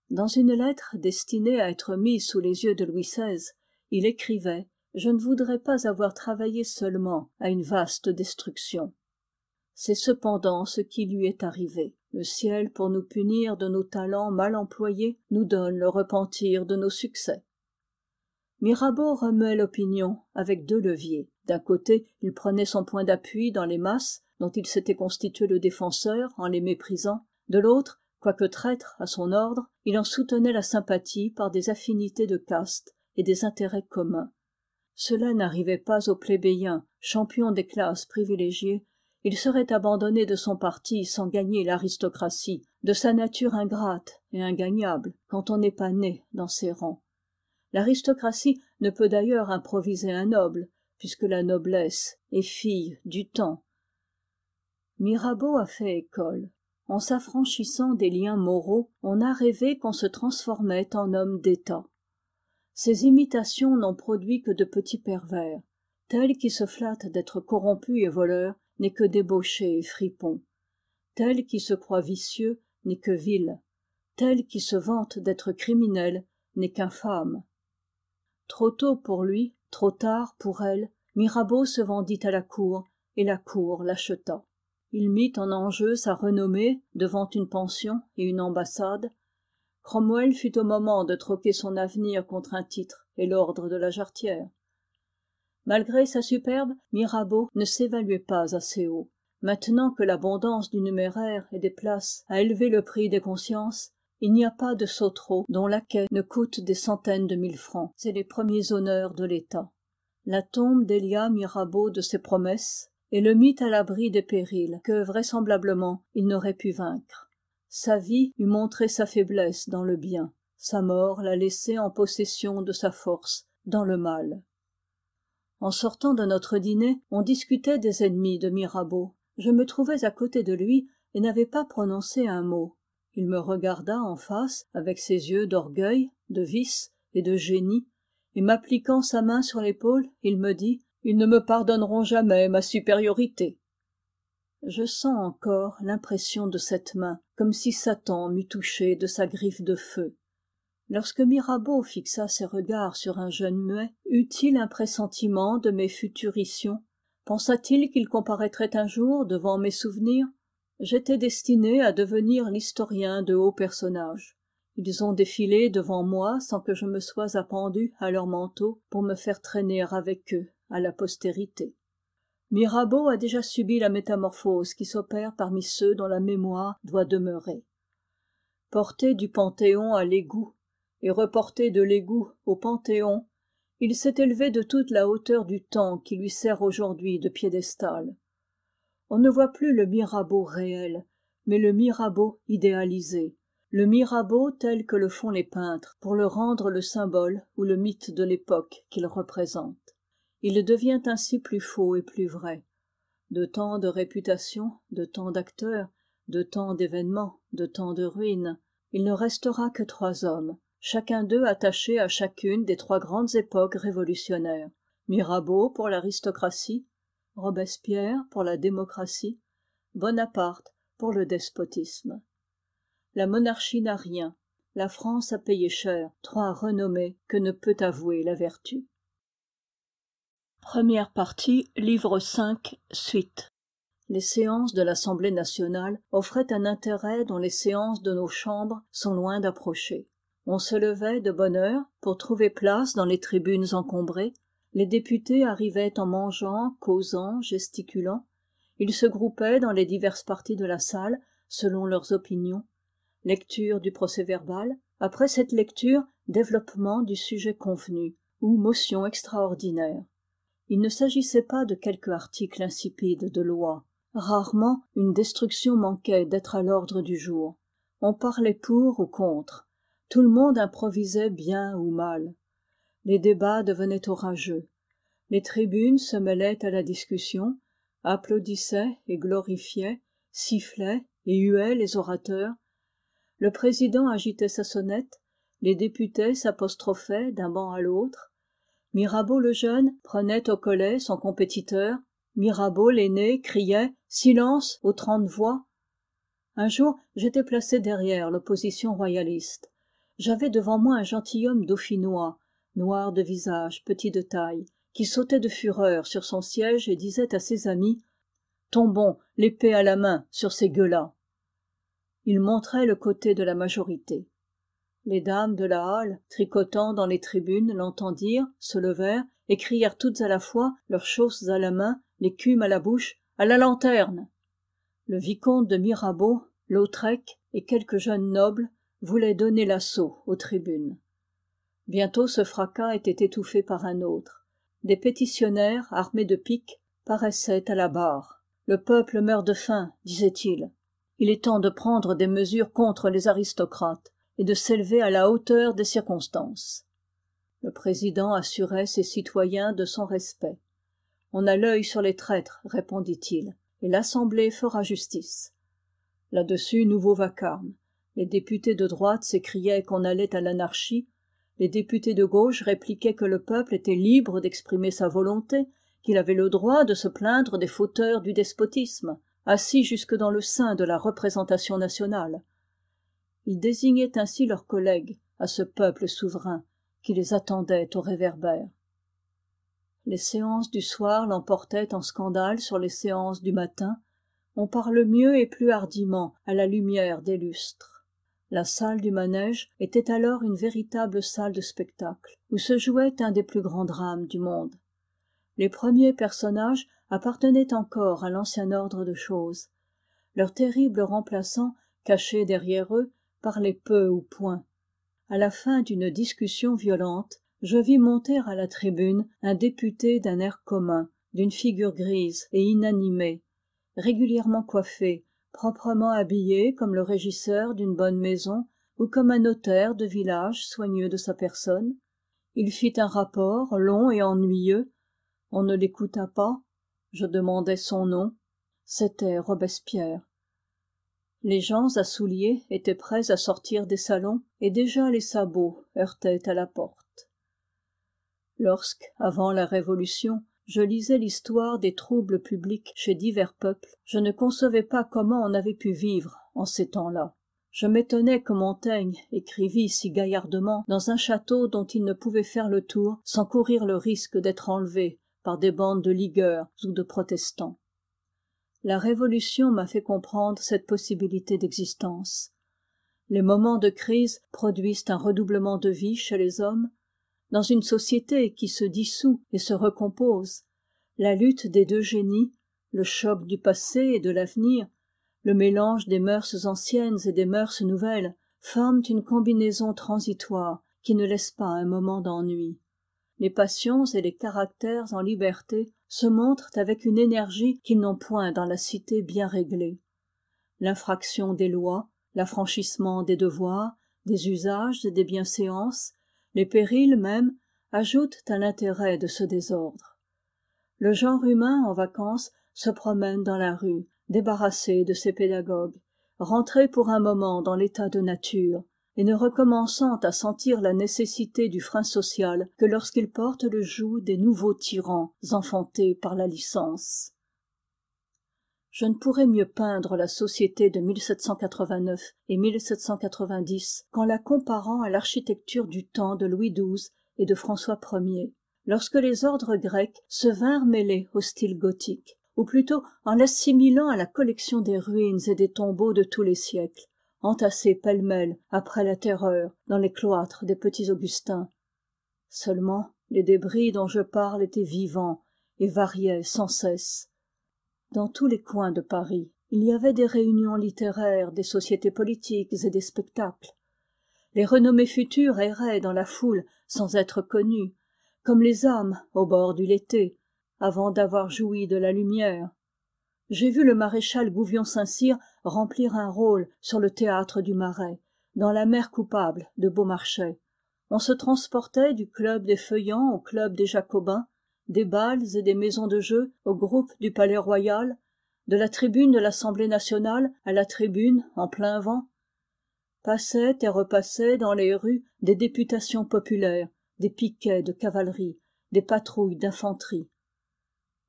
dans une lettre destinée à être mise sous les yeux de louis xvi il écrivait je ne voudrais pas avoir travaillé seulement à une vaste destruction c'est cependant ce qui lui est arrivé le ciel pour nous punir de nos talents mal employés nous donne le repentir de nos succès mirabeau remuait l'opinion avec deux leviers d'un côté il prenait son point d'appui dans les masses dont il s'était constitué le défenseur en les méprisant de l'autre quoique traître à son ordre il en soutenait la sympathie par des affinités de caste et des intérêts communs cela n'arrivait pas aux plébéiens, champions des classes privilégiées il serait abandonné de son parti sans gagner l'aristocratie de sa nature ingrate et ingagnable quand on n'est pas né dans ses rangs l'aristocratie ne peut d'ailleurs improviser un noble puisque la noblesse est fille du temps mirabeau a fait école en s'affranchissant des liens moraux on a rêvé qu'on se transformait en homme d'état ces imitations n'ont produit que de petits pervers tel qui se flatte d'être corrompu et voleur n'est que débauché et fripon tel qui se croit vicieux n'est que vil tel qui se vante d'être criminel n'est qu'infâme trop tôt pour lui trop tard pour elle mirabeau se vendit à la cour et la cour l'acheta il mit en enjeu sa renommée devant une pension et une ambassade cromwell fut au moment de troquer son avenir contre un titre et l'ordre de la jarretière malgré sa superbe mirabeau ne s'évaluait pas assez haut maintenant que l'abondance du numéraire et des places a élevé le prix des consciences il n'y a pas de sautereau dont la quai ne coûte des centaines de mille francs et les premiers honneurs de l'état la tombe d'élia mirabeau de ses promesses et le mit à l'abri des périls que vraisemblablement il n'aurait pu vaincre sa vie eût montré sa faiblesse dans le bien sa mort l'a laissé en possession de sa force dans le mal en sortant de notre dîner on discutait des ennemis de mirabeau je me trouvais à côté de lui et n'avais pas prononcé un mot il me regarda en face avec ses yeux d'orgueil de vice et de génie et m'appliquant sa main sur l'épaule il me dit ils ne me pardonneront jamais ma supériorité je sens encore l'impression de cette main comme si satan m'eût touché de sa griffe de feu lorsque mirabeau fixa ses regards sur un jeune muet eut-il un pressentiment de mes futuritions pensa-t-il qu'il comparaîtrait un jour devant mes souvenirs j'étais destiné à devenir l'historien de hauts personnages ils ont défilé devant moi sans que je me sois appendu à leur manteau pour me faire traîner avec eux à la postérité mirabeau a déjà subi la métamorphose qui s'opère parmi ceux dont la mémoire doit demeurer porté du panthéon à l'égout et reporté de l'égout au panthéon il s'est élevé de toute la hauteur du temps qui lui sert aujourd'hui de piédestal on ne voit plus le mirabeau réel mais le mirabeau idéalisé le mirabeau tel que le font les peintres pour le rendre le symbole ou le mythe de l'époque qu'il représente. il devient ainsi plus faux et plus vrai de tant de réputations de tant d'acteurs de tant d'événements de tant de ruines il ne restera que trois hommes chacun d'eux attaché à chacune des trois grandes époques révolutionnaires mirabeau pour l'aristocratie robespierre pour la démocratie bonaparte pour le despotisme la monarchie n'a rien la france a payé cher trois renommées que ne peut avouer la vertu les séances de l'assemblée nationale offraient un intérêt dont les séances de nos chambres sont loin d'approcher on se levait de bonne heure pour trouver place dans les tribunes encombrées les députés arrivaient en mangeant causant gesticulant ils se groupaient dans les diverses parties de la salle selon leurs opinions lecture du procès-verbal après cette lecture développement du sujet convenu ou motion extraordinaire il ne s'agissait pas de quelque article insipide de loi rarement une destruction manquait d'être à l'ordre du jour on parlait pour ou contre tout le monde improvisait bien ou mal les débats devenaient orageux les tribunes se mêlaient à la discussion applaudissaient et glorifiaient sifflaient et huaient les orateurs le président agitait sa sonnette les députés s'apostrophaient d'un banc à l'autre mirabeau le jeune prenait au collet son compétiteur mirabeau l'aîné criait silence aux trente voix un jour j'étais placé derrière l'opposition royaliste j'avais devant moi un gentilhomme dauphinois noir de visage petit de taille qui sautait de fureur sur son siège et disait à ses amis tombons l'épée à la main sur ces gueux là il montrait le côté de la majorité les dames de la halle tricotant dans les tribunes l'entendirent se levèrent et crièrent toutes à la fois leurs chausses à la main l'écume à la bouche à la lanterne le vicomte de mirabeau lautrec et quelques jeunes nobles voulaient donner l'assaut aux tribunes bientôt ce fracas était étouffé par un autre des pétitionnaires armés de piques paraissaient à la barre le peuple meurt de faim disait ils il est temps de prendre des mesures contre les aristocrates et de s'élever à la hauteur des circonstances le président assurait ses citoyens de son respect on a l'œil sur les traîtres répondit-il et l'assemblée fera justice là-dessus nouveau vacarme les députés de droite s'écriaient qu'on allait à l'anarchie les députés de gauche répliquaient que le peuple était libre d'exprimer sa volonté qu'il avait le droit de se plaindre des fauteurs du despotisme assis jusque dans le sein de la représentation nationale ils désignaient ainsi leurs collègues à ce peuple souverain qui les attendait au réverbère les séances du soir l'emportaient en scandale sur les séances du matin on parle mieux et plus hardiment à la lumière des lustres la salle du manège était alors une véritable salle de spectacle où se jouait un des plus grands drames du monde les premiers personnages appartenaient encore à l'ancien ordre de choses leurs terribles remplaçants cachés derrière eux parlaient peu ou point à la fin d'une discussion violente je vis monter à la tribune un député d'un air commun d'une figure grise et inanimée régulièrement coiffé proprement habillé comme le régisseur d'une bonne maison ou comme un notaire de village soigneux de sa personne il fit un rapport long et ennuyeux on ne l'écouta pas je demandai son nom c'était robespierre les gens à souliers étaient prêts à sortir des salons et déjà les sabots heurtaient à la porte lorsque avant la révolution je lisais l'histoire des troubles publics chez divers peuples je ne concevais pas comment on avait pu vivre en ces temps-là je m'étonnais que montaigne écrivît si gaillardement dans un château dont il ne pouvait faire le tour sans courir le risque d'être enlevé par des bandes de ligueurs ou de protestants la révolution m'a fait comprendre cette possibilité d'existence les moments de crise produisent un redoublement de vie chez les hommes dans une société qui se dissout et se recompose la lutte des deux génies le choc du passé et de l'avenir le mélange des mœurs anciennes et des mœurs nouvelles forment une combinaison transitoire qui ne laisse pas un moment d'ennui les passions et les caractères en liberté se montrent avec une énergie qu'ils n'ont point dans la cité bien réglée l'infraction des lois l'affranchissement des devoirs des usages et des bienséances les périls mêmes ajoutent à l'intérêt de ce désordre le genre humain en vacances se promène dans la rue débarrassé de ses pédagogues rentré pour un moment dans l'état de nature et ne recommençant à sentir la nécessité du frein social que lorsqu'il porte le joug des nouveaux tyrans enfantés par la licence je ne pourrais mieux peindre la société de et qu'en la comparant à l'architecture du temps de louis xii et de françois Ier, lorsque les ordres grecs se vinrent mêler au style gothique ou plutôt en l'assimilant à la collection des ruines et des tombeaux de tous les siècles entassés pêle-mêle après la terreur dans les cloîtres des petits augustins seulement les débris dont je parle étaient vivants et variaient sans cesse dans tous les coins de paris il y avait des réunions littéraires des sociétés politiques et des spectacles les renommées futures erraient dans la foule sans être connues comme les âmes au bord du l'été, avant d'avoir joui de la lumière j'ai vu le maréchal gouvion saint-cyr remplir un rôle sur le théâtre du marais dans la mer coupable de beaumarchais on se transportait du club des feuillants au club des jacobins des bals et des maisons de jeu au groupe du palais-royal de la tribune de l'assemblée nationale à la tribune en plein vent passaient et repassaient dans les rues des députations populaires des piquets de cavalerie des patrouilles d'infanterie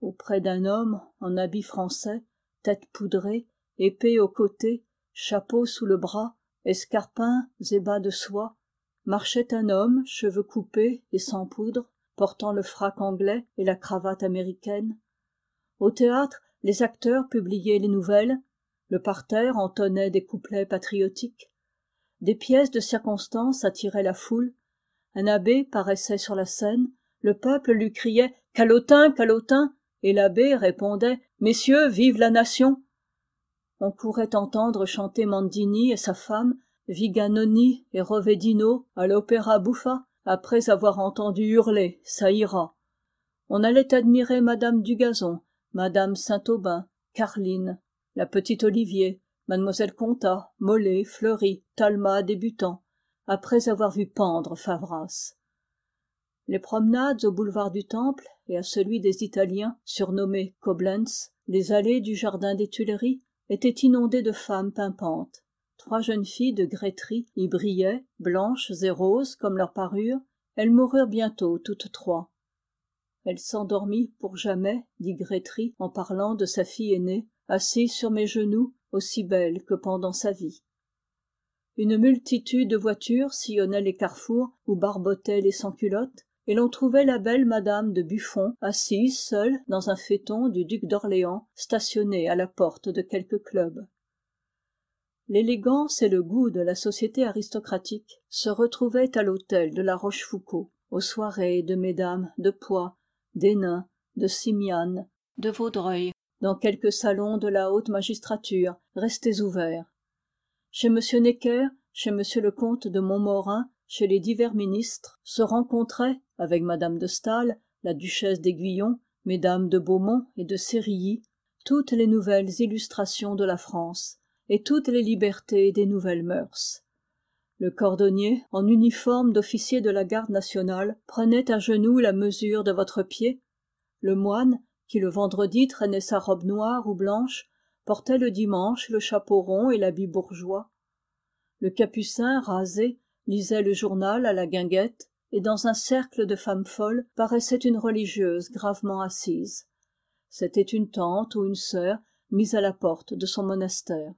auprès d'un homme en habit français tête poudrée épée au côté chapeau sous le bras escarpins et bas de soie marchait un homme cheveux coupés et sans poudre portant le frac anglais et la cravate américaine au théâtre les acteurs publiaient les nouvelles le parterre entonnait des couplets patriotiques des pièces de circonstance attiraient la foule un abbé paraissait sur la scène le peuple lui criait calotin calotin et l'abbé répondait messieurs vive la nation on courait entendre chanter mandini et sa femme viganoni et rovedino à l'opéra buffa après avoir entendu hurler ça ira on allait admirer Du Gazon, Madame saint-aubin carline la petite olivier Mademoiselle contat Mollet, fleury talma débutant après avoir vu pendre favras les promenades au boulevard du temple et à celui des italiens surnommés coblentz les allées du jardin des tuileries étaient inondées de femmes pimpantes trois jeunes filles de grétry y brillaient blanches et roses comme leur parure elles moururent bientôt toutes trois elle s'endormit pour jamais dit grétry en parlant de sa fille aînée assise sur mes genoux aussi belle que pendant sa vie une multitude de voitures sillonnait les carrefours où barbotaient les sans-culottes et l'on trouvait la belle madame de buffon assise seule dans un phaéton du duc d'orléans stationné à la porte de quelque club l'élégance et le goût de la société aristocratique se retrouvaient à l'hôtel de la rochefoucauld aux soirées de mesdames de poix d'hénin de simiane de vaudreuil dans quelques salons de la haute magistrature restés ouverts chez m necker chez m le comte de montmorin chez les divers ministres se rencontraient avec mme de stal la duchesse d'aiguillon mesdames de beaumont et de sérilly toutes les nouvelles illustrations de la france et toutes les libertés des nouvelles mœurs le cordonnier en uniforme d'officier de la garde nationale prenait à genoux la mesure de votre pied le moine qui le vendredi traînait sa robe noire ou blanche portait le dimanche le chapeau rond et l'habit bourgeois le capucin rasé lisait le journal à la guinguette et dans un cercle de femmes folles paraissait une religieuse gravement assise c'était une tante ou une sœur mise à la porte de son monastère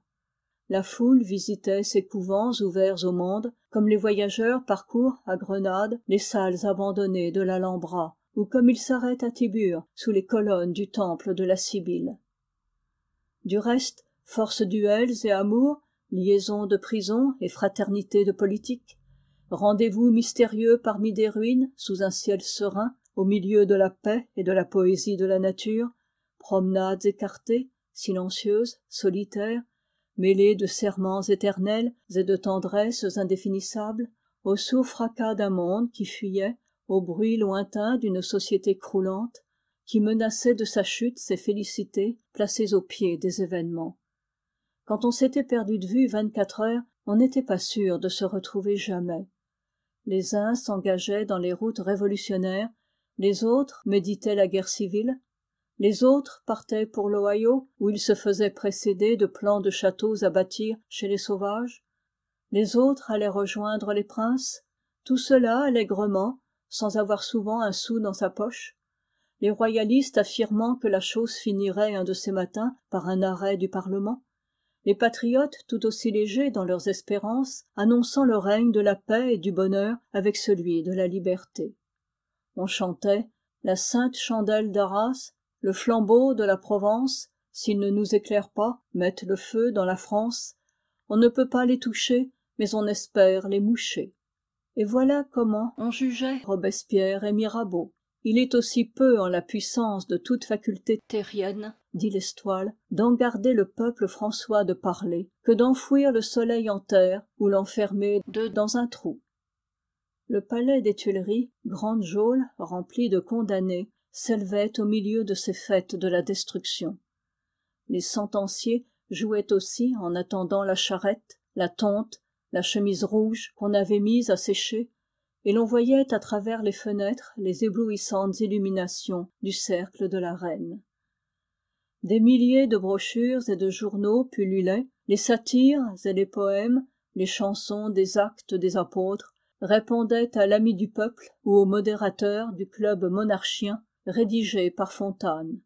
la foule visitait ces couvents ouverts au monde comme les voyageurs parcourent à grenade les salles abandonnées de l'alhambra ou comme ils s'arrêtent à tibur sous les colonnes du temple de la sibylle du reste forces duels et amours liaisons de prison et fraternité de politique rendez-vous mystérieux parmi des ruines sous un ciel serein au milieu de la paix et de la poésie de la nature promenades écartées silencieuses solitaires mêlés de serments éternels et de tendresses indéfinissables au sourd fracas d'un monde qui fuyait au bruit lointain d'une société croulante qui menaçait de sa chute ses félicités placées au pied des événements quand on s'était perdu de vue vingt-quatre heures on n'était pas sûr de se retrouver jamais les uns s'engageaient dans les routes révolutionnaires les autres méditaient la guerre civile les autres partaient pour l'ohio où ils se faisaient précéder de plans de châteaux à bâtir chez les sauvages les autres allaient rejoindre les princes tout cela allègrement sans avoir souvent un sou dans sa poche les royalistes affirmant que la chose finirait un de ces matins par un arrêt du parlement les patriotes tout aussi légers dans leurs espérances annonçant le règne de la paix et du bonheur avec celui de la liberté on chantait la sainte chandelle d'arras le flambeau de la provence s'il ne nous éclaire pas mette le feu dans la france on ne peut pas les toucher mais on espère les moucher et voilà comment on jugeait robespierre et mirabeau il est aussi peu en la puissance de toute faculté terrienne dit l'estoile d'en garder le peuple françois de parler que d'enfouir le soleil en terre ou l'enfermer de dans un trou le palais des tuileries grande geôle remplie de condamnés s'élevaient au milieu de ces fêtes de la destruction les sentenciers jouaient aussi en attendant la charrette la tonte la chemise rouge qu'on avait mise à sécher et l'on voyait à travers les fenêtres les éblouissantes illuminations du cercle de la reine des milliers de brochures et de journaux pullulaient les satires et les poèmes les chansons des actes des apôtres répondaient à l'ami du peuple ou au modérateur du club monarchien rédigé par Fontane.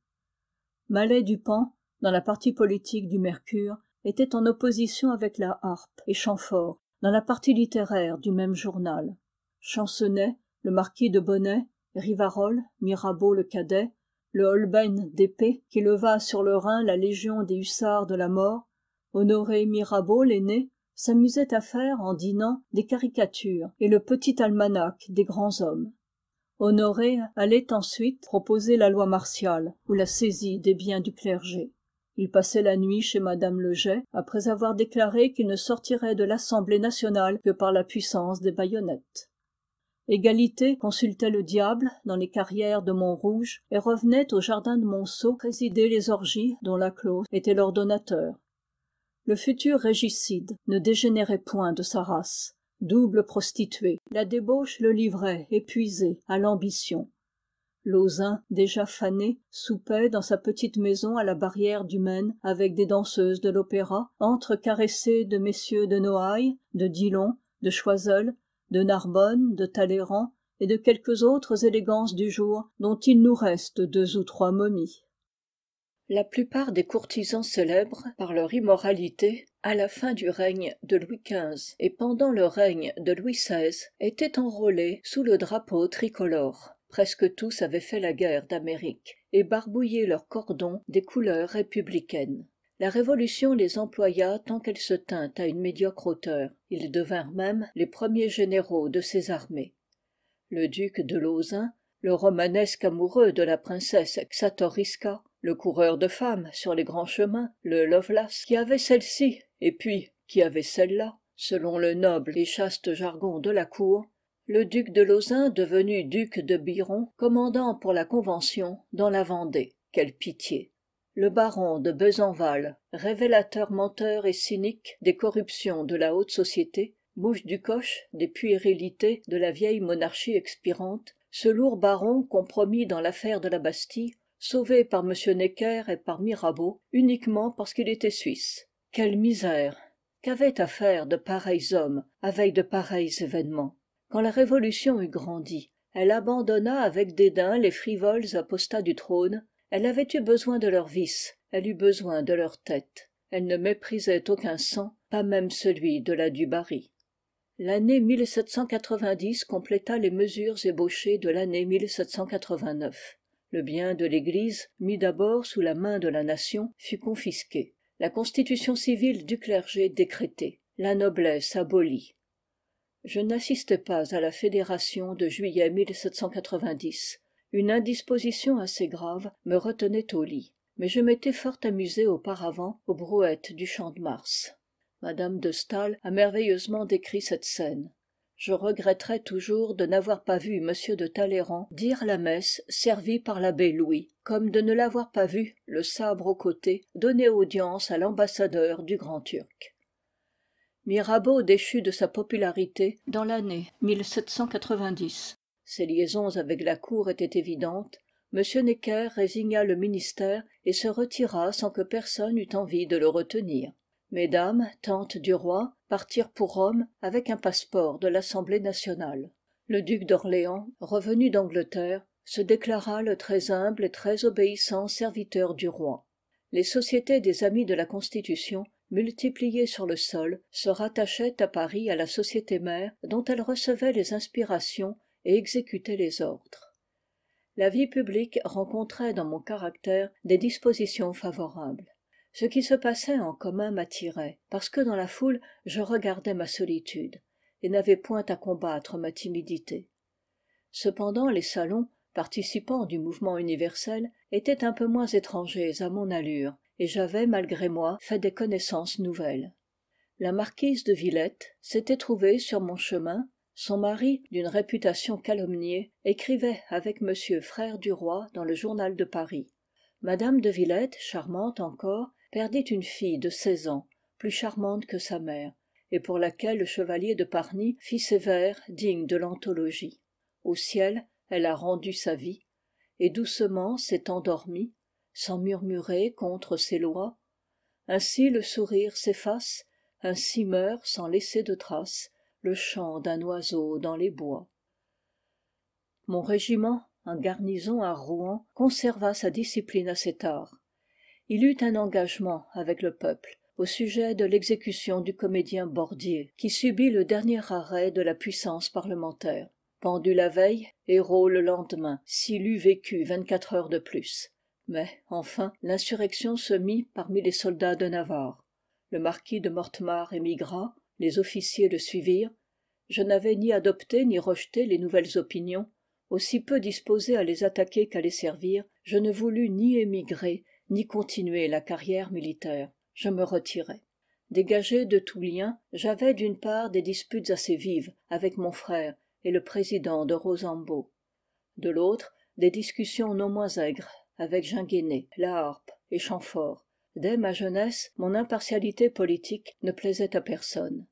mallet dupan dans la partie politique du mercure était en opposition avec la harpe et Champfort dans la partie littéraire du même journal Chansonnet, le marquis de bonnet rivarol mirabeau le cadet le holbein d'épée qui leva sur le rhin la légion des hussards de la mort honoré mirabeau l'aîné s'amusait à faire en dînant des caricatures et le petit almanach des grands hommes honoré allait ensuite proposer la loi martiale ou la saisie des biens du clergé il passait la nuit chez Madame leget après avoir déclaré qu'il ne sortirait de l'assemblée nationale que par la puissance des baïonnettes égalité consultait le diable dans les carrières de montrouge et revenait au jardin de monceau présider les orgies dont clause était l'ordonnateur le futur régicide ne dégénérait point de sa race double prostituée la débauche le livrait épuisé à l'ambition Lauzin, déjà fané soupait dans sa petite maison à la barrière du maine avec des danseuses de l'opéra entre caressés de messieurs de noailles de dillon de choiseul de narbonne de talleyrand et de quelques autres élégances du jour dont il nous reste deux ou trois momies la plupart des courtisans célèbres par leur immoralité à la fin du règne de louis xv et pendant le règne de louis xvi étaient enrôlés sous le drapeau tricolore presque tous avaient fait la guerre d'amérique et barbouillé leurs cordons des couleurs républicaines la révolution les employa tant qu'elle se tint à une médiocre hauteur ils devinrent même les premiers généraux de ces armées le duc de lauzun le romanesque amoureux de la princesse le coureur de femmes sur les grands chemins le lovelace qui avait celle-ci et puis qui avait celle-là selon le noble et chaste jargon de la cour le duc de lauzun devenu duc de biron commandant pour la convention dans la vendée quelle pitié le baron de Besanval, révélateur menteur et cynique des corruptions de la haute société bouche du coche des puérilités de la vieille monarchie expirante ce lourd baron compromis dans l'affaire de la bastille sauvé par m necker et par mirabeau uniquement parce qu'il était suisse quelle misère qu'avaient à faire de pareils hommes avec de pareils événements quand la révolution eut grandi elle abandonna avec dédain les frivoles apostats du trône elle avait eu besoin de leurs vices elle eut besoin de leurs têtes elle ne méprisait aucun sang pas même celui de la du barry l'année compléta les mesures ébauchées de l'année le bien de l'église, mis d'abord sous la main de la nation fut confisqué la constitution civile du clergé décrétée la noblesse abolie je n'assistais pas à la fédération de juillet une indisposition assez grave me retenait au lit mais je m'étais fort amusé auparavant aux brouettes du champ de mars Madame de staël a merveilleusement décrit cette scène je regretterai toujours de n'avoir pas vu m de talleyrand dire la messe servie par l'abbé louis comme de ne l'avoir pas vu le sabre au côté donner audience à l'ambassadeur du grand-turc mirabeau déchu de sa popularité dans l'année ses liaisons avec la cour étaient évidentes m necker résigna le ministère et se retira sans que personne eût envie de le retenir mesdames tante du roi partir pour rome avec un passeport de l'assemblée nationale le duc d'orléans revenu d'angleterre se déclara le très humble et très obéissant serviteur du roi les sociétés des amis de la constitution multipliées sur le sol se rattachaient à paris à la société mère dont elles recevait les inspirations et exécutait les ordres la vie publique rencontrait dans mon caractère des dispositions favorables ce qui se passait en commun m'attirait parce que dans la foule je regardais ma solitude et n'avais point à combattre ma timidité cependant les salons participant du mouvement universel étaient un peu moins étrangers à mon allure et j'avais malgré moi fait des connaissances nouvelles la marquise de villette s'était trouvée sur mon chemin son mari d'une réputation calomniée écrivait avec m frère du roi dans le journal de paris Madame de villette charmante encore perdit une fille de seize ans plus charmante que sa mère et pour laquelle le chevalier de parny fit ses vers dignes de l'anthologie au ciel elle a rendu sa vie et doucement s'est endormie sans murmurer contre ses lois ainsi le sourire s'efface ainsi meurt sans laisser de trace le chant d'un oiseau dans les bois mon régiment en garnison à rouen conserva sa discipline assez tard il eut un engagement avec le peuple au sujet de l'exécution du comédien bordier qui subit le dernier arrêt de la puissance parlementaire pendu la veille héros le lendemain s'il eût vécu vingt-quatre heures de plus mais enfin l'insurrection se mit parmi les soldats de navarre le marquis de mortemart émigra les officiers le suivirent je n'avais ni adopté ni rejeté les nouvelles opinions aussi peu disposé à les attaquer qu'à les servir je ne voulus ni émigrer ni continuer la carrière militaire je me retirai dégagé de tout lien j'avais d'une part des disputes assez vives avec mon frère et le président de rosambo de l'autre des discussions non moins aigres avec Ginguené, la harpe et Champfort. dès ma jeunesse mon impartialité politique ne plaisait à personne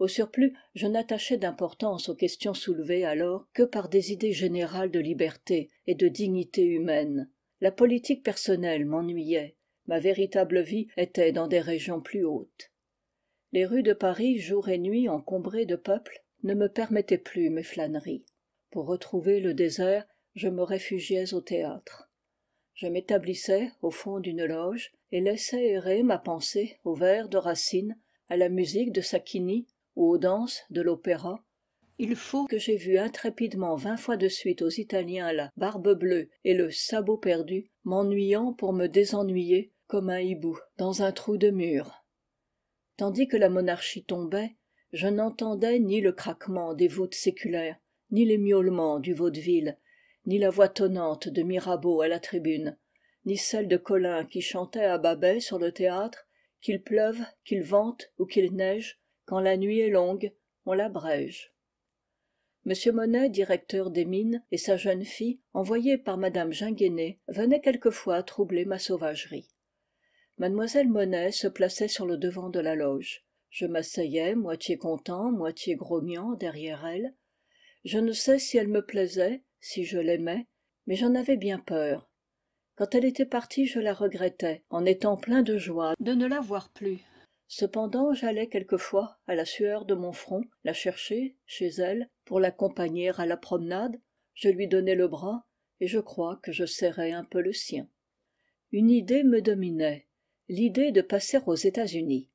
au surplus je n'attachais d'importance aux questions soulevées alors que par des idées générales de liberté et de dignité humaine la politique personnelle m'ennuyait ma véritable vie était dans des régions plus hautes les rues de paris jour et nuit encombrées de peuple ne me permettaient plus mes flâneries pour retrouver le désert je me réfugiais au théâtre je m'établissais au fond d'une loge et laissais errer ma pensée aux vers de racine à la musique de sacchini ou aux danses de l'opéra il faut que j'aie vu intrépidement vingt fois de suite aux italiens la barbe bleue et le sabot perdu m'ennuyant pour me désennuyer comme un hibou dans un trou de mur tandis que la monarchie tombait je n'entendais ni le craquement des voûtes séculaires ni les miaulements du vaudeville ni la voix tonnante de mirabeau à la tribune ni celle de Colin qui chantait à babet sur le théâtre qu'il pleuve qu'il vente ou qu'il neige quand la nuit est longue on l'abrège m Monet, directeur des mines et sa jeune fille envoyée par Madame ginguéné venaient quelquefois troubler ma sauvagerie Mademoiselle Monet se plaçait sur le devant de la loge je m'asseyais moitié content moitié grognant derrière elle je ne sais si elle me plaisait si je l'aimais mais j'en avais bien peur quand elle était partie je la regrettais en étant plein de joie de ne la voir plus cependant j'allais quelquefois à la sueur de mon front la chercher chez elle pour l'accompagner à la promenade je lui donnais le bras et je crois que je serrais un peu le sien une idée me dominait l'idée de passer aux états-unis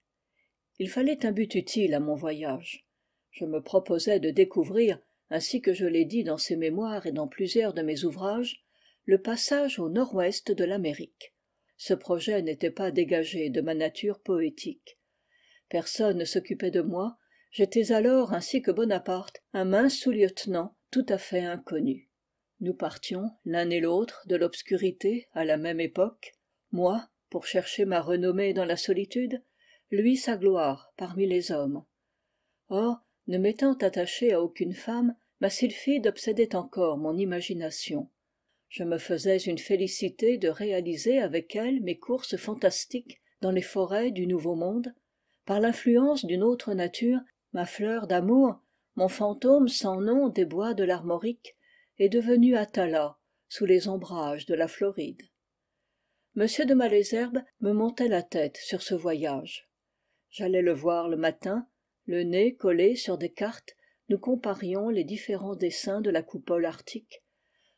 il fallait un but utile à mon voyage je me proposais de découvrir ainsi que je l'ai dit dans ses mémoires et dans plusieurs de mes ouvrages le passage au nord-ouest de l'amérique ce projet n'était pas dégagé de ma nature poétique personne ne s'occupait de moi j'étais alors ainsi que bonaparte un mince sous-lieutenant tout à fait inconnu nous partions l'un et l'autre de l'obscurité à la même époque moi pour chercher ma renommée dans la solitude lui sa gloire parmi les hommes or ne m'étant attaché à aucune femme ma sylphide obsédait encore mon imagination je me faisais une félicité de réaliser avec elle mes courses fantastiques dans les forêts du nouveau monde par l'influence d'une autre nature ma fleur d'amour mon fantôme sans nom des bois de l'armorique est devenu atala sous les ombrages de la floride m de malesherbes me montait la tête sur ce voyage j'allais le voir le matin le nez collé sur des cartes nous comparions les différents dessins de la coupole arctique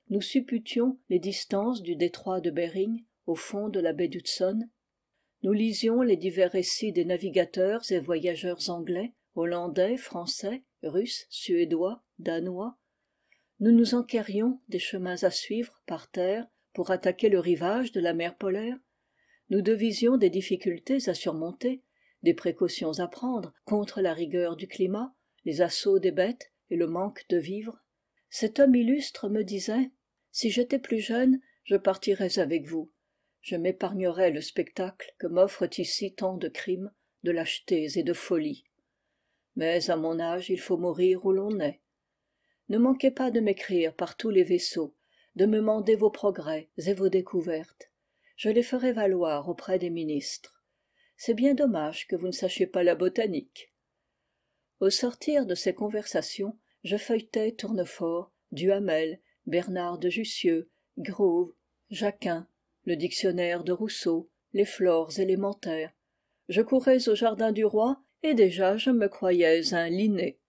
nous supputions les distances du détroit de Bering au fond de la baie d'hudson nous lisions les divers récits des navigateurs et voyageurs anglais hollandais français russes suédois danois nous nous enquérions des chemins à suivre par terre pour attaquer le rivage de la mer polaire nous devisions des difficultés à surmonter des précautions à prendre contre la rigueur du climat les assauts des bêtes et le manque de vivres cet homme illustre me disait si j'étais plus jeune je partirais avec vous je m'épargnerai le spectacle que m'offrent ici tant de crimes de lâchetés et de folies mais à mon âge il faut mourir où l'on est ne manquez pas de m'écrire par tous les vaisseaux de me mander vos progrès et vos découvertes je les ferai valoir auprès des ministres c'est bien dommage que vous ne sachiez pas la botanique au sortir de ces conversations je feuilletais tournefort duhamel bernard de jussieu Grove, jacquin le dictionnaire de rousseau les flores élémentaires je courais au jardin du roi et déjà je me croyais un linné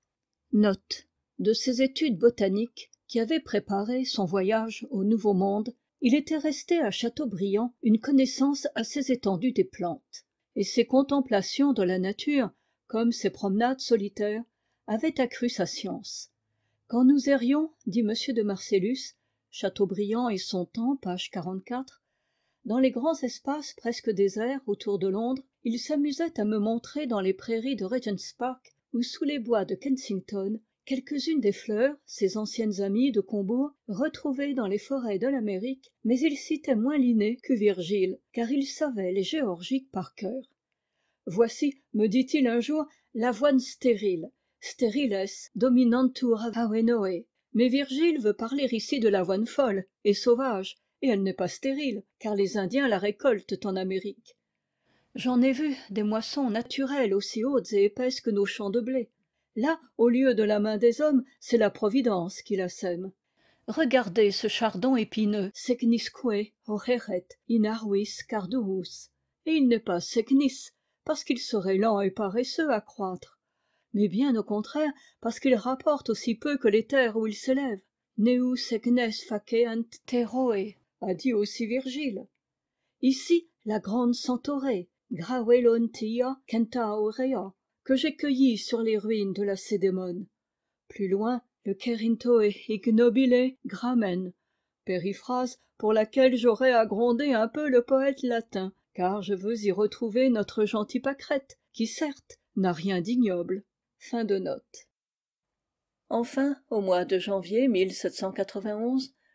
de ses études botaniques qui avaient préparé son voyage au nouveau monde il était resté à châteaubriand une connaissance assez étendue des plantes et ses contemplations de la nature comme ses promenades solitaires avaient accru sa science quand nous errions dit m de marcellus chateaubriand et son temps page dans les grands espaces presque déserts autour de londres il s'amusait à me montrer dans les prairies de regent's park ou sous les bois de kensington quelques-unes des fleurs ses anciennes amies de combourg retrouvées dans les forêts de l'amérique mais il citait moins linné que virgile car il savait les géorgiques par cœur voici me dit-il un jour l'avoine stérile stériles dominantur avenoe mais virgile veut parler ici de l'avoine folle et sauvage et elle n'est pas stérile car les indiens la récoltent en amérique j'en ai vu des moissons naturelles aussi hautes et épaisses que nos champs de blé là au lieu de la main des hommes c'est la providence qui la sème regardez ce chardon épineux secnisque oreret, oh, inarwis, carduus et il n'est pas secnis parce qu'il serait lent et paresseux à croître mais bien au contraire parce qu'il rapporte aussi peu que les terres où il s'élève neus egnes a dit aussi virgile ici la grande centaurée Grauelontia centaurea que j'ai cueillie sur les ruines de la Cédémone. plus loin le kerintoe ignobile gramen périphrase pour laquelle j'aurai à gronder un peu le poète latin car je veux y retrouver notre gentil pâquerette qui certes n'a rien d'ignoble enfin au mois de janvier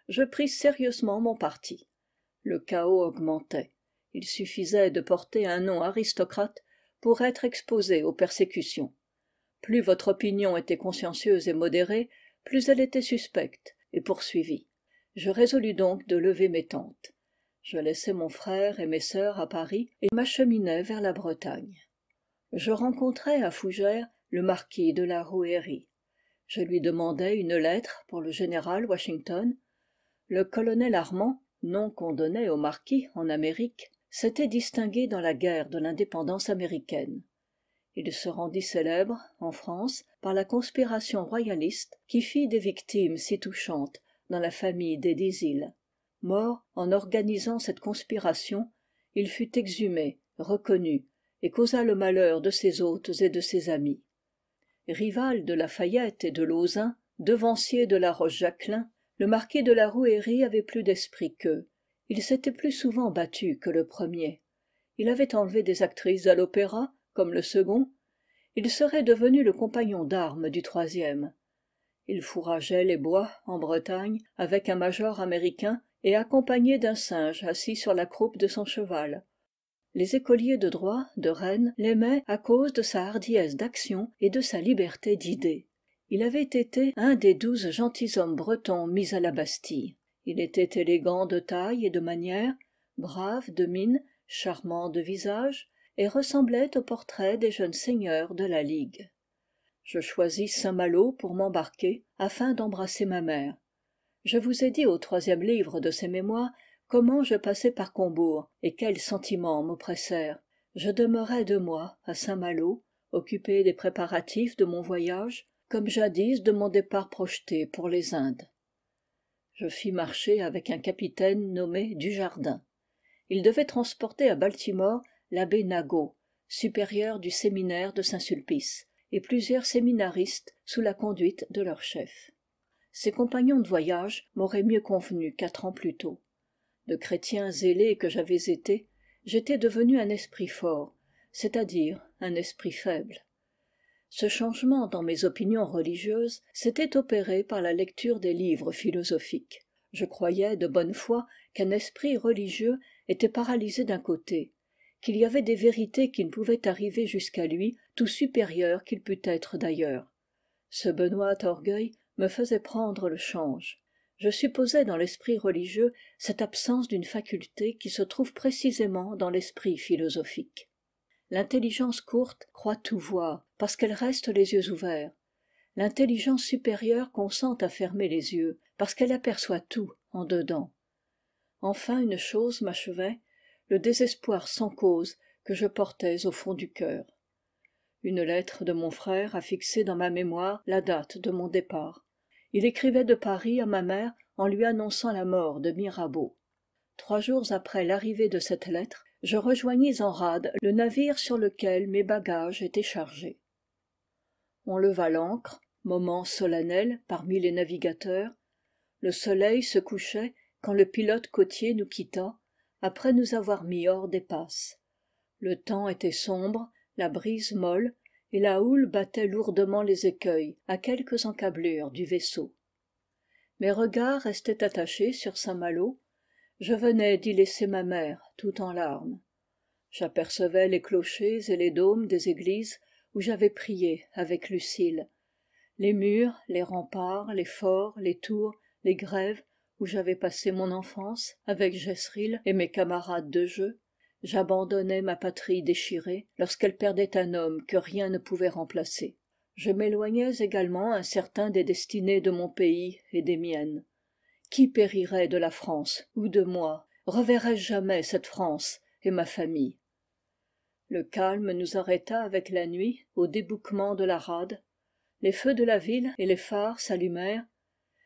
je pris sérieusement mon parti le chaos augmentait il suffisait de porter un nom aristocrate pour être exposé aux persécutions plus votre opinion était consciencieuse et modérée plus elle était suspecte et poursuivie je résolus donc de lever mes tentes je laissai mon frère et mes sœurs à paris et m'acheminai vers la bretagne je rencontrai à fougères le marquis de la Rouerie. je lui demandai une lettre pour le général washington le colonel armand nom qu'on donnait au marquis en amérique s'était distingué dans la guerre de l'indépendance américaine il se rendit célèbre en france par la conspiration royaliste qui fit des victimes si touchantes dans la famille des Désiles. mort en organisant cette conspiration il fut exhumé reconnu et causa le malheur de ses hôtes et de ses amis rival de Lafayette et de lauzun devancier de la le marquis de la rouérie avait plus d'esprit qu'eux il s'était plus souvent battu que le premier il avait enlevé des actrices à l'opéra comme le second il serait devenu le compagnon d'armes du troisième il fourrageait les bois en bretagne avec un major américain et accompagné d'un singe assis sur la croupe de son cheval les écoliers de droit de rennes l'aimaient à cause de sa hardiesse d'action et de sa liberté d'idées il avait été un des douze gentilshommes bretons mis à la bastille il était élégant de taille et de manière, brave de mine charmant de visage et ressemblait au portrait des jeunes seigneurs de la ligue je choisis saint-malo pour m'embarquer afin d'embrasser ma mère je vous ai dit au troisième livre de ces mémoires comment je passai par combourg et quels sentiments m'oppressèrent je demeurai deux mois à saint-malo occupé des préparatifs de mon voyage comme jadis de mon départ projeté pour les indes je fis marcher avec un capitaine nommé dujardin il devait transporter à baltimore l'abbé Nago, supérieur du séminaire de saint-sulpice et plusieurs séminaristes sous la conduite de leur chef ses compagnons de voyage m'auraient mieux convenu quatre ans plus tôt de chrétien zélé que j'avais été j'étais devenu un esprit fort c'est-à-dire un esprit faible ce changement dans mes opinions religieuses s'était opéré par la lecture des livres philosophiques je croyais de bonne foi qu'un esprit religieux était paralysé d'un côté qu'il y avait des vérités qui ne pouvaient arriver jusqu'à lui tout supérieur qu'il pût être d'ailleurs ce benoît orgueil me faisait prendre le change je supposais dans l'esprit religieux cette absence d'une faculté qui se trouve précisément dans l'esprit philosophique l'intelligence courte croit tout voir parce qu'elle reste les yeux ouverts l'intelligence supérieure consent à fermer les yeux parce qu'elle aperçoit tout en dedans enfin une chose m'achevait le désespoir sans cause que je portais au fond du cœur une lettre de mon frère a fixé dans ma mémoire la date de mon départ il écrivait de paris à ma mère en lui annonçant la mort de mirabeau trois jours après l'arrivée de cette lettre je rejoignis en rade le navire sur lequel mes bagages étaient chargés on leva l'ancre moment solennel parmi les navigateurs le soleil se couchait quand le pilote côtier nous quitta après nous avoir mis hors des passes le temps était sombre la brise molle et la houle battait lourdement les écueils à quelques encablures du vaisseau mes regards restaient attachés sur saint-malo je venais d'y laisser ma mère tout en larmes j'apercevais les clochers et les dômes des églises où j'avais prié avec lucile les murs les remparts les forts les tours les grèves où j'avais passé mon enfance avec jesril et mes camarades de jeu j'abandonnais ma patrie déchirée lorsqu'elle perdait un homme que rien ne pouvait remplacer je m'éloignais également un certain des destinées de mon pays et des miennes qui périrait de la france ou de moi reverrai-je jamais cette france et ma famille le calme nous arrêta avec la nuit au débouquement de la rade les feux de la ville et les phares s'allumèrent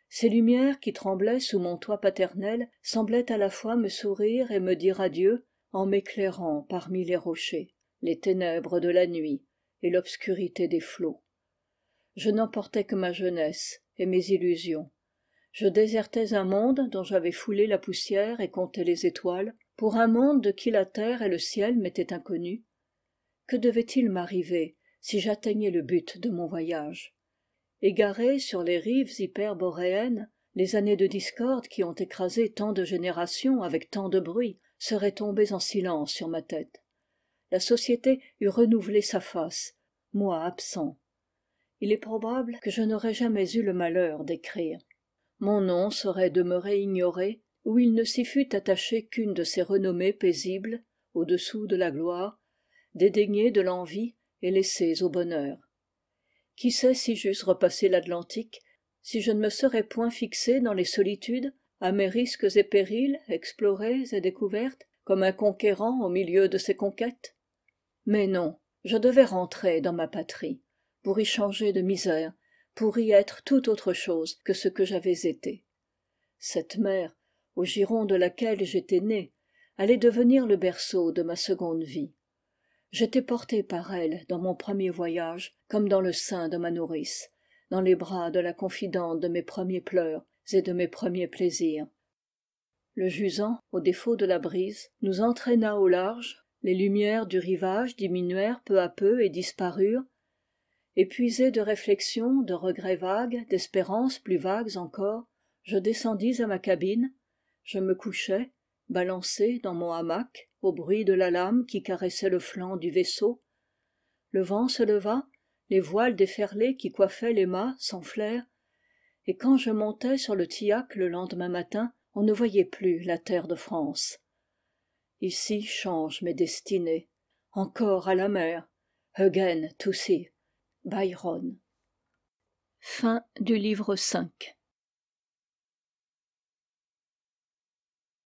ces lumières qui tremblaient sous mon toit paternel semblaient à la fois me sourire et me dire adieu en m'éclairant parmi les rochers les ténèbres de la nuit et l'obscurité des flots je n'emportais que ma jeunesse et mes illusions je désertais un monde dont j'avais foulé la poussière et compté les étoiles pour un monde de qui la terre et le ciel m'étaient inconnus que devait-il m'arriver si j'atteignais le but de mon voyage égaré sur les rives hyperboréennes les années de discorde qui ont écrasé tant de générations avec tant de bruit seraient tombées en silence sur ma tête la société eût renouvelé sa face moi absent il est probable que je n'aurais jamais eu le malheur d'écrire mon nom serait demeuré ignoré où il ne s'y fût attaché qu'une de ces renommées paisibles au-dessous de la gloire dédaignées de l'envie et laissées au bonheur qui sait si j'eusse repassé l'atlantique si je ne me serais point fixé dans les solitudes à mes risques et périls explorés et découvertes comme un conquérant au milieu de ses conquêtes mais non je devais rentrer dans ma patrie pour y changer de misère pour y être tout autre chose que ce que j'avais été cette mer au giron de laquelle j'étais né allait devenir le berceau de ma seconde vie j'étais porté par elle dans mon premier voyage comme dans le sein de ma nourrice dans les bras de la confidente de mes premiers pleurs et de mes premiers plaisirs le jusant au défaut de la brise nous entraîna au large les lumières du rivage diminuèrent peu à peu et disparurent épuisé de réflexions de regrets vagues d'espérances plus vagues encore je descendis à ma cabine je me couchai balancé dans mon hamac au bruit de la lame qui caressait le flanc du vaisseau le vent se leva les voiles déferlées qui coiffaient les mâts s'enflèrent et quand je montai sur le tillac le lendemain matin on ne voyait plus la terre de france ici changent mes destinées encore à la mer Byron. Fin du livre 5